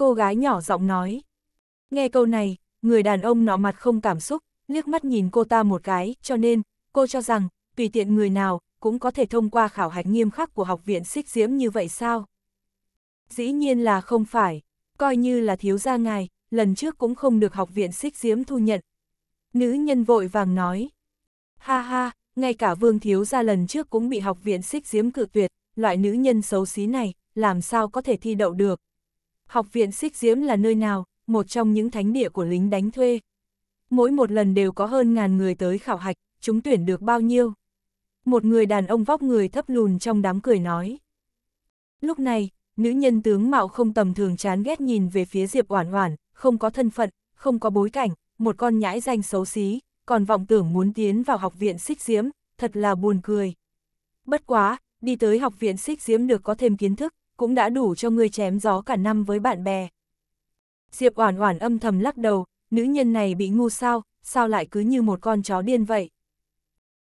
[SPEAKER 1] cô gái nhỏ giọng nói. Nghe câu này, người đàn ông nọ mặt không cảm xúc, liếc mắt nhìn cô ta một cái, cho nên, cô cho rằng, tùy tiện người nào, cũng có thể thông qua khảo hạch nghiêm khắc của học viện xích diễm như vậy sao? Dĩ nhiên là không phải, coi như là thiếu gia ngài, lần trước cũng không được học viện xích diễm thu nhận. Nữ nhân vội vàng nói, ha ha, ngay cả vương thiếu gia lần trước cũng bị học viện xích diễm cự tuyệt, loại nữ nhân xấu xí này, làm sao có thể thi đậu được. Học viện Xích Diễm là nơi nào, một trong những thánh địa của lính đánh thuê. Mỗi một lần đều có hơn ngàn người tới khảo hạch, chúng tuyển được bao nhiêu. Một người đàn ông vóc người thấp lùn trong đám cười nói. Lúc này, nữ nhân tướng mạo không tầm thường chán ghét nhìn về phía Diệp Oản Oản, không có thân phận, không có bối cảnh, một con nhãi danh xấu xí, còn vọng tưởng muốn tiến vào học viện Xích Diễm, thật là buồn cười. Bất quá, đi tới học viện Xích Diễm được có thêm kiến thức, cũng đã đủ cho ngươi chém gió cả năm với bạn bè. Diệp Oản Oản âm thầm lắc đầu, nữ nhân này bị ngu sao, sao lại cứ như một con chó điên vậy.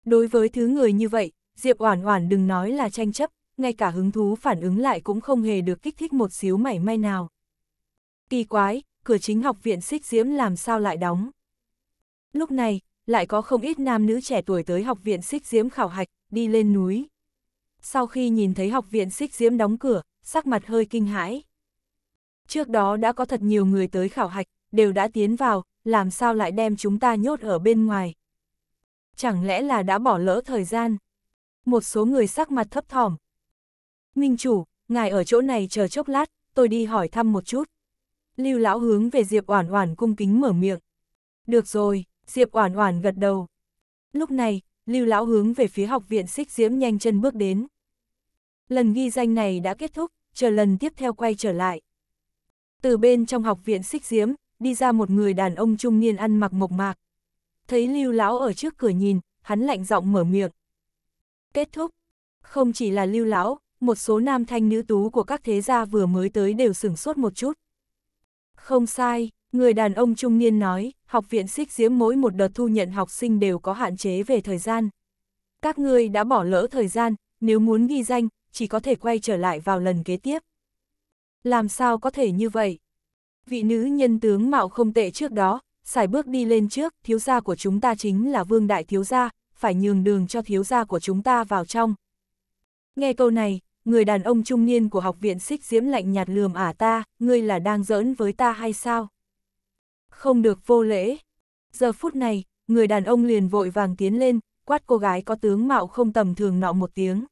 [SPEAKER 1] Đối với thứ người như vậy, Diệp Oản Oản đừng nói là tranh chấp, ngay cả hứng thú phản ứng lại cũng không hề được kích thích một xíu mảy may nào. Kỳ quái, cửa chính học viện Xích Diễm làm sao lại đóng? Lúc này, lại có không ít nam nữ trẻ tuổi tới học viện Xích Diễm khảo hạch, đi lên núi. Sau khi nhìn thấy học viện Xích Diễm đóng cửa, sắc mặt hơi kinh hãi. Trước đó đã có thật nhiều người tới khảo hạch, đều đã tiến vào, làm sao lại đem chúng ta nhốt ở bên ngoài. Chẳng lẽ là đã bỏ lỡ thời gian? Một số người sắc mặt thấp thỏm. Minh chủ, ngài ở chỗ này chờ chốc lát, tôi đi hỏi thăm một chút. Lưu lão hướng về Diệp Oản Oản cung kính mở miệng. Được rồi, Diệp Oản Oản gật đầu. Lúc này, Lưu lão hướng về phía học viện Xích Diễm nhanh chân bước đến. Lần ghi danh này đã kết thúc, chờ lần tiếp theo quay trở lại. Từ bên trong học viện xích diếm, đi ra một người đàn ông trung niên ăn mặc mộc mạc. Thấy lưu lão ở trước cửa nhìn, hắn lạnh giọng mở miệng. Kết thúc. Không chỉ là lưu lão, một số nam thanh nữ tú của các thế gia vừa mới tới đều sửng sốt một chút. Không sai, người đàn ông trung niên nói, học viện xích diếm mỗi một đợt thu nhận học sinh đều có hạn chế về thời gian. Các ngươi đã bỏ lỡ thời gian, nếu muốn ghi danh, chỉ có thể quay trở lại vào lần kế tiếp. Làm sao có thể như vậy? Vị nữ nhân tướng mạo không tệ trước đó, xài bước đi lên trước, thiếu gia của chúng ta chính là vương đại thiếu gia, phải nhường đường cho thiếu gia của chúng ta vào trong. Nghe câu này, người đàn ông trung niên của học viện xích diễm lạnh nhạt lườm ả ta, ngươi là đang giỡn với ta hay sao? Không được vô lễ. Giờ phút này, người đàn ông liền vội vàng tiến lên, quát cô gái có tướng mạo không tầm thường nọ một tiếng.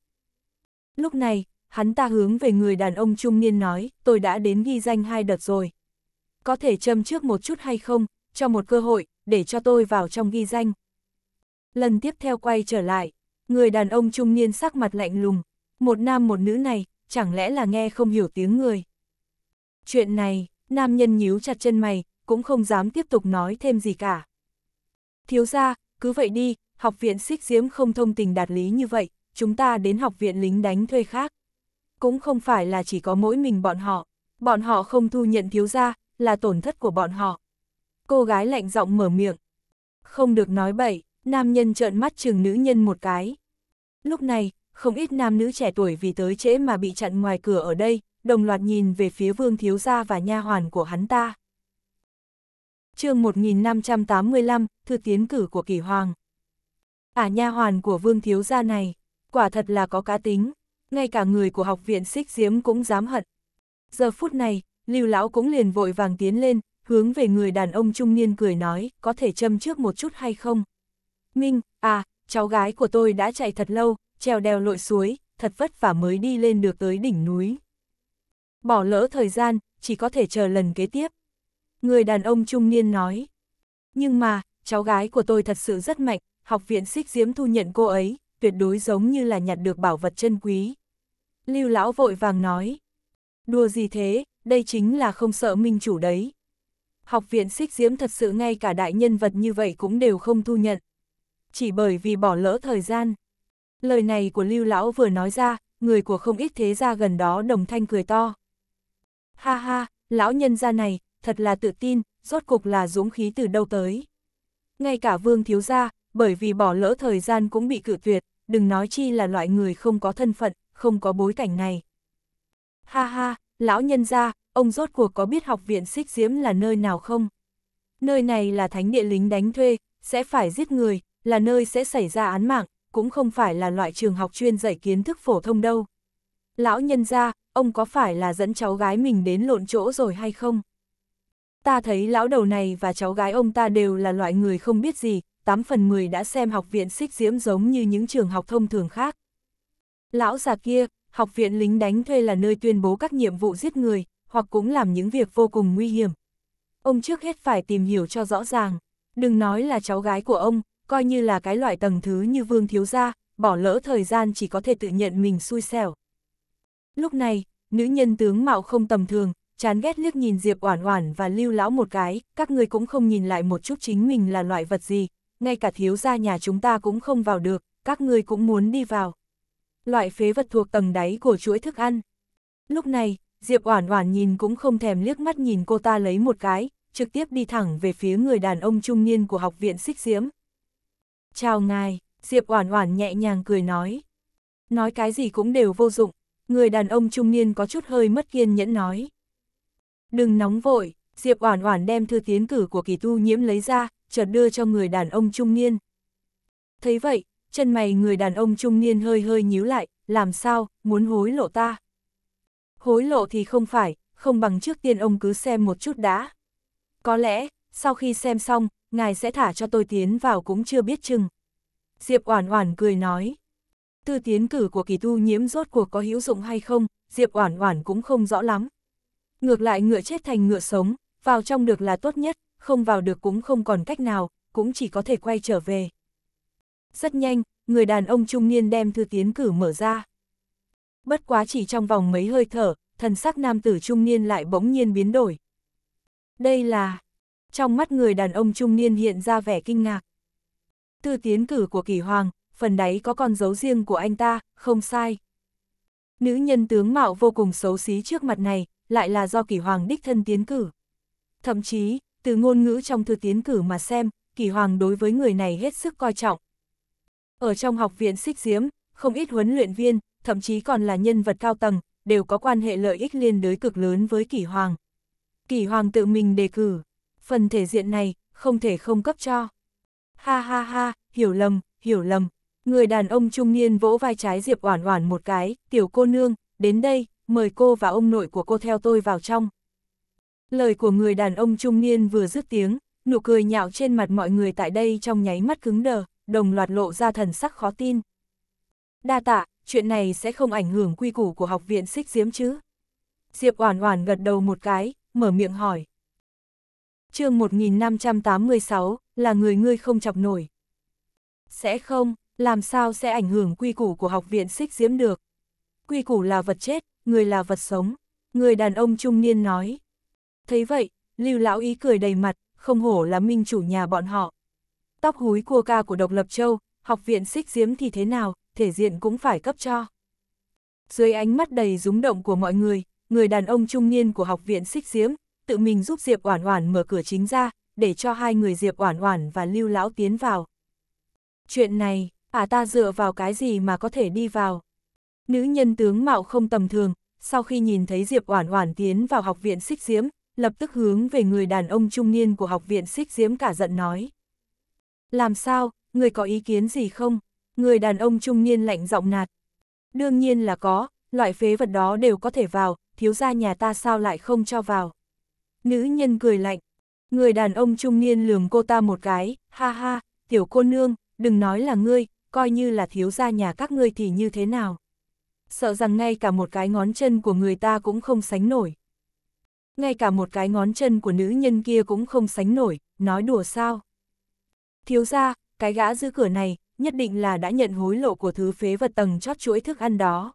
[SPEAKER 1] Lúc này, hắn ta hướng về người đàn ông trung niên nói, tôi đã đến ghi danh hai đợt rồi. Có thể châm trước một chút hay không, cho một cơ hội, để cho tôi vào trong ghi danh. Lần tiếp theo quay trở lại, người đàn ông trung niên sắc mặt lạnh lùng, một nam một nữ này, chẳng lẽ là nghe không hiểu tiếng người. Chuyện này, nam nhân nhíu chặt chân mày, cũng không dám tiếp tục nói thêm gì cả. Thiếu ra, cứ vậy đi, học viện xích diếm không thông tình đạt lý như vậy, chúng ta đến học viện lính đánh thuê khác. Cũng không phải là chỉ có mỗi mình bọn họ, bọn họ không thu nhận thiếu gia, là tổn thất của bọn họ. Cô gái lạnh giọng mở miệng. Không được nói bậy, nam nhân trợn mắt chừng nữ nhân một cái. Lúc này, không ít nam nữ trẻ tuổi vì tới trễ mà bị chặn ngoài cửa ở đây, đồng loạt nhìn về phía vương thiếu gia và nha hoàn của hắn ta. chương 1585, thư tiến cử của kỳ hoàng. À nha hoàn của vương thiếu gia này quả thật là có cá tính, ngay cả người của học viện xích diếm cũng dám hận. Giờ phút này, lưu lão cũng liền vội vàng tiến lên, hướng về người đàn ông trung niên cười nói, có thể châm trước một chút hay không? Minh, à, cháu gái của tôi đã chạy thật lâu, trèo đèo lội suối, thật vất vả mới đi lên được tới đỉnh núi. Bỏ lỡ thời gian, chỉ có thể chờ lần kế tiếp. Người đàn ông trung niên nói. Nhưng mà, cháu gái của tôi thật sự rất mạnh, học viện xích diếm thu nhận cô ấy, tuyệt đối giống như là nhặt được bảo vật chân quý. Lưu lão vội vàng nói, đùa gì thế, đây chính là không sợ minh chủ đấy. Học viện xích diễm thật sự ngay cả đại nhân vật như vậy cũng đều không thu nhận. Chỉ bởi vì bỏ lỡ thời gian. Lời này của lưu lão vừa nói ra, người của không ít thế gia gần đó đồng thanh cười to. Ha ha, lão nhân gia này, thật là tự tin, rốt cục là dũng khí từ đâu tới. Ngay cả vương thiếu gia, bởi vì bỏ lỡ thời gian cũng bị cự tuyệt, đừng nói chi là loại người không có thân phận, không có bối cảnh này. Ha ha, lão nhân gia, ông rốt cuộc có biết học viện xích diễm là nơi nào không? Nơi này là thánh địa lính đánh thuê, sẽ phải giết người, là nơi sẽ xảy ra án mạng, cũng không phải là loại trường học chuyên dạy kiến thức phổ thông đâu. Lão nhân gia, ông có phải là dẫn cháu gái mình đến lộn chỗ rồi hay không? Ta thấy lão đầu này và cháu gái ông ta đều là loại người không biết gì, 8 phần 10 đã xem học viện xích diễm giống như những trường học thông thường khác. Lão già kia, học viện lính đánh thuê là nơi tuyên bố các nhiệm vụ giết người, hoặc cũng làm những việc vô cùng nguy hiểm. Ông trước hết phải tìm hiểu cho rõ ràng, đừng nói là cháu gái của ông, coi như là cái loại tầng thứ như vương thiếu gia, bỏ lỡ thời gian chỉ có thể tự nhận mình xui xẻo. Lúc này, nữ nhân tướng mạo không tầm thường, chán ghét liếc nhìn Diệp Oản Oản và Lưu lão một cái, các người cũng không nhìn lại một chút chính mình là loại vật gì, ngay cả thiếu gia nhà chúng ta cũng không vào được, các ngươi cũng muốn đi vào. Loại phế vật thuộc tầng đáy của chuỗi thức ăn. Lúc này, Diệp Oản Oản nhìn cũng không thèm liếc mắt nhìn cô ta lấy một cái, trực tiếp đi thẳng về phía người đàn ông trung niên của học viện Xích Diễm. "Chào ngài." Diệp Oản Oản nhẹ nhàng cười nói. Nói cái gì cũng đều vô dụng, người đàn ông trung niên có chút hơi mất kiên nhẫn nói. "Đừng nóng vội." Diệp Oản Oản đem thư tiến cử của Kỳ Tu Nhiễm lấy ra, chợt đưa cho người đàn ông trung niên. Thấy vậy, chân mày người đàn ông trung niên hơi hơi nhíu lại, làm sao, muốn hối lộ ta. Hối lộ thì không phải, không bằng trước tiên ông cứ xem một chút đã. Có lẽ, sau khi xem xong, ngài sẽ thả cho tôi tiến vào cũng chưa biết chừng. Diệp Oản Oản cười nói. Tư tiến cử của kỳ tu nhiễm rốt cuộc có hữu dụng hay không, Diệp Oản Oản cũng không rõ lắm. Ngược lại ngựa chết thành ngựa sống, vào trong được là tốt nhất, không vào được cũng không còn cách nào, cũng chỉ có thể quay trở về. Rất nhanh, người đàn ông trung niên đem thư tiến cử mở ra. Bất quá chỉ trong vòng mấy hơi thở, thần sắc nam tử trung niên lại bỗng nhiên biến đổi. Đây là... Trong mắt người đàn ông trung niên hiện ra vẻ kinh ngạc. Thư tiến cử của kỳ hoàng, phần đáy có con dấu riêng của anh ta, không sai. Nữ nhân tướng mạo vô cùng xấu xí trước mặt này, lại là do kỳ hoàng đích thân tiến cử. Thậm chí, từ ngôn ngữ trong thư tiến cử mà xem, kỳ hoàng đối với người này hết sức coi trọng. Ở trong học viện xích diếm, không ít huấn luyện viên, thậm chí còn là nhân vật cao tầng, đều có quan hệ lợi ích liên đới cực lớn với kỳ hoàng. Kỳ hoàng tự mình đề cử, phần thể diện này, không thể không cấp cho. Ha ha ha, hiểu lầm, hiểu lầm. Người đàn ông trung niên vỗ vai trái Diệp Oản Oản một cái, tiểu cô nương, đến đây, mời cô và ông nội của cô theo tôi vào trong. Lời của người đàn ông trung niên vừa dứt tiếng, nụ cười nhạo trên mặt mọi người tại đây trong nháy mắt cứng đờ, đồng loạt lộ ra thần sắc khó tin. Đa tạ, chuyện này sẽ không ảnh hưởng quy củ của học viện xích diếm chứ. Diệp Oản Oản gật đầu một cái, mở miệng hỏi. Chương 1586, là người ngươi không chọc nổi. Sẽ không, làm sao sẽ ảnh hưởng quy củ của học viện xích diếm được? Quy củ là vật chết, người là vật sống, người đàn ông trung niên nói. Thấy vậy, Lưu Lão Ý cười đầy mặt, không hổ là minh chủ nhà bọn họ. Tóc húi cua ca của Độc Lập Châu, học viện xích diếm thì thế nào, thể diện cũng phải cấp cho. Dưới ánh mắt đầy rúng động của mọi người, người đàn ông trung niên của học viện xích diếm, tự mình giúp Diệp Oản Oản mở cửa chính ra, để cho hai người Diệp Oản Oản và Lưu Lão tiến vào. Chuyện này, à ta dựa vào cái gì mà có thể đi vào? Nữ nhân tướng mạo không tầm thường, sau khi nhìn thấy Diệp Oản Oản tiến vào học viện xích diếm lập tức hướng về người đàn ông trung niên của học viện xích diễm cả giận nói. Làm sao, người có ý kiến gì không? Người đàn ông trung niên lạnh giọng nạt. Đương nhiên là có, loại phế vật đó đều có thể vào, thiếu gia nhà ta sao lại không cho vào. Nữ nhân cười lạnh. Người đàn ông trung niên lườm cô ta một cái, ha ha, tiểu cô nương, đừng nói là ngươi, coi như là thiếu gia nhà các ngươi thì như thế nào. Sợ rằng ngay cả một cái ngón chân của người ta cũng không sánh nổi ngay cả một cái ngón chân của nữ nhân kia cũng không sánh nổi, nói đùa sao. Thiếu ra, cái gã giữ cửa này, nhất định là đã nhận hối lộ của thứ phế vật tầng chót chuỗi thức ăn đó.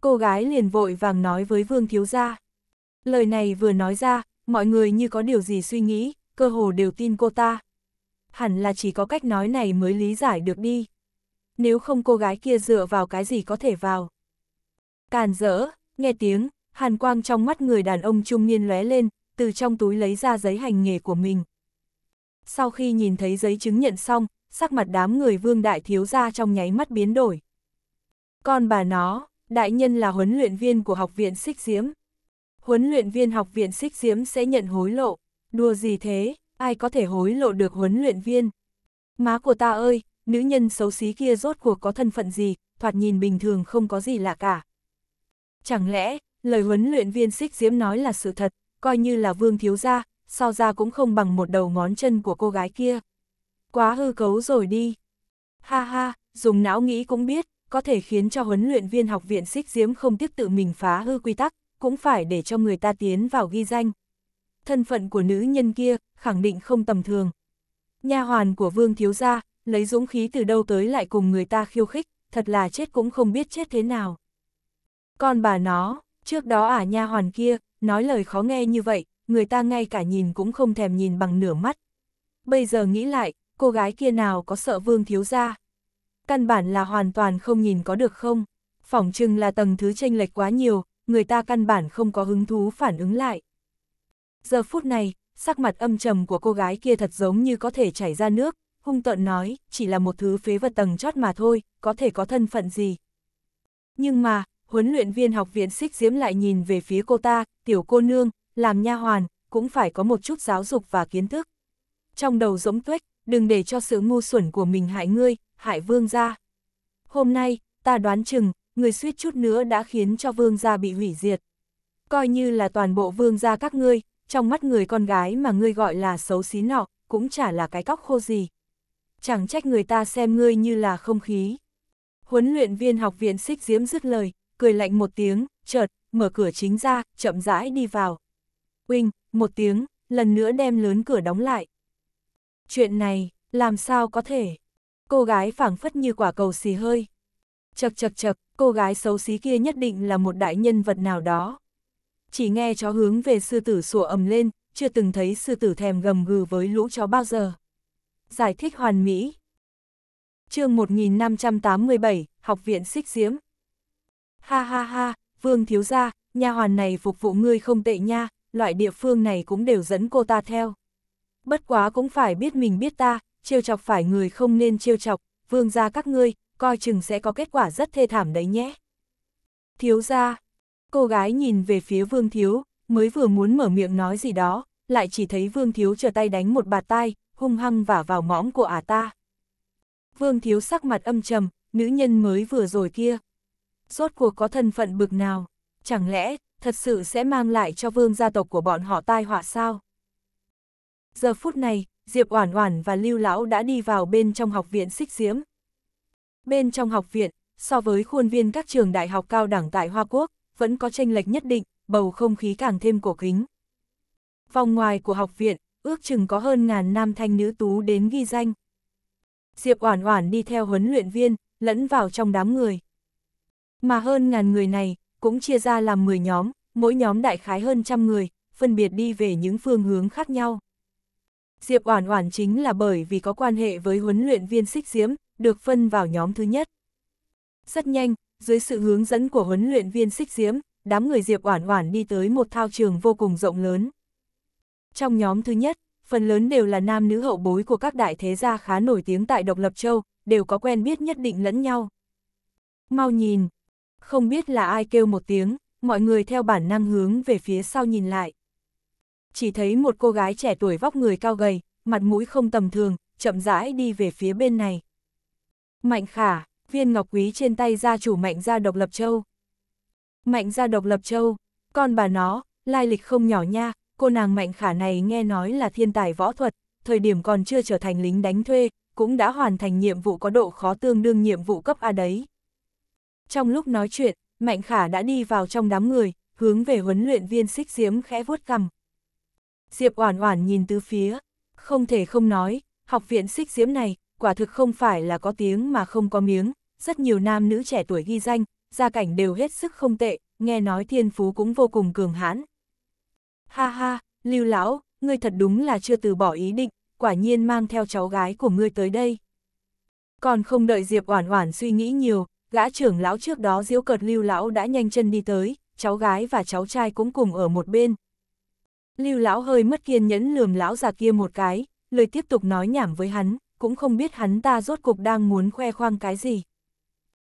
[SPEAKER 1] Cô gái liền vội vàng nói với vương thiếu gia. Lời này vừa nói ra, mọi người như có điều gì suy nghĩ, cơ hồ đều tin cô ta. Hẳn là chỉ có cách nói này mới lý giải được đi. Nếu không cô gái kia dựa vào cái gì có thể vào. Càn rỡ, nghe tiếng, Hàn quang trong mắt người đàn ông trung niên lóe lên, từ trong túi lấy ra giấy hành nghề của mình. Sau khi nhìn thấy giấy chứng nhận xong, sắc mặt đám người vương đại thiếu gia trong nháy mắt biến đổi. Con bà nó, đại nhân là huấn luyện viên của học viện xích diễm. Huấn luyện viên học viện xích diễm sẽ nhận hối lộ. Đùa gì thế, ai có thể hối lộ được huấn luyện viên? Má của ta ơi, nữ nhân xấu xí kia rốt cuộc có thân phận gì, thoạt nhìn bình thường không có gì lạ cả. Chẳng lẽ, lời huấn luyện viên xích diễm nói là sự thật, coi như là vương thiếu gia, so ra cũng không bằng một đầu ngón chân của cô gái kia. Quá hư cấu rồi đi. Ha ha, dùng não nghĩ cũng biết, có thể khiến cho huấn luyện viên học viện xích diễm không tiếp tự mình phá hư quy tắc, cũng phải để cho người ta tiến vào ghi danh. Thân phận của nữ nhân kia, khẳng định không tầm thường. Nha hoàn của vương thiếu gia, lấy dũng khí từ đâu tới lại cùng người ta khiêu khích, thật là chết cũng không biết chết thế nào. Con bà nó, Trước đó ả à nha hoàn kia, nói lời khó nghe như vậy, người ta ngay cả nhìn cũng không thèm nhìn bằng nửa mắt. Bây giờ nghĩ lại, cô gái kia nào có sợ vương thiếu ra. Căn bản là hoàn toàn không nhìn có được không. Phỏng chừng là tầng thứ chênh lệch quá nhiều, người ta căn bản không có hứng thú phản ứng lại. Giờ phút này, sắc mặt âm trầm của cô gái kia thật giống như có thể chảy ra nước, hung tợn nói, chỉ là một thứ phế vật tầng chót mà thôi, có thể có thân phận gì. Nhưng mà, huấn luyện viên học viện xích diễm lại nhìn về phía cô ta, tiểu cô nương, làm nha hoàn, cũng phải có một chút giáo dục và kiến thức. Trong đầu giống tuếch, đừng để cho sự ngu xuẩn của mình hại ngươi, hại vương gia. Hôm nay, ta đoán chừng, người suýt chút nữa đã khiến cho vương gia bị hủy diệt. Coi như là toàn bộ vương gia các ngươi, trong mắt người con gái mà ngươi gọi là xấu xí nọ, cũng chả là cái cóc khô gì. Chẳng trách người ta xem ngươi như là không khí. Huấn luyện viên học viện xích diễm dứt lời, cười lạnh một tiếng, chợt, mở cửa chính ra, chậm rãi đi vào. Uynh, một tiếng, lần nữa đem lớn cửa đóng lại. Chuyện này, làm sao có thể? Cô gái phảng phất như quả cầu xì hơi. Chật chật chật, cô gái xấu xí kia nhất định là một đại nhân vật nào đó. Chỉ nghe chó hướng về sư tử sủa ầm lên, chưa từng thấy sư tử thèm gầm gừ với lũ chó bao giờ. Giải thích hoàn mỹ. chương 1587, Học viện Xích Diễm. Ha ha ha, vương thiếu gia, nhà hoàn này phục vụ ngươi không tệ nha, loại địa phương này cũng đều dẫn cô ta theo. Bất quá cũng phải biết mình biết ta, trêu chọc phải người không nên trêu chọc, vương gia các ngươi, coi chừng sẽ có kết quả rất thê thảm đấy nhé. Thiếu gia, cô gái nhìn về phía vương thiếu, mới vừa muốn mở miệng nói gì đó, lại chỉ thấy vương thiếu trở tay đánh một bạt tai, hung hăng vả vào mõm của ả ta. Vương thiếu sắc mặt âm trầm, nữ nhân mới vừa rồi kia, rốt cuộc có thân phận bực nào, chẳng lẽ thật sự sẽ mang lại cho vương gia tộc của bọn họ tai họa sao? Giờ phút này, Diệp Oản Oản và Lưu lão đã đi vào bên trong học viện Xích Diễm. Bên trong học viện, so với khuôn viên các trường đại học cao đẳng tại Hoa Quốc, vẫn có tranh lệch nhất định, bầu không khí càng thêm cổ kính. Vòng ngoài của học viện, ước chừng có hơn ngàn nam thanh nữ tú đến ghi danh. Diệp Oản Oản đi theo huấn luyện viên, lẫn vào trong đám người. Mà hơn ngàn người này, cũng chia ra làm 10 nhóm, mỗi nhóm đại khái hơn trăm người, phân biệt đi về những phương hướng khác nhau. Diệp Oản Oản chính là bởi vì có quan hệ với huấn luyện viên Sích Diễm, được phân vào nhóm thứ nhất. Rất nhanh, dưới sự hướng dẫn của huấn luyện viên Sích Diễm, đám người Diệp Oản Oản đi tới một thao trường vô cùng rộng lớn. Trong nhóm thứ nhất, phần lớn đều là nam nữ hậu bối của các đại thế gia khá nổi tiếng tại Độc Lập Châu, đều có quen biết nhất định lẫn nhau. Mau nhìn, không biết là ai kêu một tiếng, mọi người theo bản năng hướng về phía sau nhìn lại. Chỉ thấy một cô gái trẻ tuổi vóc người cao gầy, mặt mũi không tầm thường, chậm rãi đi về phía bên này. Mạnh khả, viên ngọc quý trên tay gia chủ mạnh gia độc lập châu. Mạnh gia độc lập châu, con bà nó, lai lịch không nhỏ nha, cô nàng mạnh khả này nghe nói là thiên tài võ thuật, thời điểm còn chưa trở thành lính đánh thuê, cũng đã hoàn thành nhiệm vụ có độ khó tương đương nhiệm vụ cấp A đấy. Trong lúc nói chuyện, Mạnh Khả đã đi vào trong đám người, hướng về huấn luyện viên xích diếm khẽ vuốt cằm. Diệp Oản Oản nhìn tứ phía, không thể không nói, học viện xích diếm này, quả thực không phải là có tiếng mà không có miếng, rất nhiều nam nữ trẻ tuổi ghi danh, gia cảnh đều hết sức không tệ, nghe nói thiên phú cũng vô cùng cường hãn. Ha ha, Lưu lão, ngươi thật đúng là chưa từ bỏ ý định, quả nhiên mang theo cháu gái của ngươi tới đây. Còn không đợi Diệp Oản Oản suy nghĩ nhiều, Gã trưởng lão trước đó diễu cợt lưu lão đã nhanh chân đi tới, cháu gái và cháu trai cũng cùng ở một bên. Lưu lão hơi mất kiên nhẫn lườm lão già kia một cái, lời tiếp tục nói nhảm với hắn, cũng không biết hắn ta rốt cục đang muốn khoe khoang cái gì.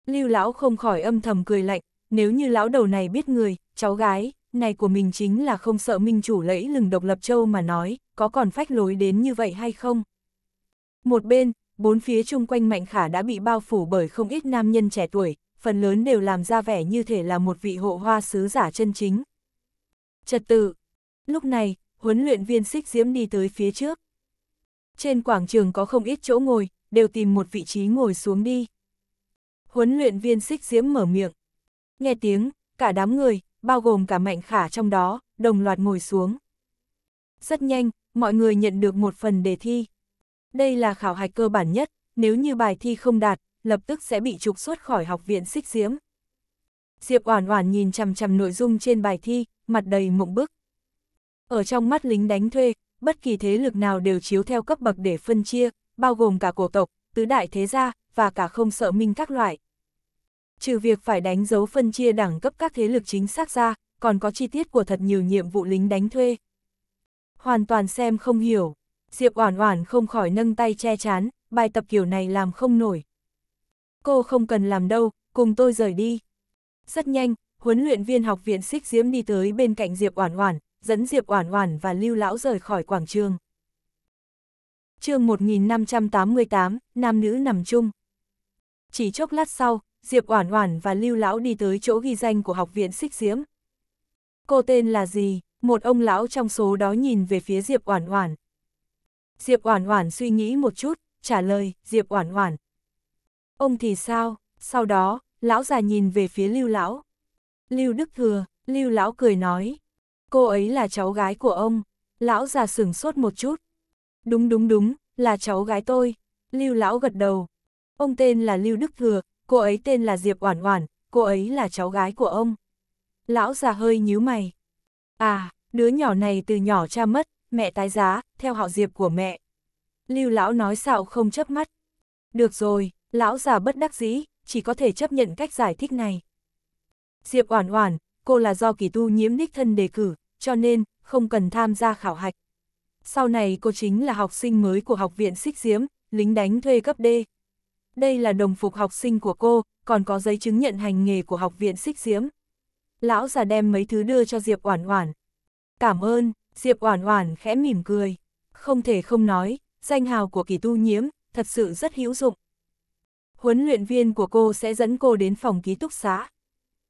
[SPEAKER 1] Lưu lão không khỏi âm thầm cười lạnh, nếu như lão đầu này biết người, cháu gái, này của mình chính là không sợ minh chủ lẫy lừng độc lập châu mà nói, có còn phách lối đến như vậy hay không? Một bên, bốn phía chung quanh Mạnh Khả đã bị bao phủ bởi không ít nam nhân trẻ tuổi, phần lớn đều làm ra vẻ như thể là một vị hộ hoa sứ giả chân chính. Trật tự. Lúc này, huấn luyện viên xích diễm đi tới phía trước. Trên quảng trường có không ít chỗ ngồi, đều tìm một vị trí ngồi xuống đi. Huấn luyện viên xích diễm mở miệng. Nghe tiếng, cả đám người, bao gồm cả mạnh khả trong đó, đồng loạt ngồi xuống. Rất nhanh, mọi người nhận được một phần đề thi, đây là khảo hạch cơ bản nhất, nếu như bài thi không đạt, lập tức sẽ bị trục xuất khỏi học viện xích diễm. Diệp Oản Oản nhìn chằm chằm nội dung trên bài thi, mặt đầy mộng bức. Ở trong mắt lính đánh thuê, bất kỳ thế lực nào đều chiếu theo cấp bậc để phân chia, bao gồm cả cổ tộc, tứ đại thế gia và cả không sợ minh các loại. Trừ việc phải đánh dấu phân chia đẳng cấp các thế lực chính xác ra, còn có chi tiết của thật nhiều nhiệm vụ lính đánh thuê. Hoàn toàn xem không hiểu. Diệp Oản Oản không khỏi nâng tay che chán, bài tập kiểu này làm không nổi. Cô không cần làm đâu, cùng tôi rời đi. Rất nhanh, huấn luyện viên học viện Xích Diễm đi tới bên cạnh Diệp Oản Oản, dẫn Diệp Oản Oản và Lưu lão rời khỏi quảng trường. Chương 1588, nam nữ nằm chung. Chỉ chốc lát sau, Diệp Oản Oản và Lưu lão đi tới chỗ ghi danh của học viện Xích Diễm. Cô tên là gì? Một ông lão trong số đó nhìn về phía Diệp Oản Oản. Diệp Oản Oản suy nghĩ một chút, trả lời, Diệp Oản Oản. Ông thì sao? Sau đó, lão già nhìn về phía Lưu lão. Lưu Đức Thừa, Lưu lão cười nói, cô ấy là cháu gái của ông. Lão già sững sốt một chút. Đúng đúng đúng, là cháu gái tôi. Lưu lão gật đầu. Ông tên là Lưu Đức Thừa, cô ấy tên là Diệp Oản Oản, cô ấy là cháu gái của ông. Lão già hơi nhíu mày. À, đứa nhỏ này từ nhỏ cha mất, mẹ tái giá, theo họ diệp của mẹ. Lưu lão nói xạo không chấp mắt. Được rồi, lão già bất đắc dĩ, chỉ có thể chấp nhận cách giải thích này. Diệp oản oản, cô là do kỳ tu nhiễm đích thân đề cử, cho nên, không cần tham gia khảo hạch. Sau này cô chính là học sinh mới của học viện xích diếm, lính đánh thuê cấp D. Đây là đồng phục học sinh của cô, còn có giấy chứng nhận hành nghề của học viện xích diếm. Lão già đem mấy thứ đưa cho Diệp Oản Oản. Cảm ơn, Diệp Oản Oản khẽ mỉm cười, không thể không nói, danh hào của Kỳ Tu Nhiễm thật sự rất hữu dụng. Huấn luyện viên của cô sẽ dẫn cô đến phòng ký túc xá.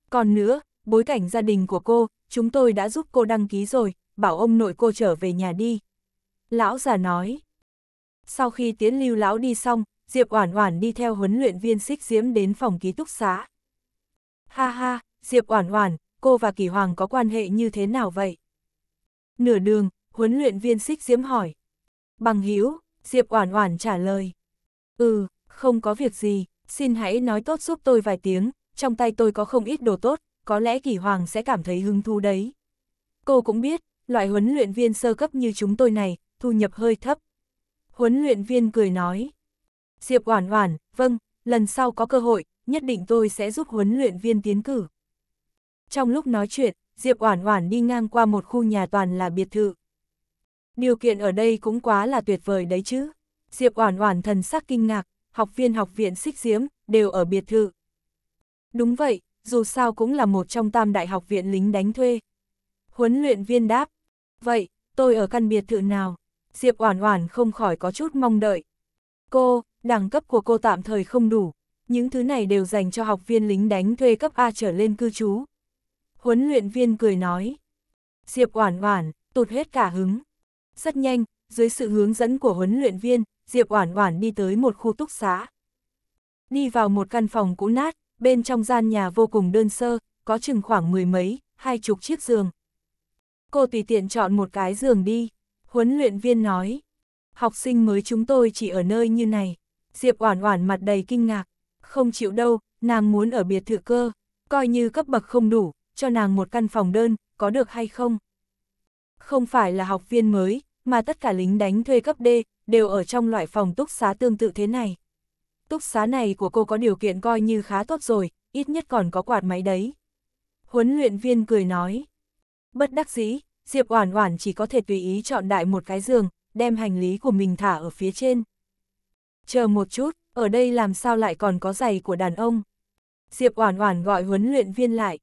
[SPEAKER 1] Còn nữa, bối cảnh gia đình của cô, chúng tôi đã giúp cô đăng ký rồi, bảo ông nội cô trở về nhà đi. Lão già nói. Sau khi tiến lưu lão đi xong, Diệp Oản Oản đi theo huấn luyện viên xích Diễm đến phòng ký túc xá. Ha ha, Diệp Oản Oản, cô và Kỳ Hoàng có quan hệ như thế nào vậy? Nửa đường, huấn luyện viên xích diễm hỏi. Bằng hữu Diệp Oản Oản trả lời. Ừ, không có việc gì, xin hãy nói tốt giúp tôi vài tiếng, trong tay tôi có không ít đồ tốt, có lẽ Kỳ Hoàng sẽ cảm thấy hứng thú đấy. Cô cũng biết, loại huấn luyện viên sơ cấp như chúng tôi này, thu nhập hơi thấp. Huấn luyện viên cười nói. Diệp Oản Oản, vâng, lần sau có cơ hội, nhất định tôi sẽ giúp huấn luyện viên tiến cử. Trong lúc nói chuyện, Diệp Oản Oản đi ngang qua một khu nhà toàn là biệt thự. Điều kiện ở đây cũng quá là tuyệt vời đấy chứ. Diệp Oản Oản thần sắc kinh ngạc, học viên học viện Xích Diễm đều ở biệt thự. Đúng vậy, dù sao cũng là một trong tam đại học viện lính đánh thuê. Huấn luyện viên đáp, "Vậy, tôi ở căn biệt thự nào?" Diệp Oản Oản không khỏi có chút mong đợi. Cô, đẳng cấp của cô tạm thời không đủ, những thứ này đều dành cho học viên lính đánh thuê cấp A trở lên cư trú, huấn luyện viên cười nói. Diệp Oản Oản, tụt hết cả hứng. Rất nhanh, dưới sự hướng dẫn của huấn luyện viên, Diệp Oản Oản đi tới một khu túc xá. Đi vào một căn phòng cũ nát, bên trong gian nhà vô cùng đơn sơ, có chừng khoảng mười mấy, hai chục chiếc giường. Cô tùy tiện chọn một cái giường đi, huấn luyện viên nói. Học sinh mới chúng tôi chỉ ở nơi như này. Diệp Oản Oản mặt đầy kinh ngạc, không chịu đâu, nàng muốn ở biệt thự cơ, coi như cấp bậc không đủ, cho nàng một căn phòng đơn, có được hay không? Không phải là học viên mới, mà tất cả lính đánh thuê cấp D, đều ở trong loại phòng túc xá tương tự thế này. Túc xá này của cô có điều kiện coi như khá tốt rồi, ít nhất còn có quạt máy đấy. Huấn luyện viên cười nói. Bất đắc dĩ, Diệp Oản Oản chỉ có thể tùy ý chọn đại một cái giường, đem hành lý của mình thả ở phía trên. Chờ một chút, ở đây làm sao lại còn có giày của đàn ông? Diệp Oản Oản gọi huấn luyện viên lại,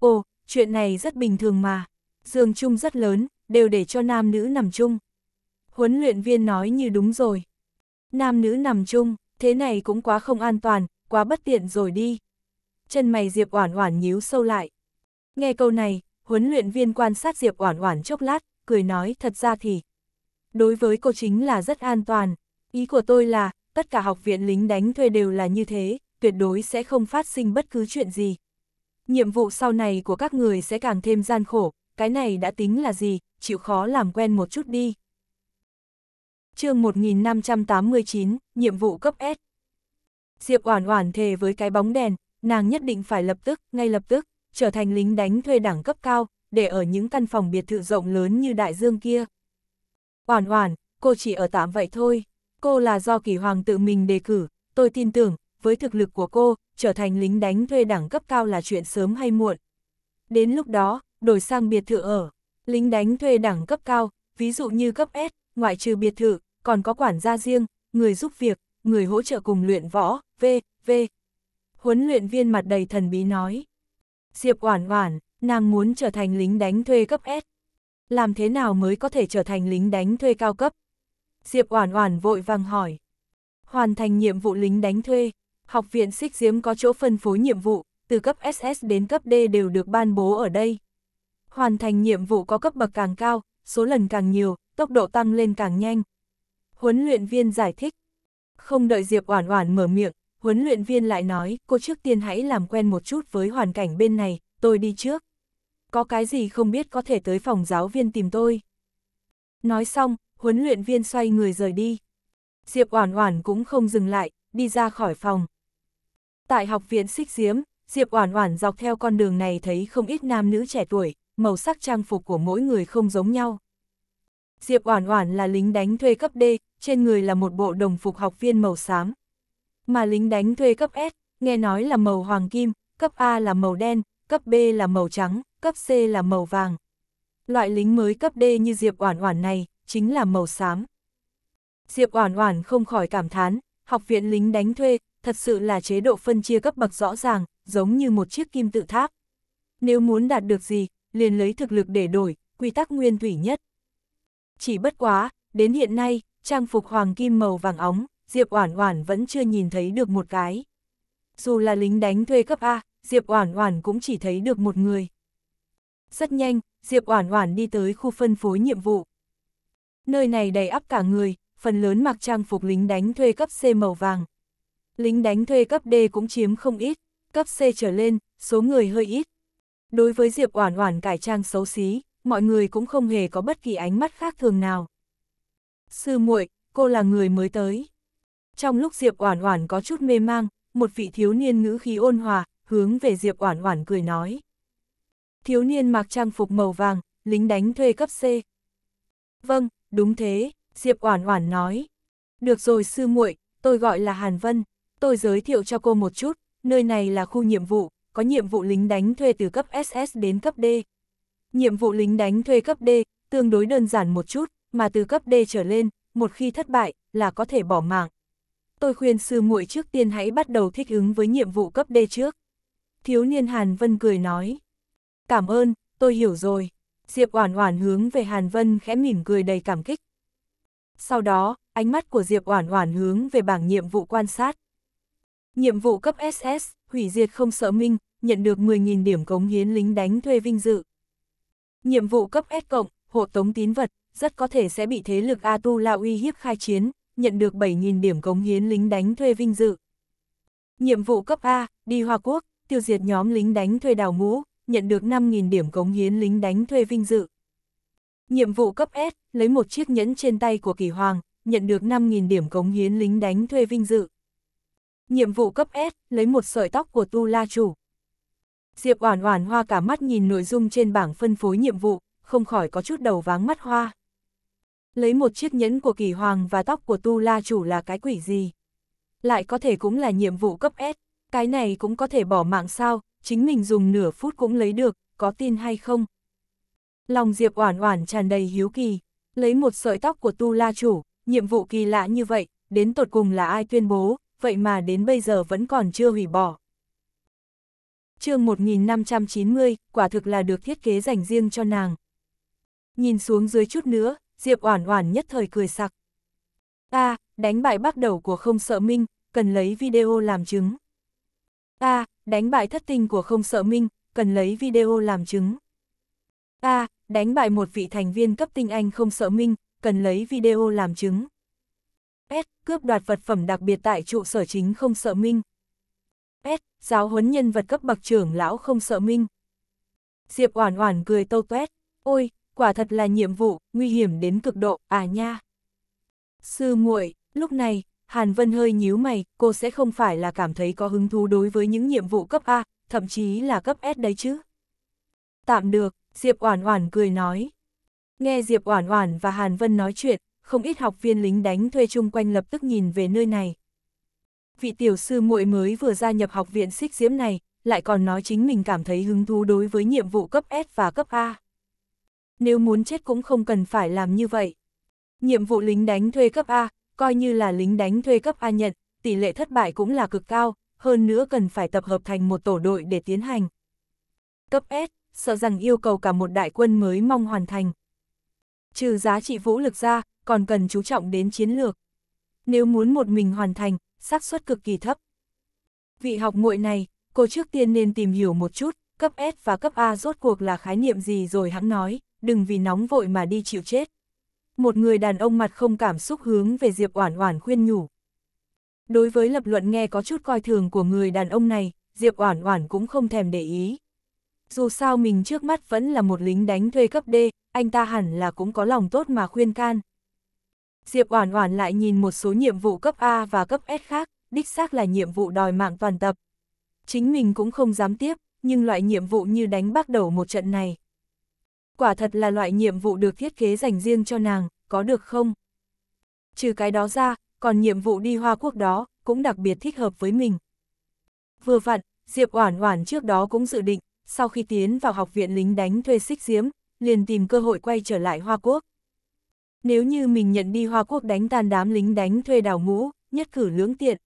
[SPEAKER 1] Ồ, chuyện này rất bình thường mà. Giường chung rất lớn, đều để cho nam nữ nằm chung. Huấn luyện viên nói như đúng rồi. Nam nữ nằm chung, thế này cũng quá không an toàn, quá bất tiện rồi đi. Chân mày Diệp Oản Oản nhíu sâu lại. Nghe câu này, huấn luyện viên quan sát Diệp Oản Oản chốc lát, cười nói thật ra thì đối với cô chính là rất an toàn. Ý của tôi là, tất cả học viện lính đánh thuê đều là như thế, tuyệt đối sẽ không phát sinh bất cứ chuyện gì nhiệm vụ sau này của các người sẽ càng thêm gian khổ, cái này đã tính là gì, chịu khó làm quen một chút đi. chương 1589, nhiệm vụ cấp S. Diệp Oản Oản thề với cái bóng đèn, nàng nhất định phải lập tức, ngay lập tức, trở thành lính đánh thuê đẳng cấp cao, để ở những căn phòng biệt thự rộng lớn như đại dương kia. Oản Oản, cô chỉ ở tạm vậy thôi, cô là do kỳ hoàng tự mình đề cử, tôi tin tưởng, với thực lực của cô, trở thành lính đánh thuê đẳng cấp cao là chuyện sớm hay muộn. Đến lúc đó, đổi sang biệt thự ở, lính đánh thuê đẳng cấp cao, ví dụ như cấp S, ngoại trừ biệt thự, còn có quản gia riêng, người giúp việc, người hỗ trợ cùng luyện võ, v, v. Huấn luyện viên mặt đầy thần bí nói. Diệp Oản Oản, nàng muốn trở thành lính đánh thuê cấp S. Làm thế nào mới có thể trở thành lính đánh thuê cao cấp? Diệp Oản Oản vội vàng hỏi. Hoàn thành nhiệm vụ lính đánh thuê, học viện xích diếm có chỗ phân phối nhiệm vụ, từ cấp SS đến cấp D đều được ban bố ở đây. Hoàn thành nhiệm vụ có cấp bậc càng cao, số lần càng nhiều, tốc độ tăng lên càng nhanh. Huấn luyện viên giải thích. Không đợi Diệp Oản Oản mở miệng, huấn luyện viên lại nói, cô trước tiên hãy làm quen một chút với hoàn cảnh bên này, tôi đi trước. Có cái gì không biết có thể tới phòng giáo viên tìm tôi. Nói xong, huấn luyện viên xoay người rời đi. Diệp Oản Oản cũng không dừng lại, đi ra khỏi phòng. Tại học viện Xích Diếm, Diệp Oản Oản dọc theo con đường này thấy không ít nam nữ trẻ tuổi, màu sắc trang phục của mỗi người không giống nhau. Diệp Oản Oản là lính đánh thuê cấp D, trên người là một bộ đồng phục học viên màu xám. Mà lính đánh thuê cấp S, nghe nói là màu hoàng kim, cấp A là màu đen, cấp B là màu trắng, cấp C là màu vàng. Loại lính mới cấp D như Diệp Oản Oản này chính là màu xám. Diệp Oản Oản không khỏi cảm thán, học viện lính đánh thuê thật sự là chế độ phân chia cấp bậc rõ ràng, giống như một chiếc kim tự tháp. Nếu muốn đạt được gì, liền lấy thực lực để đổi, quy tắc nguyên thủy nhất. Chỉ bất quá, đến hiện nay, trang phục hoàng kim màu vàng óng, Diệp Oản Oản vẫn chưa nhìn thấy được một cái. Dù là lính đánh thuê cấp A, Diệp Oản Oản cũng chỉ thấy được một người. Rất nhanh, Diệp Oản Oản đi tới khu phân phối nhiệm vụ. Nơi này đầy ắp cả người, phần lớn mặc trang phục lính đánh thuê cấp C màu vàng lính đánh thuê cấp D cũng chiếm không ít, cấp C trở lên, số người hơi ít. Đối với Diệp Oản Oản cải trang xấu xí, mọi người cũng không hề có bất kỳ ánh mắt khác thường nào. Sư muội, cô là người mới tới. Trong lúc Diệp Oản Oản có chút mê mang, một vị thiếu niên ngữ khí ôn hòa, hướng về Diệp Oản Oản cười nói. Thiếu niên mặc trang phục màu vàng, lính đánh thuê cấp C. Vâng, đúng thế, Diệp Oản Oản nói. Được rồi sư muội, tôi gọi là Hàn Vân. Tôi giới thiệu cho cô một chút, nơi này là khu nhiệm vụ, có nhiệm vụ lính đánh thuê từ cấp SS đến cấp D. Nhiệm vụ lính đánh thuê cấp D, tương đối đơn giản một chút, mà từ cấp D trở lên, một khi thất bại, là có thể bỏ mạng. Tôi khuyên sư muội trước tiên hãy bắt đầu thích ứng với nhiệm vụ cấp D trước. Thiếu niên Hàn Vân cười nói. Cảm ơn, tôi hiểu rồi. Diệp Oản Oản hướng về Hàn Vân khẽ mỉm cười đầy cảm kích. Sau đó, ánh mắt của Diệp Oản Oản hướng về bảng nhiệm vụ quan sát. Nhiệm vụ cấp SS, hủy diệt không sợ minh, nhận được 10.000 điểm cống hiến lính đánh thuê vinh dự. Nhiệm vụ cấp S cộng, hộ tống tín vật, rất có thể sẽ bị thế lực Atu Tu La uy hiếp khai chiến, nhận được 7.000 điểm cống hiến lính đánh thuê vinh dự. Nhiệm vụ cấp A, đi Hoa Quốc, tiêu diệt nhóm lính đánh thuê đào ngũ, nhận được 5.000 điểm cống hiến lính đánh thuê vinh dự. Nhiệm vụ cấp S, lấy một chiếc nhẫn trên tay của kỳ hoàng, nhận được 5.000 điểm cống hiến lính đánh thuê vinh dự. Nhiệm vụ cấp S, lấy một sợi tóc của Tu La Chủ. Diệp Oản Oản hoa cả mắt nhìn nội dung trên bảng phân phối nhiệm vụ, không khỏi có chút đầu váng mắt hoa. Lấy một chiếc nhẫn của kỳ hoàng và tóc của Tu La Chủ là cái quỷ gì? Lại có thể cũng là nhiệm vụ cấp S, cái này cũng có thể bỏ mạng sao, chính mình dùng nửa phút cũng lấy được, có tin hay không? Lòng Diệp Oản Oản tràn đầy hiếu kỳ, lấy một sợi tóc của Tu La Chủ, nhiệm vụ kỳ lạ như vậy, đến tột cùng là ai tuyên bố, vậy mà đến bây giờ vẫn còn chưa hủy bỏ. chương 1590, quả thực là được thiết kế dành riêng cho nàng. Nhìn xuống dưới chút nữa, Diệp Oản Oản nhất thời cười sặc. A, à, đánh bại bắt đầu của không sợ minh, cần lấy video làm chứng. A, à, đánh bại thất tinh của không sợ minh, cần lấy video làm chứng. A, à, đánh bại một vị thành viên cấp tinh anh không sợ minh, cần lấy video làm chứng. S. Cướp đoạt vật phẩm đặc biệt tại trụ sở chính không sợ minh. S. Giáo huấn nhân vật cấp bậc trưởng lão không sợ minh. Diệp Oản Oản cười tâu toét, "Ôi, quả thật là nhiệm vụ nguy hiểm đến cực độ à nha." Sư muội, lúc này, Hàn Vân hơi nhíu mày, cô sẽ không phải là cảm thấy có hứng thú đối với những nhiệm vụ cấp A, thậm chí là cấp S đấy chứ? Tạm được, Diệp Oản Oản cười nói. Nghe Diệp Oản Oản và Hàn Vân nói chuyện, không ít học viên lính đánh thuê chung quanh lập tức nhìn về nơi này. Vị tiểu sư muội mới vừa gia nhập học viện xích diễm này, lại còn nói chính mình cảm thấy hứng thú đối với nhiệm vụ cấp S và cấp A. Nếu muốn chết cũng không cần phải làm như vậy. Nhiệm vụ lính đánh thuê cấp A, coi như là lính đánh thuê cấp A nhận, tỷ lệ thất bại cũng là cực cao, hơn nữa cần phải tập hợp thành một tổ đội để tiến hành. Cấp S, sợ rằng yêu cầu cả một đại quân mới mong hoàn thành. Trừ giá trị vũ lực ra, còn cần chú trọng đến chiến lược. Nếu muốn một mình hoàn thành, xác suất cực kỳ thấp. Vị học muội này, cô trước tiên nên tìm hiểu một chút, cấp S và cấp A rốt cuộc là khái niệm gì rồi hắn nói, đừng vì nóng vội mà đi chịu chết. Một người đàn ông mặt không cảm xúc hướng về Diệp Oản Oản khuyên nhủ. Đối với lập luận nghe có chút coi thường của người đàn ông này, Diệp Oản Oản cũng không thèm để ý. Dù sao mình trước mắt vẫn là một lính đánh thuê cấp D, anh ta hẳn là cũng có lòng tốt mà khuyên can, Diệp Oản Oản lại nhìn một số nhiệm vụ cấp A và cấp S khác, đích xác là nhiệm vụ đòi mạng toàn tập. Chính mình cũng không dám tiếp, nhưng loại nhiệm vụ như đánh bắt đầu một trận này. Quả thật là loại nhiệm vụ được thiết kế dành riêng cho nàng, có được không? Trừ cái đó ra, còn nhiệm vụ đi Hoa Quốc đó, cũng đặc biệt thích hợp với mình. Vừa vặn, Diệp Oản Oản trước đó cũng dự định, sau khi tiến vào học viện lính đánh thuê xích diễm, liền tìm cơ hội quay trở lại Hoa Quốc, nếu như mình nhận đi Hoa Quốc đánh tan đám lính đánh thuê đào ngũ, nhất cử lưỡng tiện.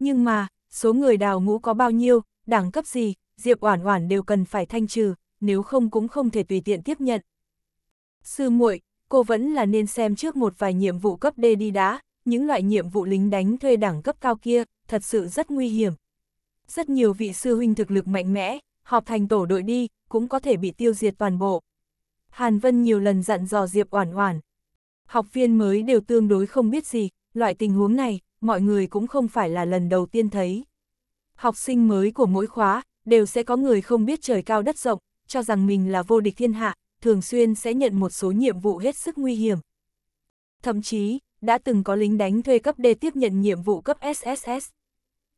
[SPEAKER 1] Nhưng mà, số người đào ngũ có bao nhiêu, đẳng cấp gì, Diệp Oản Oản đều cần phải thanh trừ, nếu không cũng không thể tùy tiện tiếp nhận. Sư muội, cô vẫn là nên xem trước một vài nhiệm vụ cấp D đi đã, những loại nhiệm vụ lính đánh thuê đẳng cấp cao kia, thật sự rất nguy hiểm. Rất nhiều vị sư huynh thực lực mạnh mẽ, họp thành tổ đội đi, cũng có thể bị tiêu diệt toàn bộ. Hàn Vân nhiều lần dặn dò Diệp Oản Oản, Học viên mới đều tương đối không biết gì, loại tình huống này, mọi người cũng không phải là lần đầu tiên thấy. Học sinh mới của mỗi khóa, đều sẽ có người không biết trời cao đất rộng, cho rằng mình là vô địch thiên hạ, thường xuyên sẽ nhận một số nhiệm vụ hết sức nguy hiểm. Thậm chí, đã từng có lính đánh thuê cấp D tiếp nhận nhiệm vụ cấp SSS.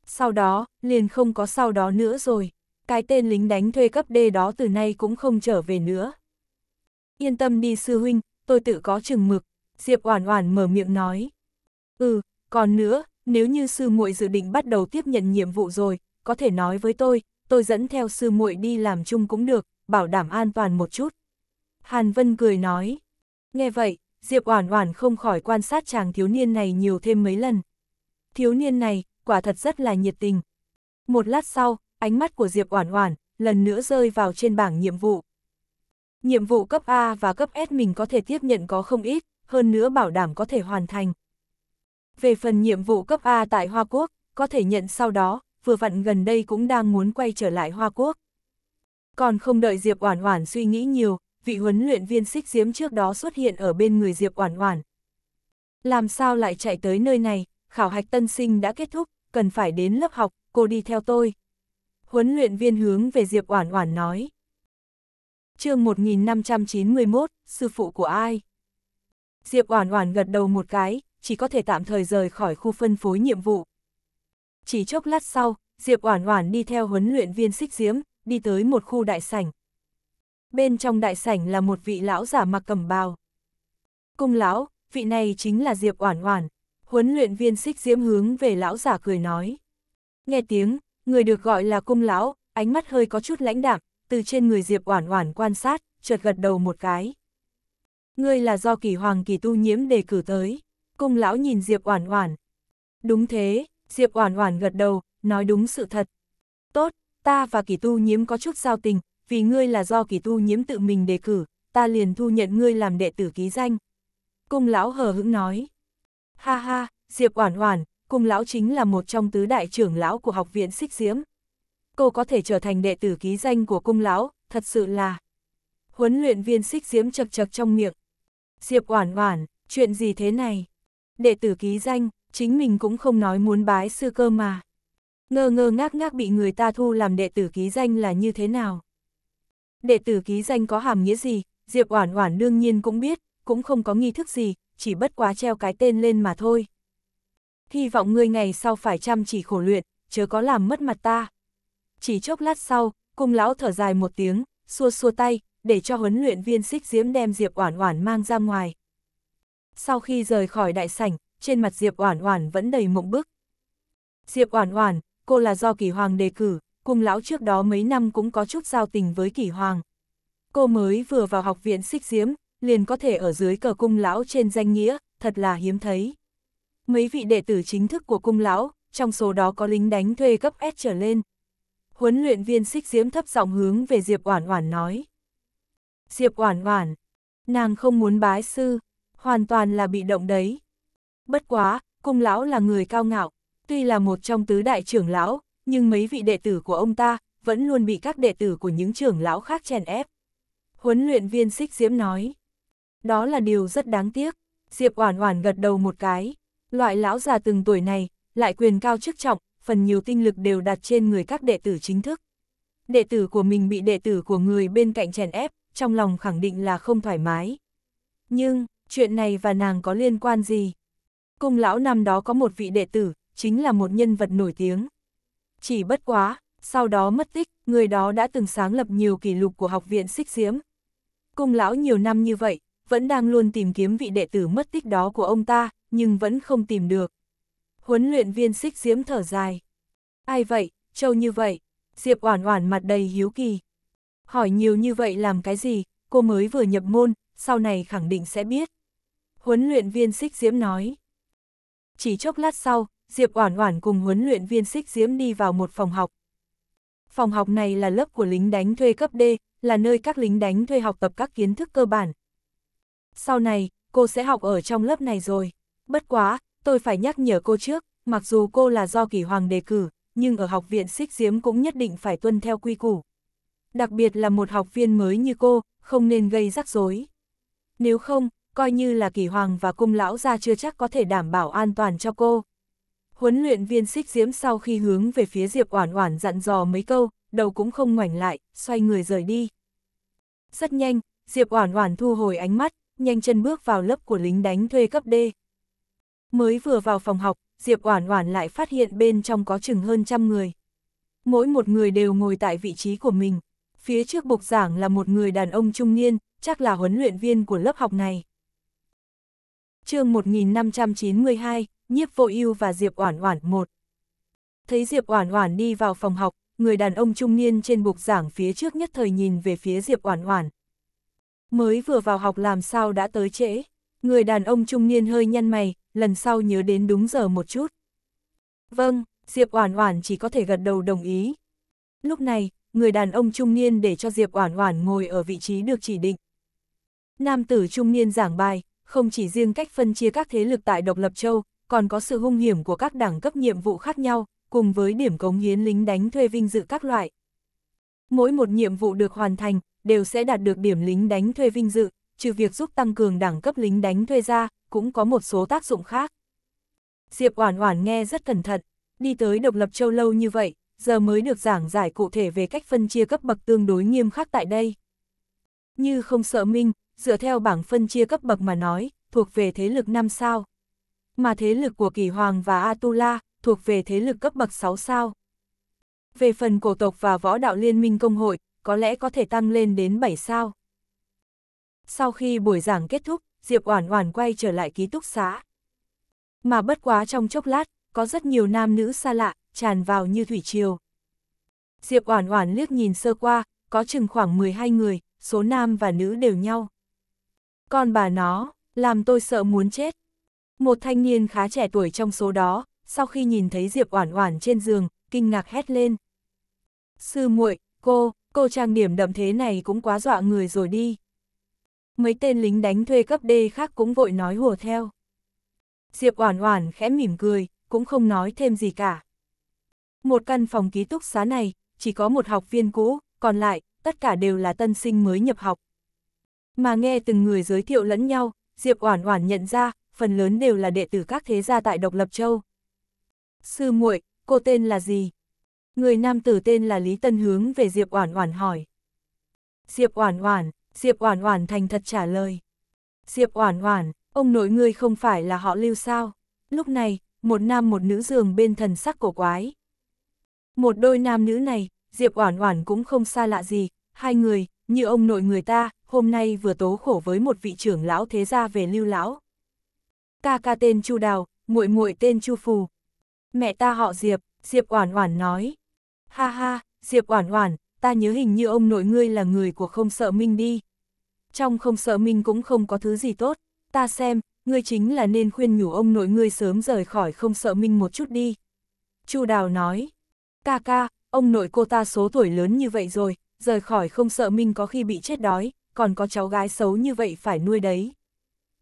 [SPEAKER 1] Sau đó, liền không có sau đó nữa rồi. Cái tên lính đánh thuê cấp D đó từ nay cũng không trở về nữa. Yên tâm đi sư huynh, tôi tự có chừng mực, Diệp Oản Oản mở miệng nói. Ừ, còn nữa, nếu như sư muội dự định bắt đầu tiếp nhận nhiệm vụ rồi, có thể nói với tôi, tôi dẫn theo sư muội đi làm chung cũng được, bảo đảm an toàn một chút. Hàn Vân cười nói. Nghe vậy, Diệp Oản Oản không khỏi quan sát chàng thiếu niên này nhiều thêm mấy lần. Thiếu niên này, quả thật rất là nhiệt tình. Một lát sau, ánh mắt của Diệp Oản Oản lần nữa rơi vào trên bảng nhiệm vụ. Nhiệm vụ cấp A và cấp S mình có thể tiếp nhận có không ít, hơn nữa bảo đảm có thể hoàn thành. Về phần nhiệm vụ cấp A tại Hoa Quốc, có thể nhận sau đó, vừa vặn gần đây cũng đang muốn quay trở lại Hoa Quốc. Còn không đợi Diệp Oản Oản suy nghĩ nhiều, vị huấn luyện viên xích diếm trước đó xuất hiện ở bên người Diệp Oản Oản. Làm sao lại chạy tới nơi này, khảo hạch tân sinh đã kết thúc, cần phải đến lớp học, cô đi theo tôi. Huấn luyện viên hướng về Diệp Oản Oản nói. Chương 1591, sư phụ của ai? Diệp Oản Oản gật đầu một cái, chỉ có thể tạm thời rời khỏi khu phân phối nhiệm vụ. Chỉ chốc lát sau, Diệp Oản Oản đi theo huấn luyện viên Sích Diễm, đi tới một khu đại sảnh. Bên trong đại sảnh là một vị lão giả mặc cẩm bào. Cung lão, vị này chính là Diệp Oản Oản. Huấn luyện viên Sích Diễm hướng về lão giả cười nói. Nghe tiếng, người được gọi là cung lão, ánh mắt hơi có chút lãnh đạm, từ trên người Diệp Oản Oản quan sát, chợt gật đầu một cái ngươi là do kỳ hoàng kỳ tu nhiễm đề cử tới. Cung lão nhìn Diệp Oản Oản. Đúng thế, Diệp Oản Oản gật đầu, nói đúng sự thật. Tốt, ta và kỳ tu nhiễm có chút giao tình, vì ngươi là do kỳ tu nhiễm tự mình đề cử, ta liền thu nhận ngươi làm đệ tử ký danh. Cung lão hờ hững nói. Ha ha, Diệp Oản Oản, cung lão chính là một trong tứ đại trưởng lão của học viện Xích Diễm. Cô có thể trở thành đệ tử ký danh của cung lão, thật sự là... Huấn luyện viên Xích Diễm chật chật trong miệng. Diệp Oản Oản, chuyện gì thế này? Đệ tử ký danh, chính mình cũng không nói muốn bái sư cơ mà. Ngơ ngơ ngác ngác bị người ta thu làm đệ tử ký danh là như thế nào? Đệ tử ký danh có hàm nghĩa gì? Diệp Oản Oản đương nhiên cũng biết, cũng không có nghi thức gì, chỉ bất quá treo cái tên lên mà thôi. Hy vọng ngươi ngày sau phải chăm chỉ khổ luyện, chớ có làm mất mặt ta. Chỉ chốc lát sau, cung lão thở dài một tiếng, xua xua tay, để cho huấn luyện viên xích diễm đem Diệp Oản Oản mang ra ngoài. Sau khi rời khỏi đại sảnh, trên mặt Diệp Oản Oản vẫn đầy mộng bức. Diệp Oản Oản, cô là do Kỳ Hoàng đề cử, cùng lão trước đó mấy năm cũng có chút giao tình với Kỳ Hoàng. Cô mới vừa vào học viện xích diễm, liền có thể ở dưới cờ cung lão trên danh nghĩa, thật là hiếm thấy. Mấy vị đệ tử chính thức của cung lão, trong số đó có lính đánh thuê cấp S trở lên. Huấn luyện viên xích diễm thấp giọng hướng về Diệp Oản Oản nói. Diệp Oản Oản, nàng không muốn bái sư, hoàn toàn là bị động đấy. Bất quá, cung lão là người cao ngạo, tuy là một trong tứ đại trưởng lão, nhưng mấy vị đệ tử của ông ta vẫn luôn bị các đệ tử của những trưởng lão khác chèn ép. Huấn luyện viên Sích Diễm nói, đó là điều rất đáng tiếc. Diệp Oản Oản gật đầu một cái, loại lão già từng tuổi này, lại quyền cao chức trọng, phần nhiều tinh lực đều đặt trên người các đệ tử chính thức. Đệ tử của mình bị đệ tử của người bên cạnh chèn ép, trong lòng khẳng định là không thoải mái. Nhưng, chuyện này và nàng có liên quan gì? Cung lão năm đó có một vị đệ tử, chính là một nhân vật nổi tiếng. Chỉ bất quá, sau đó mất tích, người đó đã từng sáng lập nhiều kỷ lục của học viện xích diễm. Cung lão nhiều năm như vậy, vẫn đang luôn tìm kiếm vị đệ tử mất tích đó của ông ta, nhưng vẫn không tìm được. Huấn luyện viên xích diễm thở dài. Ai vậy, trâu như vậy, Diệp Oản Oản mặt đầy hiếu kỳ hỏi nhiều như vậy làm cái gì, cô mới vừa nhập môn, sau này khẳng định sẽ biết. Huấn luyện viên xích diễm nói. Chỉ chốc lát sau, Diệp Oản Oản cùng huấn luyện viên xích diễm đi vào một phòng học. Phòng học này là lớp của lính đánh thuê cấp D, là nơi các lính đánh thuê học tập các kiến thức cơ bản. Sau này, cô sẽ học ở trong lớp này rồi. Bất quá, tôi phải nhắc nhở cô trước, mặc dù cô là do kỳ hoàng đề cử, nhưng ở học viện xích diễm cũng nhất định phải tuân theo quy củ đặc biệt là một học viên mới như cô, không nên gây rắc rối. Nếu không, coi như là kỳ hoàng và cung lão gia chưa chắc có thể đảm bảo an toàn cho cô. Huấn luyện viên xích diễm sau khi hướng về phía Diệp Oản Oản dặn dò mấy câu, đầu cũng không ngoảnh lại, xoay người rời đi. Rất nhanh, Diệp Oản Oản thu hồi ánh mắt, nhanh chân bước vào lớp của lính đánh thuê cấp D. Mới vừa vào phòng học, Diệp Oản Oản lại phát hiện bên trong có chừng hơn trăm người. Mỗi một người đều ngồi tại vị trí của mình, phía trước bục giảng là một người đàn ông trung niên, chắc là huấn luyện viên của lớp học này. chương 1592, Nhiếp Vô ưu và Diệp Oản Oản 1 Thấy Diệp Oản Oản đi vào phòng học, người đàn ông trung niên trên bục giảng phía trước nhất thời nhìn về phía Diệp Oản Oản. Mới vừa vào học làm sao đã tới trễ, người đàn ông trung niên hơi nhăn mày, lần sau nhớ đến đúng giờ một chút. Vâng, Diệp Oản Oản chỉ có thể gật đầu đồng ý. Lúc này, người đàn ông trung niên để cho Diệp Oản Oản ngồi ở vị trí được chỉ định. Nam tử trung niên giảng bài, không chỉ riêng cách phân chia các thế lực tại Độc Lập Châu, còn có sự hung hiểm của các đảng cấp nhiệm vụ khác nhau, cùng với điểm cống hiến lính đánh thuê vinh dự các loại. Mỗi một nhiệm vụ được hoàn thành, đều sẽ đạt được điểm lính đánh thuê vinh dự, trừ việc giúp tăng cường đẳng cấp lính đánh thuê ra, cũng có một số tác dụng khác. Diệp Oản Oản nghe rất cẩn thận, đi tới Độc Lập Châu lâu như vậy, giờ mới được giảng giải cụ thể về cách phân chia cấp bậc tương đối nghiêm khắc tại đây. Như không sợ minh, dựa theo bảng phân chia cấp bậc mà nói, thuộc về thế lực 5 sao. Mà thế lực của Kỳ Hoàng và Atula thuộc về thế lực cấp bậc 6 sao. Về phần cổ tộc và võ đạo liên minh công hội, có lẽ có thể tăng lên đến 7 sao. Sau khi buổi giảng kết thúc, Diệp Oản Oản quay trở lại ký túc xá. Mà bất quá trong chốc lát, có rất nhiều nam nữ xa lạ, tràn vào như thủy triều. Diệp Oản Oản liếc nhìn sơ qua, có chừng khoảng 12 người, số nam và nữ đều nhau. Còn bà nó, làm tôi sợ muốn chết. Một thanh niên khá trẻ tuổi trong số đó, sau khi nhìn thấy Diệp Oản Oản trên giường, kinh ngạc hét lên. "Sư muội, cô, cô trang điểm đậm thế này cũng quá dọa người rồi đi." Mấy tên lính đánh thuê cấp D khác cũng vội nói hùa theo. Diệp Oản Oản khẽ mỉm cười, cũng không nói thêm gì cả. Một căn phòng ký túc xá này, chỉ có một học viên cũ, còn lại, tất cả đều là tân sinh mới nhập học. Mà nghe từng người giới thiệu lẫn nhau, Diệp Oản Oản nhận ra, phần lớn đều là đệ tử các thế gia tại Độc Lập Châu. Sư muội, cô tên là gì? Người nam tử tên là Lý Tân hướng về Diệp Oản Oản hỏi. Diệp Oản Oản, Diệp Oản Oản thành thật trả lời. Diệp Oản Oản, ông nội ngươi không phải là họ Lưu sao? Lúc này, một nam một nữ giường bên thần sắc cổ quái. Một đôi nam nữ này, Diệp Oản Oản cũng không xa lạ gì, hai người, như ông nội người ta, hôm nay vừa tố khổ với một vị trưởng lão thế gia về Lưu lão. Ca ca tên Chu Đào, muội muội tên Chu Phù. Mẹ ta họ Diệp, Diệp Oản Oản nói. Ha ha, Diệp Oản Oản, ta nhớ hình như ông nội ngươi là người của không sợ Minh đi. Trong không sợ Minh cũng không có thứ gì tốt, ta xem, ngươi chính là nên khuyên nhủ ông nội ngươi sớm rời khỏi không sợ minh một chút đi. Chu Đào nói, ca ca, ông nội cô ta số tuổi lớn như vậy rồi, rời khỏi không sợ minh có khi bị chết đói, còn có cháu gái xấu như vậy phải nuôi đấy.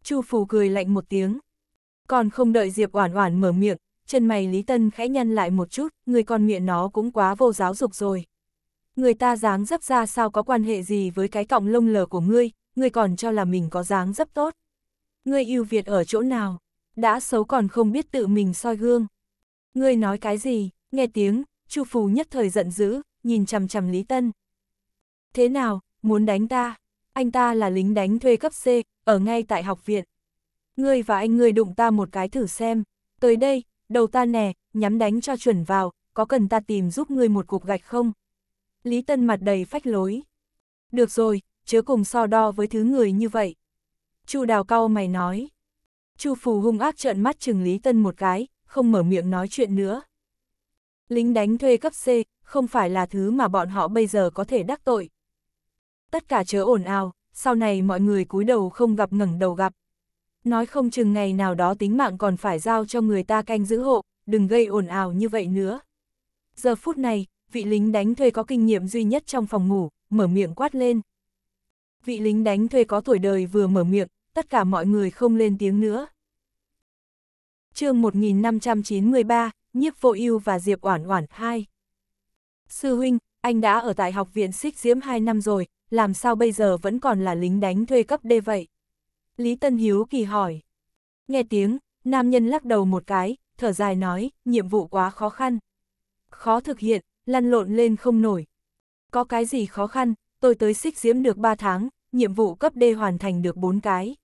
[SPEAKER 1] Chu Phù cười lạnh một tiếng, còn không đợi Diệp Oản Oản mở miệng, chân mày Lý Tân khẽ nhăn lại một chút, người con miệng nó cũng quá vô giáo dục rồi. Người ta dáng dấp ra sao có quan hệ gì với cái cọng lông lờ của ngươi, ngươi còn cho là mình có dáng dấp tốt ngươi ưu việt ở chỗ nào, đã xấu còn không biết tự mình soi gương. Ngươi nói cái gì, nghe tiếng, Chu Phù nhất thời giận dữ, nhìn chằm chằm Lý Tân. Thế nào, muốn đánh ta? Anh ta là lính đánh thuê cấp C, ở ngay tại học viện. Ngươi và anh ngươi đụng ta một cái thử xem, tới đây, đầu ta nè, nhắm đánh cho chuẩn vào, có cần ta tìm giúp ngươi một cục gạch không? Lý Tân mặt đầy phách lối. Được rồi, chớ cùng so đo với thứ người như vậy, Chu Đào cau mày nói. Chu Phù hung ác trợn mắt chừng Lý Tân một cái, không mở miệng nói chuyện nữa. Lính đánh thuê cấp C, không phải là thứ mà bọn họ bây giờ có thể đắc tội. Tất cả chớ ồn ào, sau này mọi người cúi đầu không gặp ngẩng đầu gặp. Nói không chừng ngày nào đó tính mạng còn phải giao cho người ta canh giữ hộ, đừng gây ồn ào như vậy nữa. Giờ phút này, vị lính đánh thuê có kinh nghiệm duy nhất trong phòng ngủ, mở miệng quát lên. Vị lính đánh thuê có tuổi đời vừa mở miệng, tất cả mọi người không lên tiếng nữa. chương 1593, Nhiếp Vô ưu và Diệp Oản Oản 2 Sư huynh, anh đã ở tại học viện Xích Diễm 2 năm rồi, làm sao bây giờ vẫn còn là lính đánh thuê cấp D vậy? Lý Tân Hiếu kỳ hỏi. Nghe tiếng, nam nhân lắc đầu một cái, thở dài nói, nhiệm vụ quá khó khăn. Khó thực hiện, lăn lộn lên không nổi. Có cái gì khó khăn, tôi tới xích diễm được 3 tháng, nhiệm vụ cấp D hoàn thành được 4 cái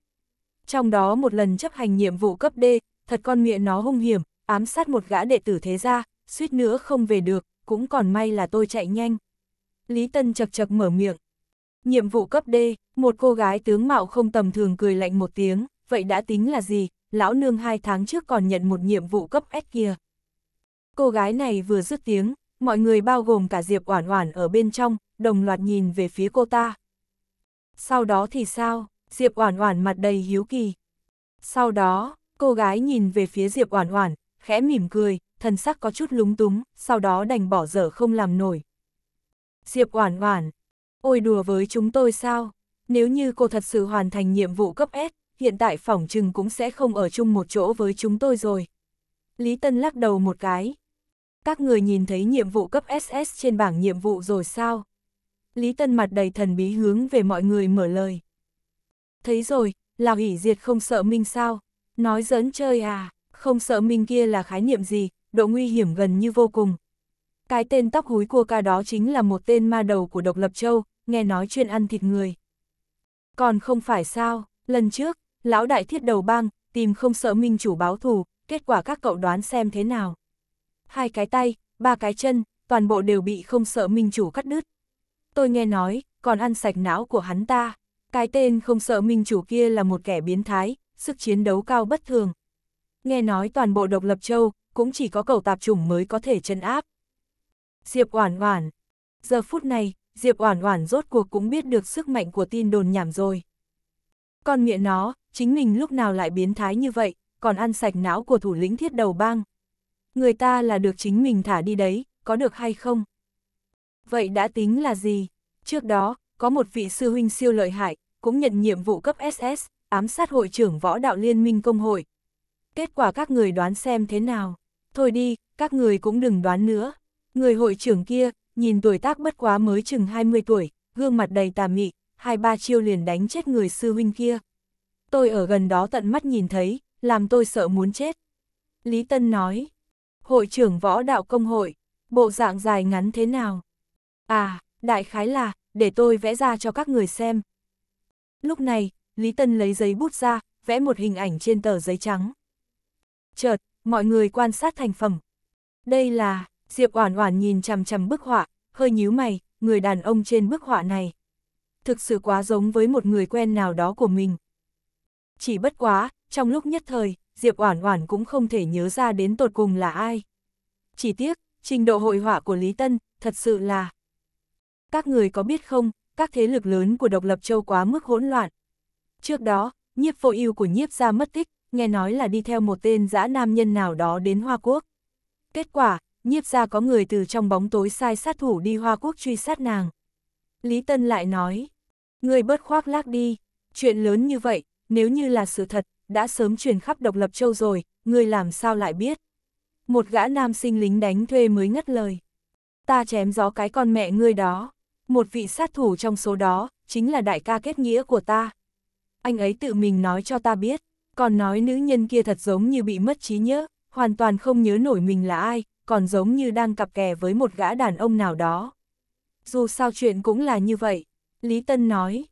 [SPEAKER 1] trong đó một lần chấp hành nhiệm vụ cấp D, thật con mẹ nó hung hiểm, ám sát một gã đệ tử thế gia, suýt nữa không về được, cũng còn may là tôi chạy nhanh. Lý Tân chật chật mở miệng. Nhiệm vụ cấp D, một cô gái tướng mạo không tầm thường cười lạnh một tiếng, vậy đã tính là gì, lão nương hai tháng trước còn nhận một nhiệm vụ cấp S kia. Cô gái này vừa dứt tiếng, mọi người bao gồm cả Diệp Oản Oản ở bên trong, đồng loạt nhìn về phía cô ta. Sau đó thì sao? Diệp Oản Oản mặt đầy hiếu kỳ. Sau đó, cô gái nhìn về phía Diệp Oản Oản, khẽ mỉm cười, thần sắc có chút lúng túng, sau đó đành bỏ dở không làm nổi. Diệp Oản Oản, ôi đùa với chúng tôi sao? Nếu như cô thật sự hoàn thành nhiệm vụ cấp S, hiện tại phòng trừng cũng sẽ không ở chung một chỗ với chúng tôi rồi. Lý Tân lắc đầu một cái. Các người nhìn thấy nhiệm vụ cấp SS trên bảng nhiệm vụ rồi sao? Lý Tân mặt đầy thần bí hướng về mọi người mở lời thấy rồi, là hủy diệt không sợ minh sao? Nói giỡn chơi à, không sợ minh kia là khái niệm gì, độ nguy hiểm gần như vô cùng. Cái tên tóc húi cua ca đó chính là một tên ma đầu của độc lập châu, nghe nói chuyên ăn thịt người. Còn không phải sao, lần trước, lão đại thiết đầu bang, tìm không sợ minh chủ báo thù, kết quả các cậu đoán xem thế nào. Hai cái tay, ba cái chân, toàn bộ đều bị không sợ minh chủ cắt đứt. Tôi nghe nói, còn ăn sạch não của hắn ta. Cái tên không sợ minh chủ kia là một kẻ biến thái, sức chiến đấu cao bất thường. Nghe nói toàn bộ độc lập châu, cũng chỉ có cầu tạp chủng mới có thể chân áp. Diệp Oản Oản. Giờ phút này, Diệp Oản Oản rốt cuộc cũng biết được sức mạnh của tin đồn nhảm rồi. Con miệng nó, chính mình lúc nào lại biến thái như vậy, còn ăn sạch não của thủ lĩnh thiết đầu bang. Người ta là được chính mình thả đi đấy, có được hay không? Vậy đã tính là gì? Trước đó, có một vị sư huynh siêu lợi hại, cũng nhận nhiệm vụ cấp SS, ám sát hội trưởng võ đạo liên minh công hội. Kết quả các người đoán xem thế nào. Thôi đi, các người cũng đừng đoán nữa. Người hội trưởng kia, nhìn tuổi tác bất quá mới chừng 20 tuổi, gương mặt đầy tà mị, hai ba chiêu liền đánh chết người sư huynh kia. Tôi ở gần đó tận mắt nhìn thấy, làm tôi sợ muốn chết. Lý Tân nói, hội trưởng võ đạo công hội, bộ dạng dài ngắn thế nào? À, đại khái là, để tôi vẽ ra cho các người xem, Lúc này, Lý Tân lấy giấy bút ra, vẽ một hình ảnh trên tờ giấy trắng. Chợt, mọi người quan sát thành phẩm. Đây là, Diệp Oản Oản nhìn chằm chằm bức họa, hơi nhíu mày, người đàn ông trên bức họa này. Thực sự quá giống với một người quen nào đó của mình. Chỉ bất quá, trong lúc nhất thời, Diệp Oản Oản cũng không thể nhớ ra đến tột cùng là ai. Chỉ tiếc, trình độ hội họa của Lý Tân thật sự là Các người có biết không, các thế lực lớn của độc lập châu quá mức hỗn loạn. Trước đó, nhiếp vô ưu của nhiếp gia mất tích, nghe nói là đi theo một tên dã nam nhân nào đó đến Hoa Quốc. Kết quả, nhiếp gia có người từ trong bóng tối sai sát thủ đi Hoa Quốc truy sát nàng. Lý Tân lại nói, người bớt khoác lác đi, chuyện lớn như vậy, nếu như là sự thật, đã sớm truyền khắp độc lập châu rồi, người làm sao lại biết. Một gã nam sinh lính đánh thuê mới ngất lời. Ta chém gió cái con mẹ ngươi đó. Một vị sát thủ trong số đó, chính là đại ca kết nghĩa của ta. Anh ấy tự mình nói cho ta biết, còn nói nữ nhân kia thật giống như bị mất trí nhớ, hoàn toàn không nhớ nổi mình là ai, còn giống như đang cặp kè với một gã đàn ông nào đó. Dù sao chuyện cũng là như vậy, Lý Tân nói.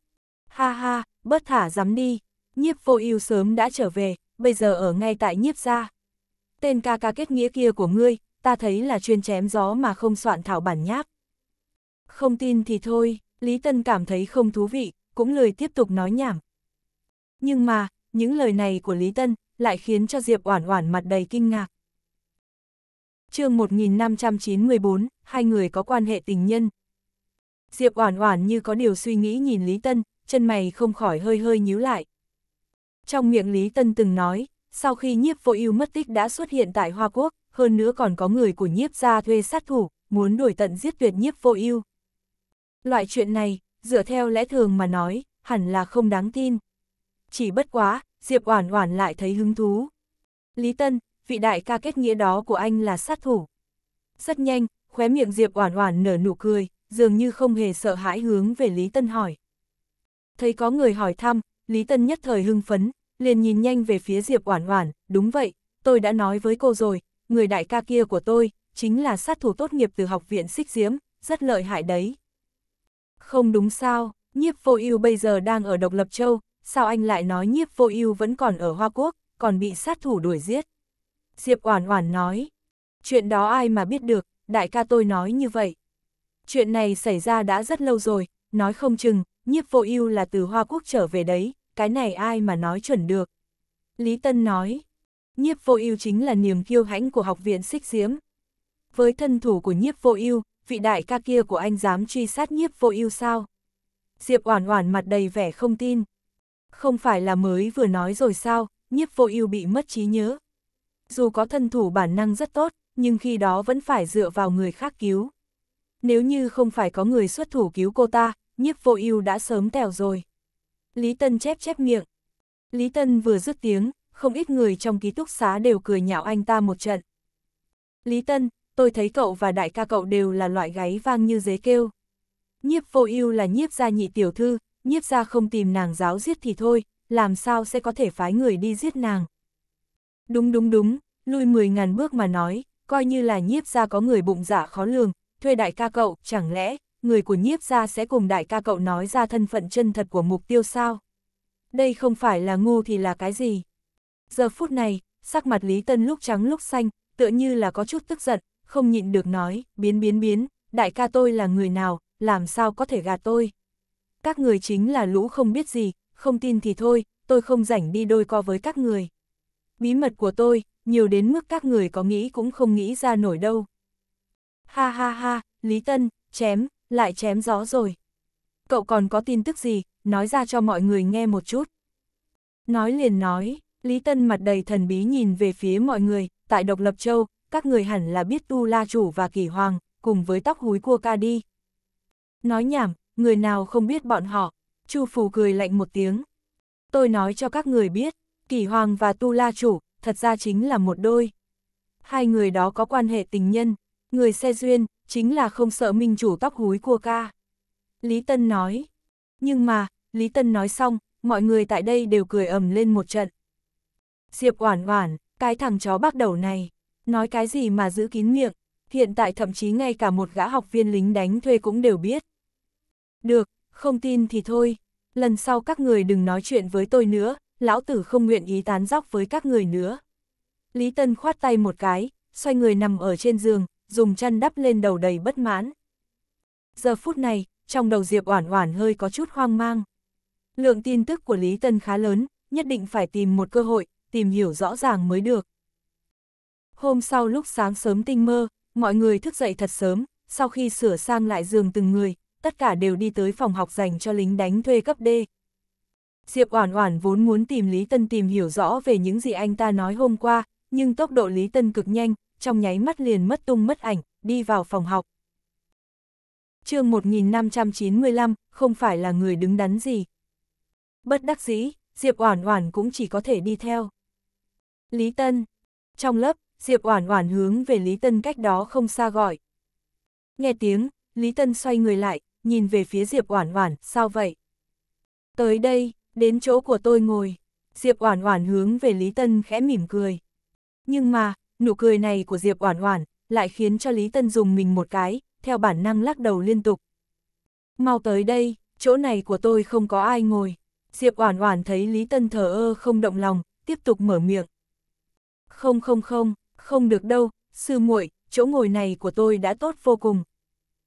[SPEAKER 1] Ha ha, bớt thả dám đi, nhiếp vô ưu sớm đã trở về, bây giờ ở ngay tại nhiếp gia. Tên ca ca kết nghĩa kia của ngươi, ta thấy là chuyên chém gió mà không soạn thảo bản nháp. Không tin thì thôi, Lý Tân cảm thấy không thú vị, cũng lười tiếp tục nói nhảm. Nhưng mà, những lời này của Lý Tân lại khiến cho Diệp Oản Oản mặt đầy kinh ngạc. Chương 1594, hai người có quan hệ tình nhân. Diệp Oản Oản như có điều suy nghĩ nhìn Lý Tân, chân mày không khỏi hơi hơi nhíu lại. Trong miệng Lý Tân từng nói, sau khi Nhiếp Vô Ưu mất tích đã xuất hiện tại Hoa Quốc, hơn nữa còn có người của Nhiếp gia thuê sát thủ, muốn đuổi tận giết tuyệt Nhiếp Vô Ưu. Loại chuyện này, dựa theo lẽ thường mà nói, hẳn là không đáng tin. Chỉ bất quá, Diệp Oản Oản lại thấy hứng thú. Lý Tân, vị đại ca kết nghĩa đó của anh là sát thủ. Rất nhanh, khóe miệng Diệp Oản Oản nở nụ cười, dường như không hề sợ hãi hướng về Lý Tân hỏi. Thấy có người hỏi thăm, Lý Tân nhất thời hưng phấn, liền nhìn nhanh về phía Diệp Oản Oản, đúng vậy, tôi đã nói với cô rồi, người đại ca kia của tôi, chính là sát thủ tốt nghiệp từ học viện xích diễm, rất lợi hại đấy. Không đúng sao, nhiếp vô ưu bây giờ đang ở Độc Lập Châu, sao anh lại nói nhiếp vô ưu vẫn còn ở Hoa Quốc, còn bị sát thủ đuổi giết. Diệp Oản Oản nói, chuyện đó ai mà biết được, đại ca tôi nói như vậy. Chuyện này xảy ra đã rất lâu rồi, nói không chừng, nhiếp vô ưu là từ Hoa Quốc trở về đấy, cái này ai mà nói chuẩn được. Lý Tân nói, nhiếp vô ưu chính là niềm kiêu hãnh của học viện xích diễm. Với thân thủ của nhiếp vô ưu, vị đại ca kia của anh dám truy sát nhiếp vô ưu sao? Diệp Oản Oản mặt đầy vẻ không tin. Không phải là mới vừa nói rồi sao, nhiếp vô ưu bị mất trí nhớ. Dù có thân thủ bản năng rất tốt, nhưng khi đó vẫn phải dựa vào người khác cứu. Nếu như không phải có người xuất thủ cứu cô ta, nhiếp vô ưu đã sớm tèo rồi. Lý Tân chép chép miệng. Lý Tân vừa dứt tiếng, không ít người trong ký túc xá đều cười nhạo anh ta một trận. Lý Tân, tôi thấy cậu và đại ca cậu đều là loại gáy vang như dế kêu. Nhiếp vô ưu là nhiếp gia nhị tiểu thư, nhiếp gia không tìm nàng giáo giết thì thôi, làm sao sẽ có thể phái người đi giết nàng. Đúng đúng đúng, lui 10.000 bước mà nói, coi như là nhiếp gia có người bụng dạ khó lường, thuê đại ca cậu, chẳng lẽ, người của nhiếp gia sẽ cùng đại ca cậu nói ra thân phận chân thật của mục tiêu sao? Đây không phải là ngu thì là cái gì? Giờ phút này, sắc mặt Lý Tân lúc trắng lúc xanh, tựa như là có chút tức giận, không nhịn được nói, biến biến biến, đại ca tôi là người nào, làm sao có thể gạt tôi. Các người chính là lũ không biết gì, không tin thì thôi, tôi không rảnh đi đôi co với các người. Bí mật của tôi, nhiều đến mức các người có nghĩ cũng không nghĩ ra nổi đâu. Ha ha ha, Lý Tân, chém, lại chém gió rồi. Cậu còn có tin tức gì, nói ra cho mọi người nghe một chút. Nói liền nói, Lý Tân mặt đầy thần bí nhìn về phía mọi người, tại Độc Lập Châu, các người hẳn là biết Tu La Chủ và Kỳ Hoàng, cùng với tóc húi cua ca đi. Nói nhảm, người nào không biết bọn họ, Chu Phù cười lạnh một tiếng. Tôi nói cho các người biết, Kỳ Hoàng và Tu La Chủ, thật ra chính là một đôi. Hai người đó có quan hệ tình nhân, người xe duyên, chính là không sợ minh chủ tóc húi cua ca. Lý Tân nói. Nhưng mà, Lý Tân nói xong, mọi người tại đây đều cười ầm lên một trận. Diệp Oản Oản, cái thằng chó bắt đầu này, Nói cái gì mà giữ kín miệng, hiện tại thậm chí ngay cả một gã học viên lính đánh thuê cũng đều biết. Được, không tin thì thôi, lần sau các người đừng nói chuyện với tôi nữa, lão tử không nguyện ý tán dóc với các người nữa. Lý Tân khoát tay một cái, xoay người nằm ở trên giường, dùng chăn đắp lên đầu đầy bất mãn. Giờ phút này, trong đầu Diệp Oản Oản hơi có chút hoang mang. Lượng tin tức của Lý Tân khá lớn, nhất định phải tìm một cơ hội, tìm hiểu rõ ràng mới được. Hôm sau lúc sáng sớm tinh mơ, mọi người thức dậy thật sớm, sau khi sửa sang lại giường từng người, tất cả đều đi tới phòng học dành cho lính đánh thuê cấp D. Diệp Oản Oản vốn muốn tìm Lý Tân tìm hiểu rõ về những gì anh ta nói hôm qua, nhưng tốc độ Lý Tân cực nhanh, trong nháy mắt liền mất tung mất ảnh, đi vào phòng học. Chương 1595, không phải là người đứng đắn gì. Bất đắc dĩ, Diệp Oản Oản cũng chỉ có thể đi theo. Lý Tân, trong lớp, Diệp Oản Oản hướng về Lý Tân cách đó không xa gọi. Nghe tiếng, Lý Tân xoay người lại, nhìn về phía Diệp Oản Oản, sao vậy? Tới đây, đến chỗ của tôi ngồi. Diệp Oản Oản hướng về Lý Tân khẽ mỉm cười. Nhưng mà, nụ cười này của Diệp Oản Oản lại khiến cho Lý Tân dùng mình một cái, theo bản năng lắc đầu liên tục. Mau tới đây, chỗ này của tôi không có ai ngồi. Diệp Oản Oản thấy Lý Tân thờ ơ không động lòng, tiếp tục mở miệng. Không không không, không được đâu, sư muội, chỗ ngồi này của tôi đã tốt vô cùng.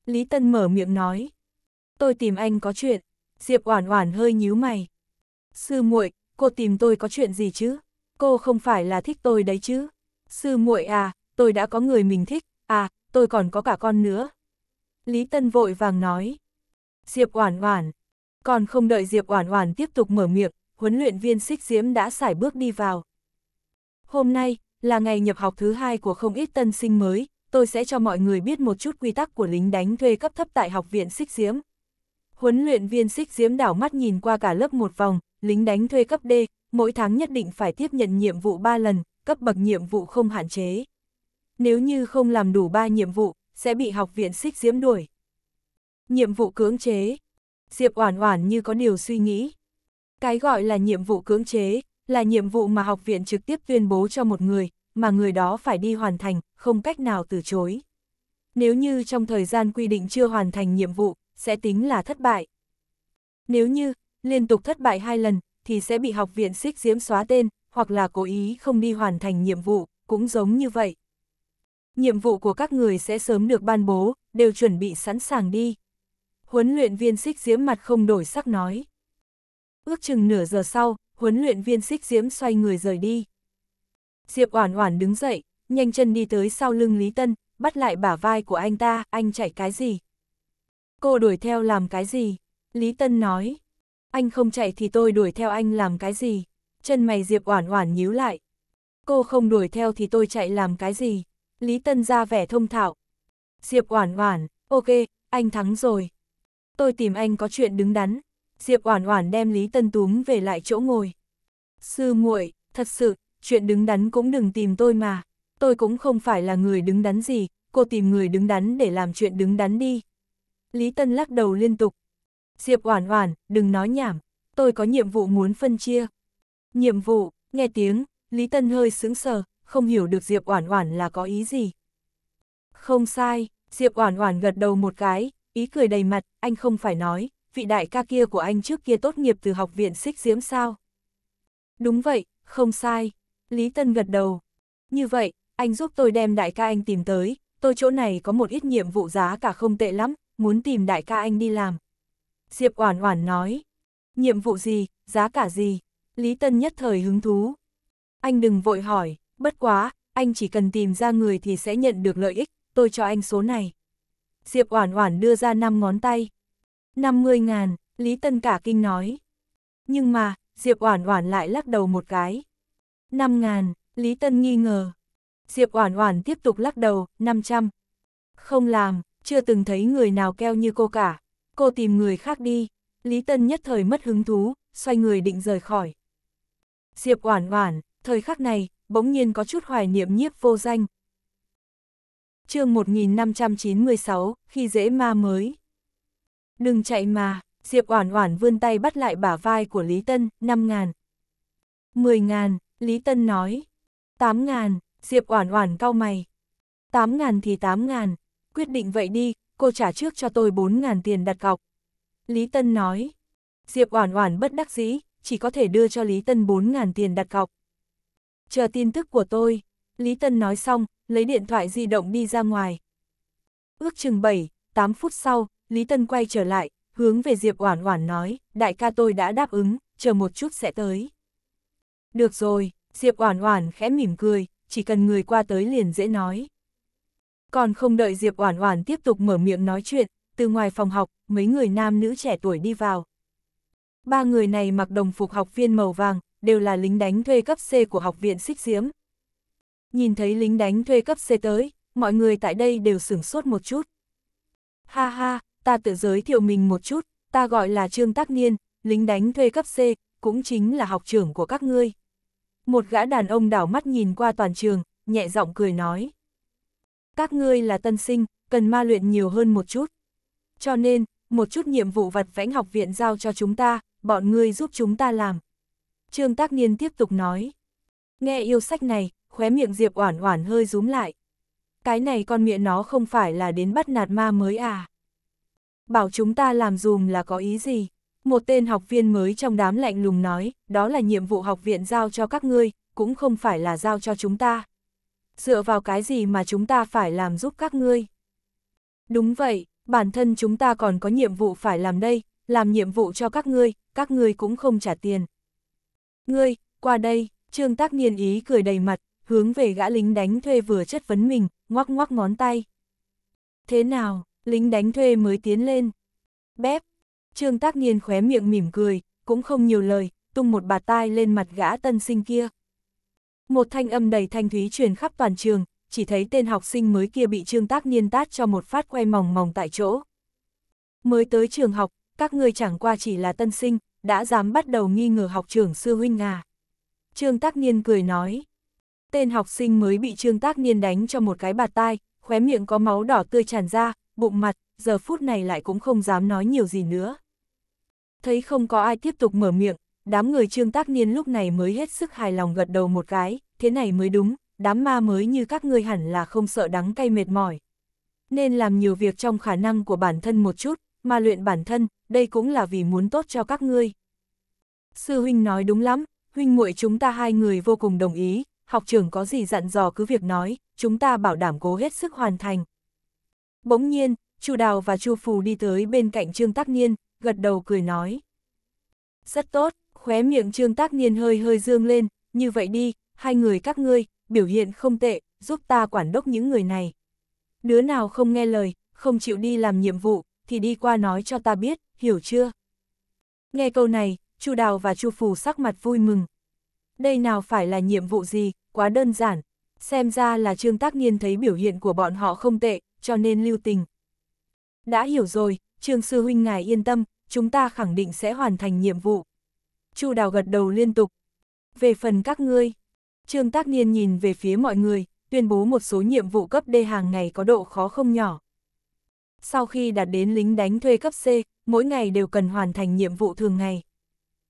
[SPEAKER 1] Lý Tân mở miệng nói, tôi tìm anh có chuyện, Diệp Oản Oản hơi nhíu mày. Sư muội, cô tìm tôi có chuyện gì chứ? Cô không phải là thích tôi đấy chứ? Sư muội à, tôi đã có người mình thích, à, tôi còn có cả con nữa. Lý Tân vội vàng nói. Diệp Oản Oản, còn không đợi Diệp Oản Oản tiếp tục mở miệng, huấn luyện viên Sích Diễm đã xài bước đi vào. Hôm nay, là ngày nhập học thứ hai của không ít tân sinh mới, tôi sẽ cho mọi người biết một chút quy tắc của lính đánh thuê cấp thấp tại học viện Xích Diễm. Huấn luyện viên Xích Diễm đảo mắt nhìn qua cả lớp một vòng, lính đánh thuê cấp D, mỗi tháng nhất định phải tiếp nhận nhiệm vụ 3 lần, cấp bậc nhiệm vụ không hạn chế. Nếu như không làm đủ 3 nhiệm vụ, sẽ bị học viện Xích Diễm đuổi. Nhiệm vụ cưỡng chế. Diệp Oản Oản như có điều suy nghĩ. Cái gọi là nhiệm vụ cưỡng chế là nhiệm vụ mà học viện trực tiếp tuyên bố cho một người, mà người đó phải đi hoàn thành, không cách nào từ chối. Nếu như trong thời gian quy định chưa hoàn thành nhiệm vụ, sẽ tính là thất bại. Nếu như liên tục thất bại hai lần, thì sẽ bị học viện xích diễm xóa tên, hoặc là cố ý không đi hoàn thành nhiệm vụ, cũng giống như vậy. Nhiệm vụ của các người sẽ sớm được ban bố, đều chuẩn bị sẵn sàng đi. Huấn luyện viên xích diễm mặt không đổi sắc nói. Ước chừng nửa giờ sau, huấn luyện viên xích diễm xoay người rời đi. Diệp Oản Oản đứng dậy, nhanh chân đi tới sau lưng Lý Tân, bắt lại bả vai của anh ta, anh chạy cái gì? Cô đuổi theo làm cái gì? Lý Tân nói, anh không chạy thì tôi đuổi theo anh làm cái gì? Chân mày Diệp Oản Oản nhíu lại. Cô không đuổi theo thì tôi chạy làm cái gì? Lý Tân ra vẻ thông thạo. Diệp Oản Oản, ok, anh thắng rồi. Tôi tìm anh có chuyện đứng đắn. Diệp Oản Oản đem Lý Tân túm về lại chỗ ngồi. Sư muội, thật sự, chuyện đứng đắn cũng đừng tìm tôi mà. Tôi cũng không phải là người đứng đắn gì, cô tìm người đứng đắn để làm chuyện đứng đắn đi. Lý Tân lắc đầu liên tục. Diệp Oản Oản, đừng nói nhảm, tôi có nhiệm vụ muốn phân chia. Nhiệm vụ, nghe tiếng, Lý Tân hơi sững sờ, không hiểu được Diệp Oản Oản là có ý gì. Không sai, Diệp Oản Oản gật đầu một cái, ý cười đầy mặt, anh không phải nói, vị đại ca kia của anh trước kia tốt nghiệp từ học viện Xích Diễm sao? Đúng vậy, không sai, Lý Tân gật đầu. Như vậy, anh giúp tôi đem đại ca anh tìm tới, tôi chỗ này có một ít nhiệm vụ giá cả không tệ lắm, muốn tìm đại ca anh đi làm. Diệp Oản Oản nói. Nhiệm vụ gì, giá cả gì? Lý Tân nhất thời hứng thú. Anh đừng vội hỏi, bất quá, anh chỉ cần tìm ra người thì sẽ nhận được lợi ích, tôi cho anh số này. Diệp Oản Oản đưa ra 5 ngón tay. 50 ngàn, Lý Tân cả kinh nói. Nhưng mà, Diệp Oản Oản lại lắc đầu một cái. 5 ngàn, Lý Tân nghi ngờ. Diệp Oản Oản tiếp tục lắc đầu, 500. Không làm, chưa từng thấy người nào keo như cô cả. Cô tìm người khác đi. Lý Tân nhất thời mất hứng thú, xoay người định rời khỏi. Diệp Oản Oản, thời khắc này, bỗng nhiên có chút hoài niệm nhiếp vô danh. Chương 1596, khi dễ ma mới. Đừng chạy mà, Diệp Oản Oản vươn tay bắt lại bả vai của Lý Tân, 5.000, 10.000. Lý Tân nói. Tám ngàn, Diệp Oản Oản cau mày. Tám ngàn thì tám ngàn, quyết định vậy đi, cô trả trước cho tôi bốn ngàn tiền đặt cọc. Lý Tân nói. Diệp Oản Oản bất đắc dĩ, chỉ có thể đưa cho Lý Tân bốn ngàn tiền đặt cọc. Chờ tin tức của tôi, Lý Tân nói xong, lấy điện thoại di động đi ra ngoài. Ước chừng 7, 8 phút sau, Lý Tân quay trở lại, hướng về Diệp Oản Oản nói, đại ca tôi đã đáp ứng, chờ một chút sẽ tới. Được rồi, Diệp Oản Oản khẽ mỉm cười, chỉ cần người qua tới liền dễ nói. Còn không đợi Diệp Oản Oản tiếp tục mở miệng nói chuyện, từ ngoài phòng học, mấy người nam nữ trẻ tuổi đi vào. Ba người này mặc đồng phục học viên màu vàng, đều là lính đánh thuê cấp C của học viện Xích Diễm. Nhìn thấy lính đánh thuê cấp C tới, mọi người tại đây đều sửng sốt một chút. Ha ha, ta tự giới thiệu mình một chút, ta gọi là Trương Tác Niên, lính đánh thuê cấp C, cũng chính là học trưởng của các ngươi. Một gã đàn ông đảo mắt nhìn qua toàn trường, nhẹ giọng cười nói. Các ngươi là tân sinh, cần ma luyện nhiều hơn một chút. Cho nên, một chút nhiệm vụ vật vãnh học viện giao cho chúng ta, bọn ngươi giúp chúng ta làm. Trương Tác Niên tiếp tục nói. Nghe yêu sách này, khóe miệng Diệp Oản Oản hơi rúm lại. Cái này con miệng nó không phải là đến bắt nạt ma mới à? Bảo chúng ta làm dùm là có ý gì? Một tên học viên mới trong đám lạnh lùng nói, đó là nhiệm vụ học viện giao cho các ngươi, cũng không phải là giao cho chúng ta. Dựa vào cái gì mà chúng ta phải làm giúp các ngươi? Đúng vậy, bản thân chúng ta còn có nhiệm vụ phải làm đây, làm nhiệm vụ cho các ngươi, các ngươi cũng không trả tiền. Ngươi, qua đây, Trương Tác Niên ý cười đầy mặt, hướng về gã lính đánh thuê vừa chất vấn mình, ngoắc ngoắc ngón tay. Thế nào, lính đánh thuê mới tiến lên. Bép, Trương Tác Niên khóe miệng mỉm cười, cũng không nhiều lời, tung một bạt tai lên mặt gã tân sinh kia. Một thanh âm đầy thanh thúy truyền khắp toàn trường, chỉ thấy tên học sinh mới kia bị Trương Tác Niên tát cho một phát quay mỏng mỏng tại chỗ. Mới tới trường học, các ngươi chẳng qua chỉ là tân sinh, đã dám bắt đầu nghi ngờ học trưởng sư huynh à. Trương Tác Niên cười nói. Tên học sinh mới bị Trương Tác Niên đánh cho một cái bạt tai, khóe miệng có máu đỏ tươi tràn ra, bụng mặt, giờ phút này lại cũng không dám nói nhiều gì nữa. Thấy không có ai tiếp tục mở miệng, đám người Trương Tác Niên lúc này mới hết sức hài lòng gật đầu một cái, thế này mới đúng, đám ma mới như các ngươi hẳn là không sợ đắng cay mệt mỏi. Nên làm nhiều việc trong khả năng của bản thân một chút, mà luyện bản thân, đây cũng là vì muốn tốt cho các ngươi. Sư huynh nói đúng lắm, huynh muội chúng ta hai người vô cùng đồng ý, học trưởng có gì dặn dò cứ việc nói, chúng ta bảo đảm cố hết sức hoàn thành. Bỗng nhiên, Chu Đào và Chu Phù đi tới bên cạnh Trương Tác Niên, gật đầu cười nói. Rất tốt, khóe miệng Trương Tác Niên hơi hơi dương lên, như vậy đi, hai người các ngươi, biểu hiện không tệ, giúp ta quản đốc những người này. Đứa nào không nghe lời, không chịu đi làm nhiệm vụ, thì đi qua nói cho ta biết, hiểu chưa? Nghe câu này, Chu Đào và Chu Phù sắc mặt vui mừng. Đây nào phải là nhiệm vụ gì, quá đơn giản. Xem ra là Trương Tác Niên thấy biểu hiện của bọn họ không tệ, cho nên lưu tình. Đã hiểu rồi, Trương Sư Huynh ngài yên tâm, chúng ta khẳng định sẽ hoàn thành nhiệm vụ. Chu Đào gật đầu liên tục. Về phần các ngươi, Trương Tác Niên nhìn về phía mọi người, tuyên bố một số nhiệm vụ cấp D hàng ngày có độ khó không nhỏ. Sau khi đạt đến lính đánh thuê cấp C, mỗi ngày đều cần hoàn thành nhiệm vụ thường ngày.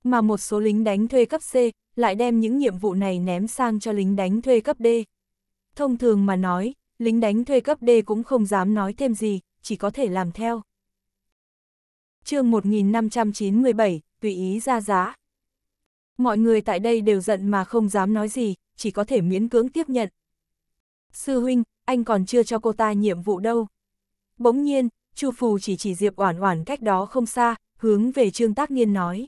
[SPEAKER 1] Mà một số lính đánh thuê cấp C lại đem những nhiệm vụ này ném sang cho lính đánh thuê cấp D. Thông thường mà nói, lính đánh thuê cấp D cũng không dám nói thêm gì, chỉ có thể làm theo chương 1597, tùy ý ra giá. Mọi người tại đây đều giận mà không dám nói gì, chỉ có thể miễn cưỡng tiếp nhận. Sư huynh, anh còn chưa cho cô ta nhiệm vụ đâu. Bỗng nhiên, Chu Phù chỉ chỉ Diệp Oản Oản cách đó không xa, hướng về Trương Tác Niên nói.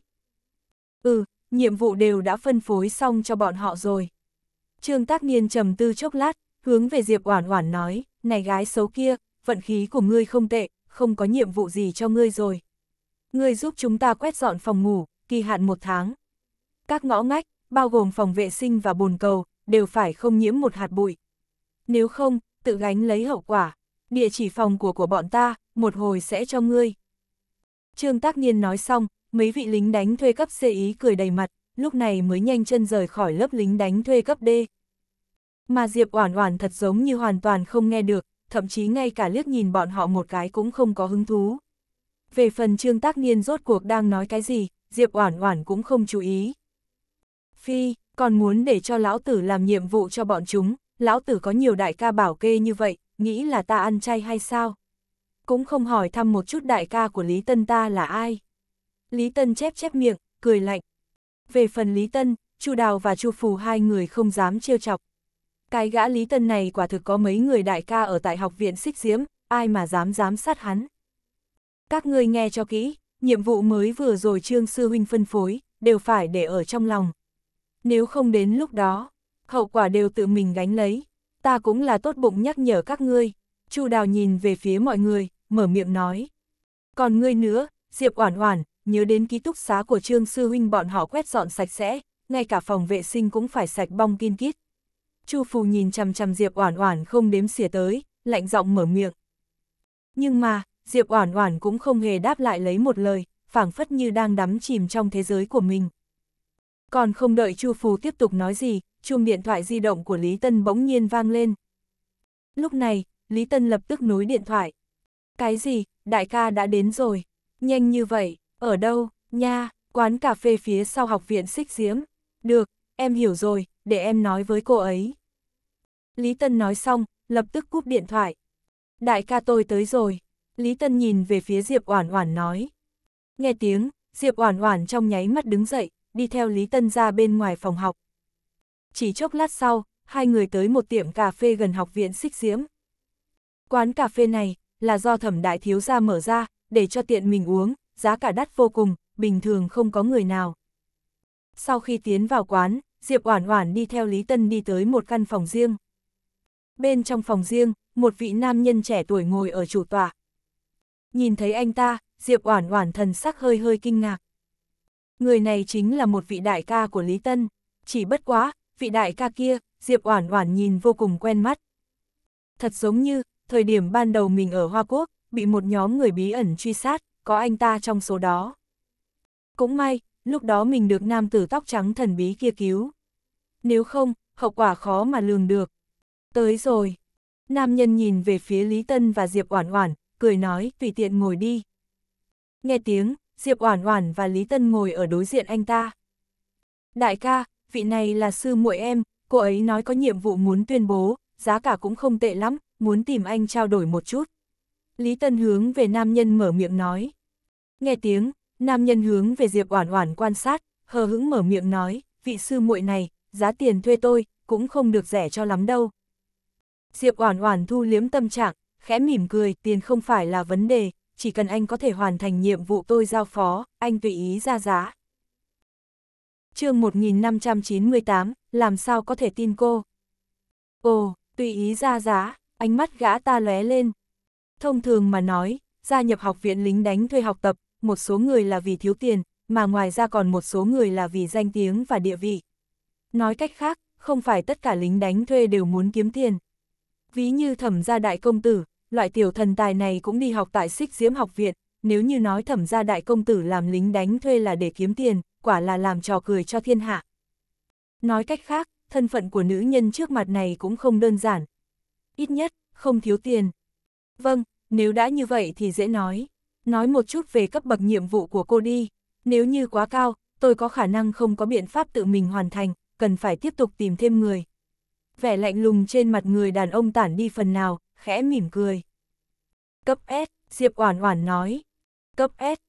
[SPEAKER 1] Ừ, nhiệm vụ đều đã phân phối xong cho bọn họ rồi. Trương Tác Niên trầm tư chốc lát, hướng về Diệp Oản Oản nói, này gái xấu kia, vận khí của ngươi không tệ, không có nhiệm vụ gì cho ngươi rồi. Ngươi giúp chúng ta quét dọn phòng ngủ, kỳ hạn một tháng. Các ngõ ngách, bao gồm phòng vệ sinh và bồn cầu, đều phải không nhiễm một hạt bụi. Nếu không, tự gánh lấy hậu quả. Địa chỉ phòng của của bọn ta, một hồi sẽ cho ngươi. Trương Tác Niên nói xong, mấy vị lính đánh thuê cấp C ý cười đầy mặt, lúc này mới nhanh chân rời khỏi lớp lính đánh thuê cấp D. Mà Diệp Oản Oản thật giống như hoàn toàn không nghe được, thậm chí ngay cả liếc nhìn bọn họ một cái cũng không có hứng thú. Về phần Trương Tác Niên rốt cuộc đang nói cái gì, Diệp Oản Oản cũng không chú ý. Phi, còn muốn để cho lão tử làm nhiệm vụ cho bọn chúng, lão tử có nhiều đại ca bảo kê như vậy, nghĩ là ta ăn chay hay sao? Cũng không hỏi thăm một chút đại ca của Lý Tân ta là ai. Lý Tân chép chép miệng, cười lạnh. Về phần Lý Tân, Chu Đào và Chu Phù hai người không dám trêu chọc. Cái gã Lý Tân này quả thực có mấy người đại ca ở tại học viện Xích Diễm, ai mà dám dám sát hắn. Các ngươi nghe cho kỹ, nhiệm vụ mới vừa rồi Trương Sư Huynh phân phối, đều phải để ở trong lòng. Nếu không đến lúc đó, hậu quả đều tự mình gánh lấy. Ta cũng là tốt bụng nhắc nhở các ngươi. Chu Đào nhìn về phía mọi người, mở miệng nói. Còn ngươi nữa, Diệp Oản Oản, nhớ đến ký túc xá của Trương Sư Huynh bọn họ quét dọn sạch sẽ, ngay cả phòng vệ sinh cũng phải sạch bong kinh kít. Chu Phù nhìn chằm chằm Diệp Oản Oản không đếm xỉa tới, lạnh giọng mở miệng. Nhưng mà, Diệp Oản Oản cũng không hề đáp lại lấy một lời, phảng phất như đang đắm chìm trong thế giới của mình. Còn không đợi Chu Phù tiếp tục nói gì, chuông điện thoại di động của Lý Tân bỗng nhiên vang lên. Lúc này, Lý Tân lập tức nối điện thoại. Cái gì, đại ca đã đến rồi, nhanh như vậy, ở đâu, nha, quán cà phê phía sau học viện xích diễm. Được, em hiểu rồi, để em nói với cô ấy. Lý Tân nói xong, lập tức cúp điện thoại. Đại ca tôi tới rồi. Lý Tân nhìn về phía Diệp Oản Oản nói. Nghe tiếng, Diệp Oản Oản trong nháy mắt đứng dậy, đi theo Lý Tân ra bên ngoài phòng học. Chỉ chốc lát sau, hai người tới một tiệm cà phê gần học viện Xích Diễm. Quán cà phê này là do Thẩm Đại thiếu gia mở ra, để cho tiện mình uống, giá cả đắt vô cùng, bình thường không có người nào. Sau khi tiến vào quán, Diệp Oản Oản đi theo Lý Tân đi tới một căn phòng riêng. Bên trong phòng riêng, một vị nam nhân trẻ tuổi ngồi ở chủ tọa, Nhìn thấy anh ta, Diệp Oản Oản thần sắc hơi hơi kinh ngạc. Người này chính là một vị đại ca của Lý Tân, chỉ bất quá, vị đại ca kia, Diệp Oản Oản nhìn vô cùng quen mắt. Thật giống như, thời điểm ban đầu mình ở Hoa Quốc, bị một nhóm người bí ẩn truy sát, có anh ta trong số đó. Cũng may, lúc đó mình được nam tử tóc trắng thần bí kia cứu. Nếu không, hậu quả khó mà lường được. Tới rồi. Nam nhân nhìn về phía Lý Tân và Diệp Oản Oản, cười nói, tùy tiện ngồi đi. Nghe tiếng, Diệp Oản Oản và Lý Tân ngồi ở đối diện anh ta. Đại ca, vị này là sư muội em, cô ấy nói có nhiệm vụ muốn tuyên bố, giá cả cũng không tệ lắm, muốn tìm anh trao đổi một chút. Lý Tân hướng về nam nhân mở miệng nói. Nghe tiếng, nam nhân hướng về Diệp Oản Oản quan sát, hờ hững mở miệng nói, vị sư muội này, giá tiền thuê tôi, cũng không được rẻ cho lắm đâu. Diệp Oản Oản thu liếm tâm trạng, khẽ mỉm cười, tiền không phải là vấn đề, chỉ cần anh có thể hoàn thành nhiệm vụ tôi giao phó, anh tùy ý ra giá. chương 1598, làm sao có thể tin cô? Ồ, tùy ý ra giá, ánh mắt gã ta lóe lên. Thông thường mà nói, gia nhập học viện lính đánh thuê học tập, một số người là vì thiếu tiền, mà ngoài ra còn một số người là vì danh tiếng và địa vị. Nói cách khác, không phải tất cả lính đánh thuê đều muốn kiếm tiền. Ví như thẩm gia đại công tử, loại tiểu thần tài này cũng đi học tại xích diễm học viện, nếu như nói thẩm gia đại công tử làm lính đánh thuê là để kiếm tiền, quả là làm trò cười cho thiên hạ. Nói cách khác, thân phận của nữ nhân trước mặt này cũng không đơn giản. Ít nhất, không thiếu tiền. Vâng, nếu đã như vậy thì dễ nói. Nói một chút về cấp bậc nhiệm vụ của cô đi. Nếu như quá cao, tôi có khả năng không có biện pháp tự mình hoàn thành, cần phải tiếp tục tìm thêm người. Vẻ lạnh lùng trên mặt người đàn ông tản đi phần nào, khẽ mỉm cười. Cấp S, Diệp Oản Oản nói. Cấp S.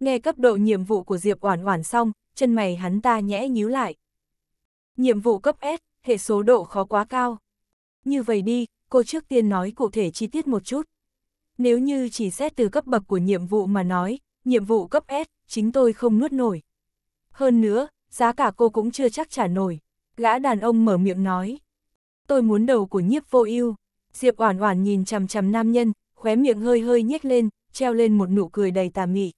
[SPEAKER 1] Nghe cấp độ nhiệm vụ của Diệp Oản Oản xong, chân mày hắn ta nhẽ nhíu lại. Nhiệm vụ cấp S, hệ số độ khó quá cao. Như vậy đi, cô trước tiên nói cụ thể chi tiết một chút. Nếu như chỉ xét từ cấp bậc của nhiệm vụ mà nói, nhiệm vụ cấp S, chính tôi không nuốt nổi. Hơn nữa, giá cả cô cũng chưa chắc trả nổi. Gã đàn ông mở miệng nói. Tôi muốn đầu của nhiếp vô ưu Diệp Oản Oản nhìn chằm chằm nam nhân, khóe miệng hơi hơi nhếch lên, treo lên một nụ cười đầy tà mị.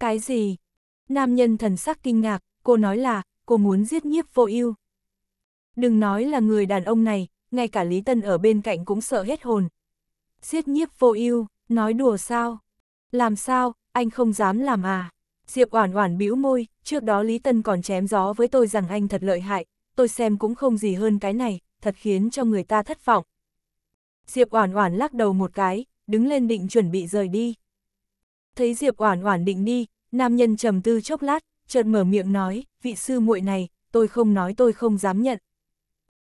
[SPEAKER 1] Cái gì? Nam nhân thần sắc kinh ngạc, cô nói là, cô muốn giết nhiếp vô ưu. Đừng nói là người đàn ông này, ngay cả Lý Tân ở bên cạnh cũng sợ hết hồn. Giết nhiếp vô ưu, nói đùa sao? Làm sao, anh không dám làm à? Diệp Oản Oản bĩu môi, trước đó Lý Tân còn chém gió với tôi rằng anh thật lợi hại, tôi xem cũng không gì hơn cái này, thật khiến cho người ta thất vọng. Diệp Oản Oản lắc đầu một cái, đứng lên định chuẩn bị rời đi. Thấy Diệp Oản Oản định đi, nam nhân trầm tư chốc lát, chợt mở miệng nói, vị sư muội này, tôi không nói tôi không dám nhận.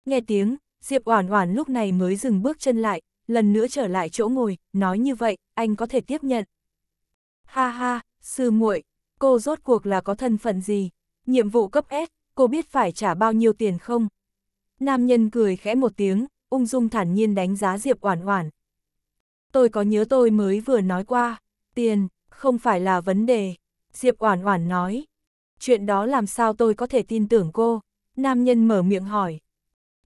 [SPEAKER 1] Nghe tiếng, Diệp Oản Oản lúc này mới dừng bước chân lại, lần nữa trở lại chỗ ngồi, nói như vậy, anh có thể tiếp nhận. Ha ha, sư muội, cô rốt cuộc là có thân phận gì? Nhiệm vụ cấp S, cô biết phải trả bao nhiêu tiền không? Nam nhân cười khẽ một tiếng, ung dung thản nhiên đánh giá Diệp Oản Oản. Tôi có nhớ tôi mới vừa nói qua, tiền, không phải là vấn đề. Diệp Oản Oản nói, chuyện đó làm sao tôi có thể tin tưởng cô? Nam nhân mở miệng hỏi.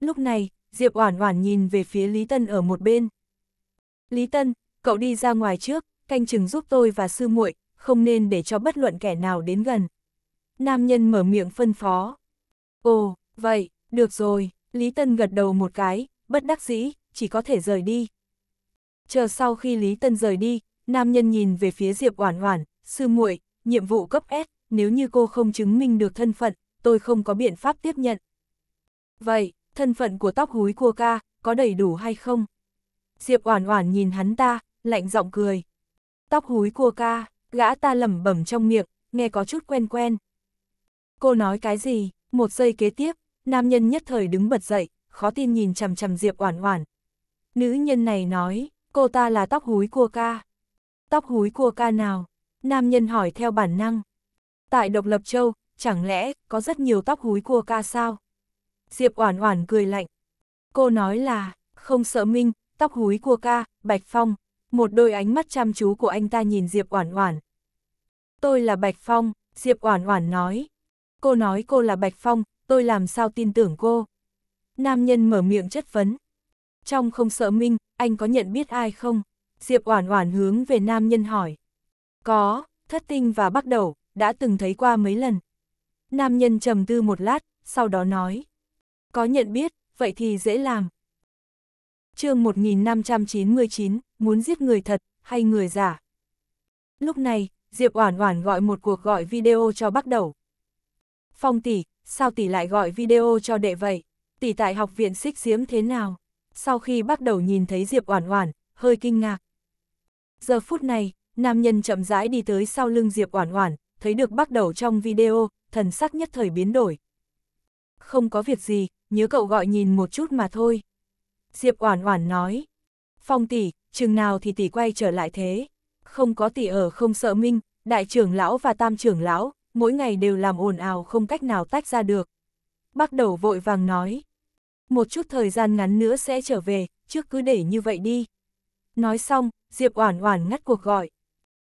[SPEAKER 1] Lúc này, Diệp Oản Oản nhìn về phía Lý Tân ở một bên. Lý Tân, cậu đi ra ngoài trước, canh chừng giúp tôi và sư muội, không nên để cho bất luận kẻ nào đến gần. Nam nhân mở miệng phân phó. Ồ, vậy, được rồi, Lý Tân gật đầu một cái, bất đắc dĩ, chỉ có thể rời đi. Chờ sau khi Lý Tân rời đi, nam nhân nhìn về phía Diệp Oản Oản, sư muội, nhiệm vụ cấp S, nếu như cô không chứng minh được thân phận, tôi không có biện pháp tiếp nhận. Vậy, thân phận của tóc húi cua ca, có đầy đủ hay không? Diệp Oản Oản nhìn hắn ta, lạnh giọng cười. Tóc húi cua ca, gã ta lẩm bẩm trong miệng, nghe có chút quen quen. Cô nói cái gì? Một giây kế tiếp, nam nhân nhất thời đứng bật dậy, khó tin nhìn chằm chằm Diệp Oản Oản. Nữ nhân này nói, cô ta là tóc húi cua ca. Tóc húi cua ca nào? Nam nhân hỏi theo bản năng. Tại Độc Lập Châu, chẳng lẽ có rất nhiều tóc húi cua ca sao? Diệp Oản Oản cười lạnh. Cô nói là, không sợ Minh, tóc húi cua ca, Bạch Phong. Một đôi ánh mắt chăm chú của anh ta nhìn Diệp Oản Oản. Tôi là Bạch Phong, Diệp Oản Oản nói. Cô nói cô là Bạch Phong, tôi làm sao tin tưởng cô? Nam nhân mở miệng chất vấn. Trong không sợ Minh, anh có nhận biết ai không? Diệp Oản Oản hướng về nam nhân hỏi. Có, Thất Tinh và Bắc Đầu, đã từng thấy qua mấy lần. Nam nhân trầm tư một lát, sau đó nói. Có nhận biết, vậy thì dễ làm. chương 1599, muốn giết người thật, hay người giả? Lúc này, Diệp Oản Oản gọi một cuộc gọi video cho Bắc Đầu. Phong tỷ, sao tỷ lại gọi video cho đệ vậy? tỷ tại học viện xích diếm thế nào? Sau khi bắt đầu nhìn thấy Diệp Oản Oản, hơi kinh ngạc. Giờ phút này, nam nhân chậm rãi đi tới sau lưng Diệp Oản Oản, thấy được bắt đầu trong video, thần sắc nhất thời biến đổi. Không có việc gì, nhớ cậu gọi nhìn một chút mà thôi. Diệp Oản Oản nói. Phong tỷ, chừng nào thì tỷ quay trở lại thế? Không có tỷ ở không sợ Minh, đại trưởng lão và tam trưởng lão, mỗi ngày đều làm ồn ào không cách nào tách ra được. Bắt đầu vội vàng nói một chút thời gian ngắn nữa sẽ trở về, trước cứ để như vậy đi. Nói xong, Diệp Oản Oản ngắt cuộc gọi.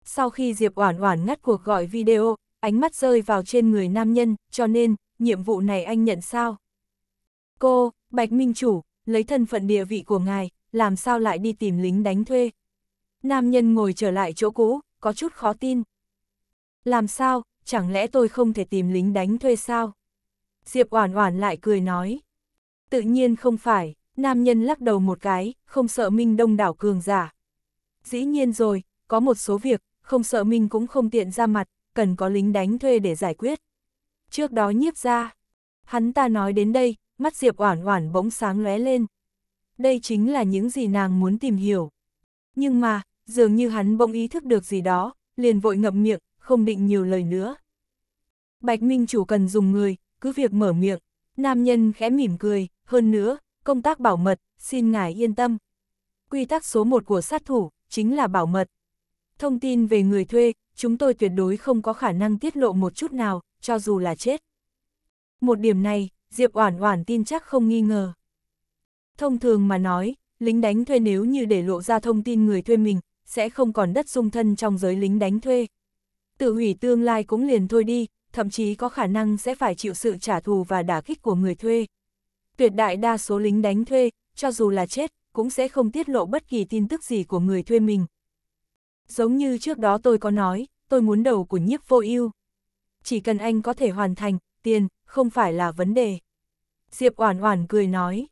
[SPEAKER 1] Sau khi Diệp Oản Oản ngắt cuộc gọi video, ánh mắt rơi vào trên người nam nhân, cho nên, nhiệm vụ này anh nhận sao? Cô, Bạch Minh Chủ, lấy thân phận địa vị của ngài, làm sao lại đi tìm lính đánh thuê? Nam nhân ngồi trở lại chỗ cũ, có chút khó tin. Làm sao, chẳng lẽ tôi không thể tìm lính đánh thuê sao? Diệp Oản Oản lại cười nói. Tự nhiên không phải, nam nhân lắc đầu một cái, không sợ Minh đông đảo cường giả. Dĩ nhiên rồi, có một số việc, không sợ Minh cũng không tiện ra mặt, cần có lính đánh thuê để giải quyết. Trước đó nhiếp ra, hắn ta nói đến đây, mắt Diệp Oản Oản bỗng sáng lóe lên. Đây chính là những gì nàng muốn tìm hiểu. Nhưng mà, dường như hắn bỗng ý thức được gì đó, liền vội ngậm miệng, không định nhiều lời nữa. Bạch Minh chủ cần dùng người, cứ việc mở miệng, Nam nhân khẽ mỉm cười, hơn nữa, công tác bảo mật, xin ngài yên tâm. Quy tắc số 1 của sát thủ, chính là bảo mật. Thông tin về người thuê, chúng tôi tuyệt đối không có khả năng tiết lộ một chút nào, cho dù là chết. Một điểm này, Diệp Oản Oản tin chắc không nghi ngờ. Thông thường mà nói, lính đánh thuê nếu như để lộ ra thông tin người thuê mình, sẽ không còn đất dung thân trong giới lính đánh thuê. Tự hủy tương lai cũng liền thôi đi, thậm chí có khả năng sẽ phải chịu sự trả thù và đả kích của người thuê. Tuyệt đại đa số lính đánh thuê, cho dù là chết, cũng sẽ không tiết lộ bất kỳ tin tức gì của người thuê mình. Giống như trước đó tôi có nói, tôi muốn đầu của nhiếp vô ưu. Chỉ cần anh có thể hoàn thành, tiền, không phải là vấn đề. Diệp Oản Oản cười nói.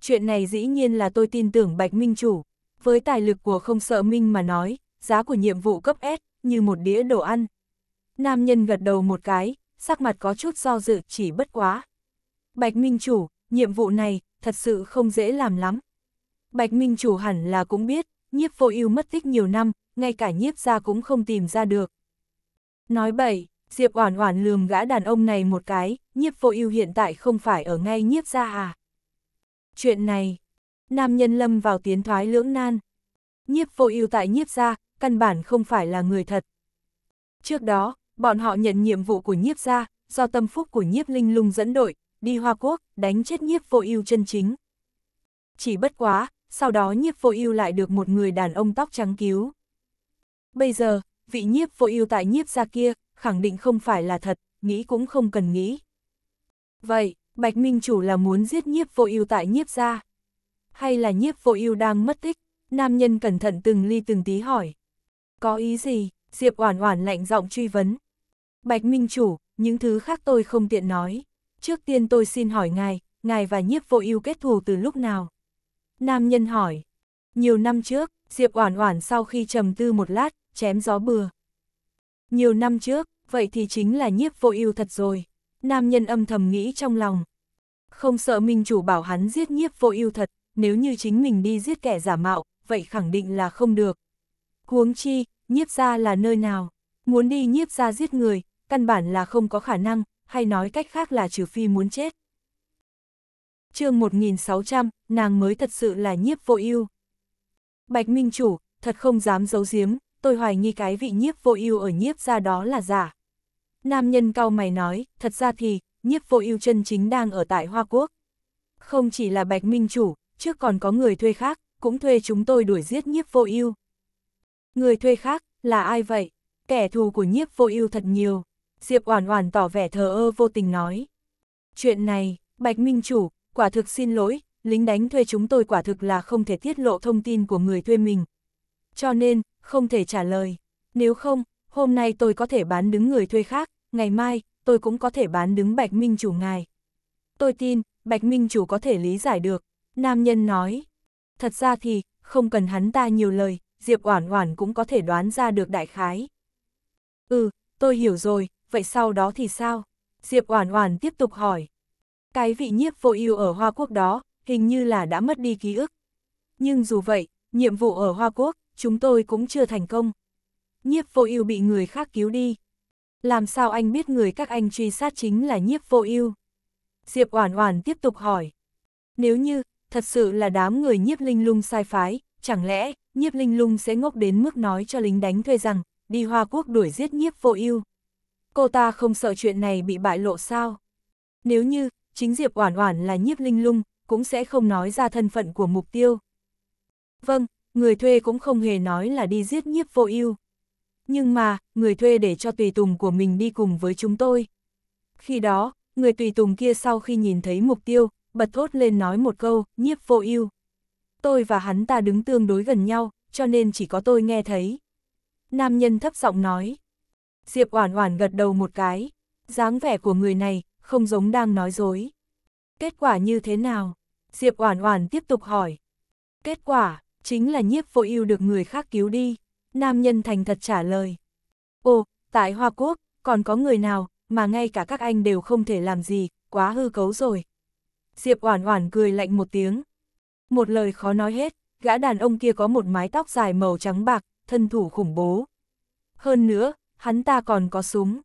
[SPEAKER 1] Chuyện này dĩ nhiên là tôi tin tưởng Bạch Minh Chủ. Với tài lực của không sợ Minh mà nói, giá của nhiệm vụ cấp S như một đĩa đồ ăn. Nam nhân gật đầu một cái, sắc mặt có chút do dự chỉ bất quá. Bạch Minh Chủ, nhiệm vụ này, thật sự không dễ làm lắm. Bạch Minh Chủ hẳn là cũng biết, nhiếp vô ưu mất tích nhiều năm, ngay cả nhiếp ra cũng không tìm ra được. Nói bậy, Diệp Oản Oản lườm gã đàn ông này một cái, nhiếp vô ưu hiện tại không phải ở ngay nhiếp ra à. Chuyện này, nam nhân lâm vào tiến thoái lưỡng nan. Nhiếp vô ưu tại nhiếp ra, căn bản không phải là người thật. Trước đó, Bọn họ nhận nhiệm vụ của nhiếp gia, do tâm phúc của nhiếp linh lung dẫn đội, đi Hoa Quốc, đánh chết nhiếp vô ưu chân chính. Chỉ bất quá, sau đó nhiếp vô ưu lại được một người đàn ông tóc trắng cứu. Bây giờ, vị nhiếp vô ưu tại nhiếp gia kia, khẳng định không phải là thật, nghĩ cũng không cần nghĩ. Vậy, Bạch Minh Chủ là muốn giết nhiếp vô ưu tại nhiếp gia? Hay là nhiếp vô ưu đang mất tích? Nam nhân cẩn thận từng ly từng tí hỏi. Có ý gì? Diệp Oản Oản lạnh giọng truy vấn. Bạch Minh Chủ, những thứ khác tôi không tiện nói. Trước tiên tôi xin hỏi ngài, ngài và nhiếp vô ưu kết thù từ lúc nào? Nam nhân hỏi. Nhiều năm trước, Diệp Oản Oản sau khi trầm tư một lát, chém gió bừa. Nhiều năm trước, vậy thì chính là nhiếp vô ưu thật rồi. Nam nhân âm thầm nghĩ trong lòng. Không sợ minh chủ bảo hắn giết nhiếp vô ưu thật, nếu như chính mình đi giết kẻ giả mạo, vậy khẳng định là không được. Huống chi, nhiếp gia là nơi nào? Muốn đi nhiếp gia giết người, căn bản là không có khả năng, hay nói cách khác là trừ phi muốn chết. chương 1600, nàng mới thật sự là nhiếp vô ưu. Bạch Minh Chủ, thật không dám giấu giếm, tôi hoài nghi cái vị nhiếp vô ưu ở nhiếp ra đó là giả. Nam nhân cao mày nói, thật ra thì, nhiếp vô ưu chân chính đang ở tại Hoa Quốc. Không chỉ là Bạch Minh Chủ, trước còn có người thuê khác, cũng thuê chúng tôi đuổi giết nhiếp vô ưu. Người thuê khác, là ai vậy? Kẻ thù của nhiếp vô ưu thật nhiều. Diệp Oản Oản tỏ vẻ thờ ơ vô tình nói. Chuyện này, Bạch Minh Chủ, quả thực xin lỗi, lính đánh thuê chúng tôi quả thực là không thể tiết lộ thông tin của người thuê mình. Cho nên, không thể trả lời. Nếu không, hôm nay tôi có thể bán đứng người thuê khác, ngày mai, tôi cũng có thể bán đứng Bạch Minh Chủ ngài. Tôi tin, Bạch Minh Chủ có thể lý giải được. Nam nhân nói. Thật ra thì, không cần hắn ta nhiều lời, Diệp Oản Oản cũng có thể đoán ra được đại khái. Ừ, tôi hiểu rồi, vậy sau đó thì sao? Diệp Oản Oản tiếp tục hỏi. Cái vị nhiếp vô ưu ở Hoa Quốc đó, hình như là đã mất đi ký ức. Nhưng dù vậy, nhiệm vụ ở Hoa Quốc, chúng tôi cũng chưa thành công. Nhiếp vô ưu bị người khác cứu đi. Làm sao anh biết người các anh truy sát chính là nhiếp vô ưu? Diệp Oản Oản tiếp tục hỏi. Nếu như, thật sự là đám người nhiếp linh lung sai phái, chẳng lẽ, nhiếp linh lung sẽ ngốc đến mức nói cho lính đánh thuê rằng, đi Hoa Quốc đuổi giết nhiếp vô ưu? cô ta không sợ chuyện này bị bại lộ sao? Nếu như, chính Diệp Oản Oản là nhiếp linh lung, cũng sẽ không nói ra thân phận của mục tiêu. Vâng, người thuê cũng không hề nói là đi giết nhiếp vô ưu. Nhưng mà, người thuê để cho tùy tùng của mình đi cùng với chúng tôi. Khi đó, người tùy tùng kia sau khi nhìn thấy mục tiêu, bật thốt lên nói một câu, nhiếp vô ưu. Tôi và hắn ta đứng tương đối gần nhau, cho nên chỉ có tôi nghe thấy. Nam nhân thấp giọng nói. Diệp Oản Oản gật đầu một cái, dáng vẻ của người này không giống đang nói dối. Kết quả như thế nào? Diệp Oản Oản tiếp tục hỏi. Kết quả chính là Nhiếp Vô Ưu được người khác cứu đi, nam nhân thành thật trả lời. Ồ, tại Hoa Quốc còn có người nào mà ngay cả các anh đều không thể làm gì, quá hư cấu rồi. Diệp Oản Oản cười lạnh một tiếng. Một lời khó nói hết, gã đàn ông kia có một mái tóc dài màu trắng bạc, thân thủ khủng bố. Hơn nữa, hắn ta còn có súng.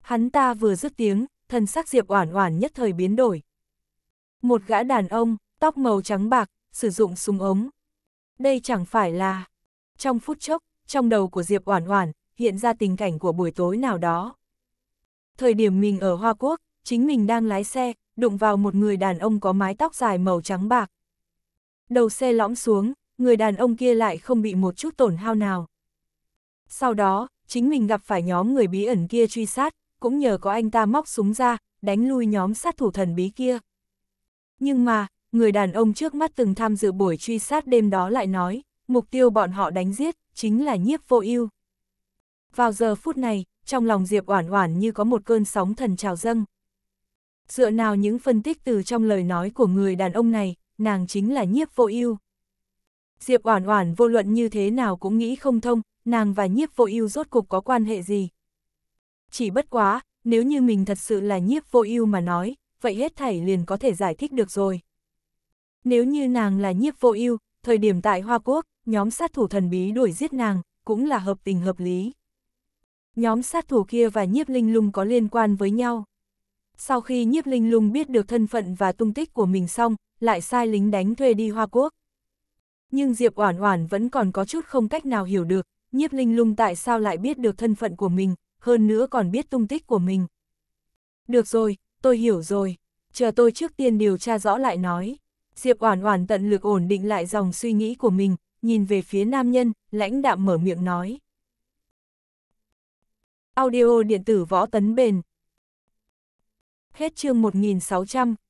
[SPEAKER 1] Hắn ta vừa dứt tiếng, thần sắc Diệp Oản Oản nhất thời biến đổi. Một gã đàn ông, tóc màu trắng bạc, sử dụng súng ống. Đây chẳng phải là... Trong phút chốc, trong đầu của Diệp Oản Oản hiện ra tình cảnh của buổi tối nào đó. Thời điểm mình ở Hoa Quốc, chính mình đang lái xe, đụng vào một người đàn ông có mái tóc dài màu trắng bạc. Đầu xe lõm xuống, người đàn ông kia lại không bị một chút tổn hao nào. Sau đó, chính mình gặp phải nhóm người bí ẩn kia truy sát, cũng nhờ có anh ta móc súng ra, đánh lui nhóm sát thủ thần bí kia. Nhưng mà, người đàn ông trước mắt từng tham dự buổi truy sát đêm đó lại nói, mục tiêu bọn họ đánh giết, chính là nhiếp vô ưu. Vào giờ phút này, trong lòng Diệp Oản Oản như có một cơn sóng thần trào dâng. Dựa nào những phân tích từ trong lời nói của người đàn ông này, nàng chính là nhiếp vô ưu. Diệp Oản Oản vô luận như thế nào cũng nghĩ không thông, nàng và nhiếp vô ưu rốt cục có quan hệ gì. Chỉ bất quá, nếu như mình thật sự là nhiếp vô ưu mà nói, vậy hết thảy liền có thể giải thích được rồi. Nếu như nàng là nhiếp vô ưu, thời điểm tại Hoa Quốc, nhóm sát thủ thần bí đuổi giết nàng, cũng là hợp tình hợp lý. Nhóm sát thủ kia và nhiếp linh lung có liên quan với nhau. Sau khi nhiếp linh lung biết được thân phận và tung tích của mình xong, lại sai lính đánh thuê đi Hoa Quốc. Nhưng Diệp Oản Oản vẫn còn có chút không cách nào hiểu được, nhiếp linh lung tại sao lại biết được thân phận của mình, hơn nữa còn biết tung tích của mình. Được rồi, tôi hiểu rồi, chờ tôi trước tiên điều tra rõ lại nói. Diệp Oản Oản tận lực ổn định lại dòng suy nghĩ của mình, nhìn về phía nam nhân, lãnh đạm mở miệng nói. Audio điện tử võ tấn bền. Hết chương 1600.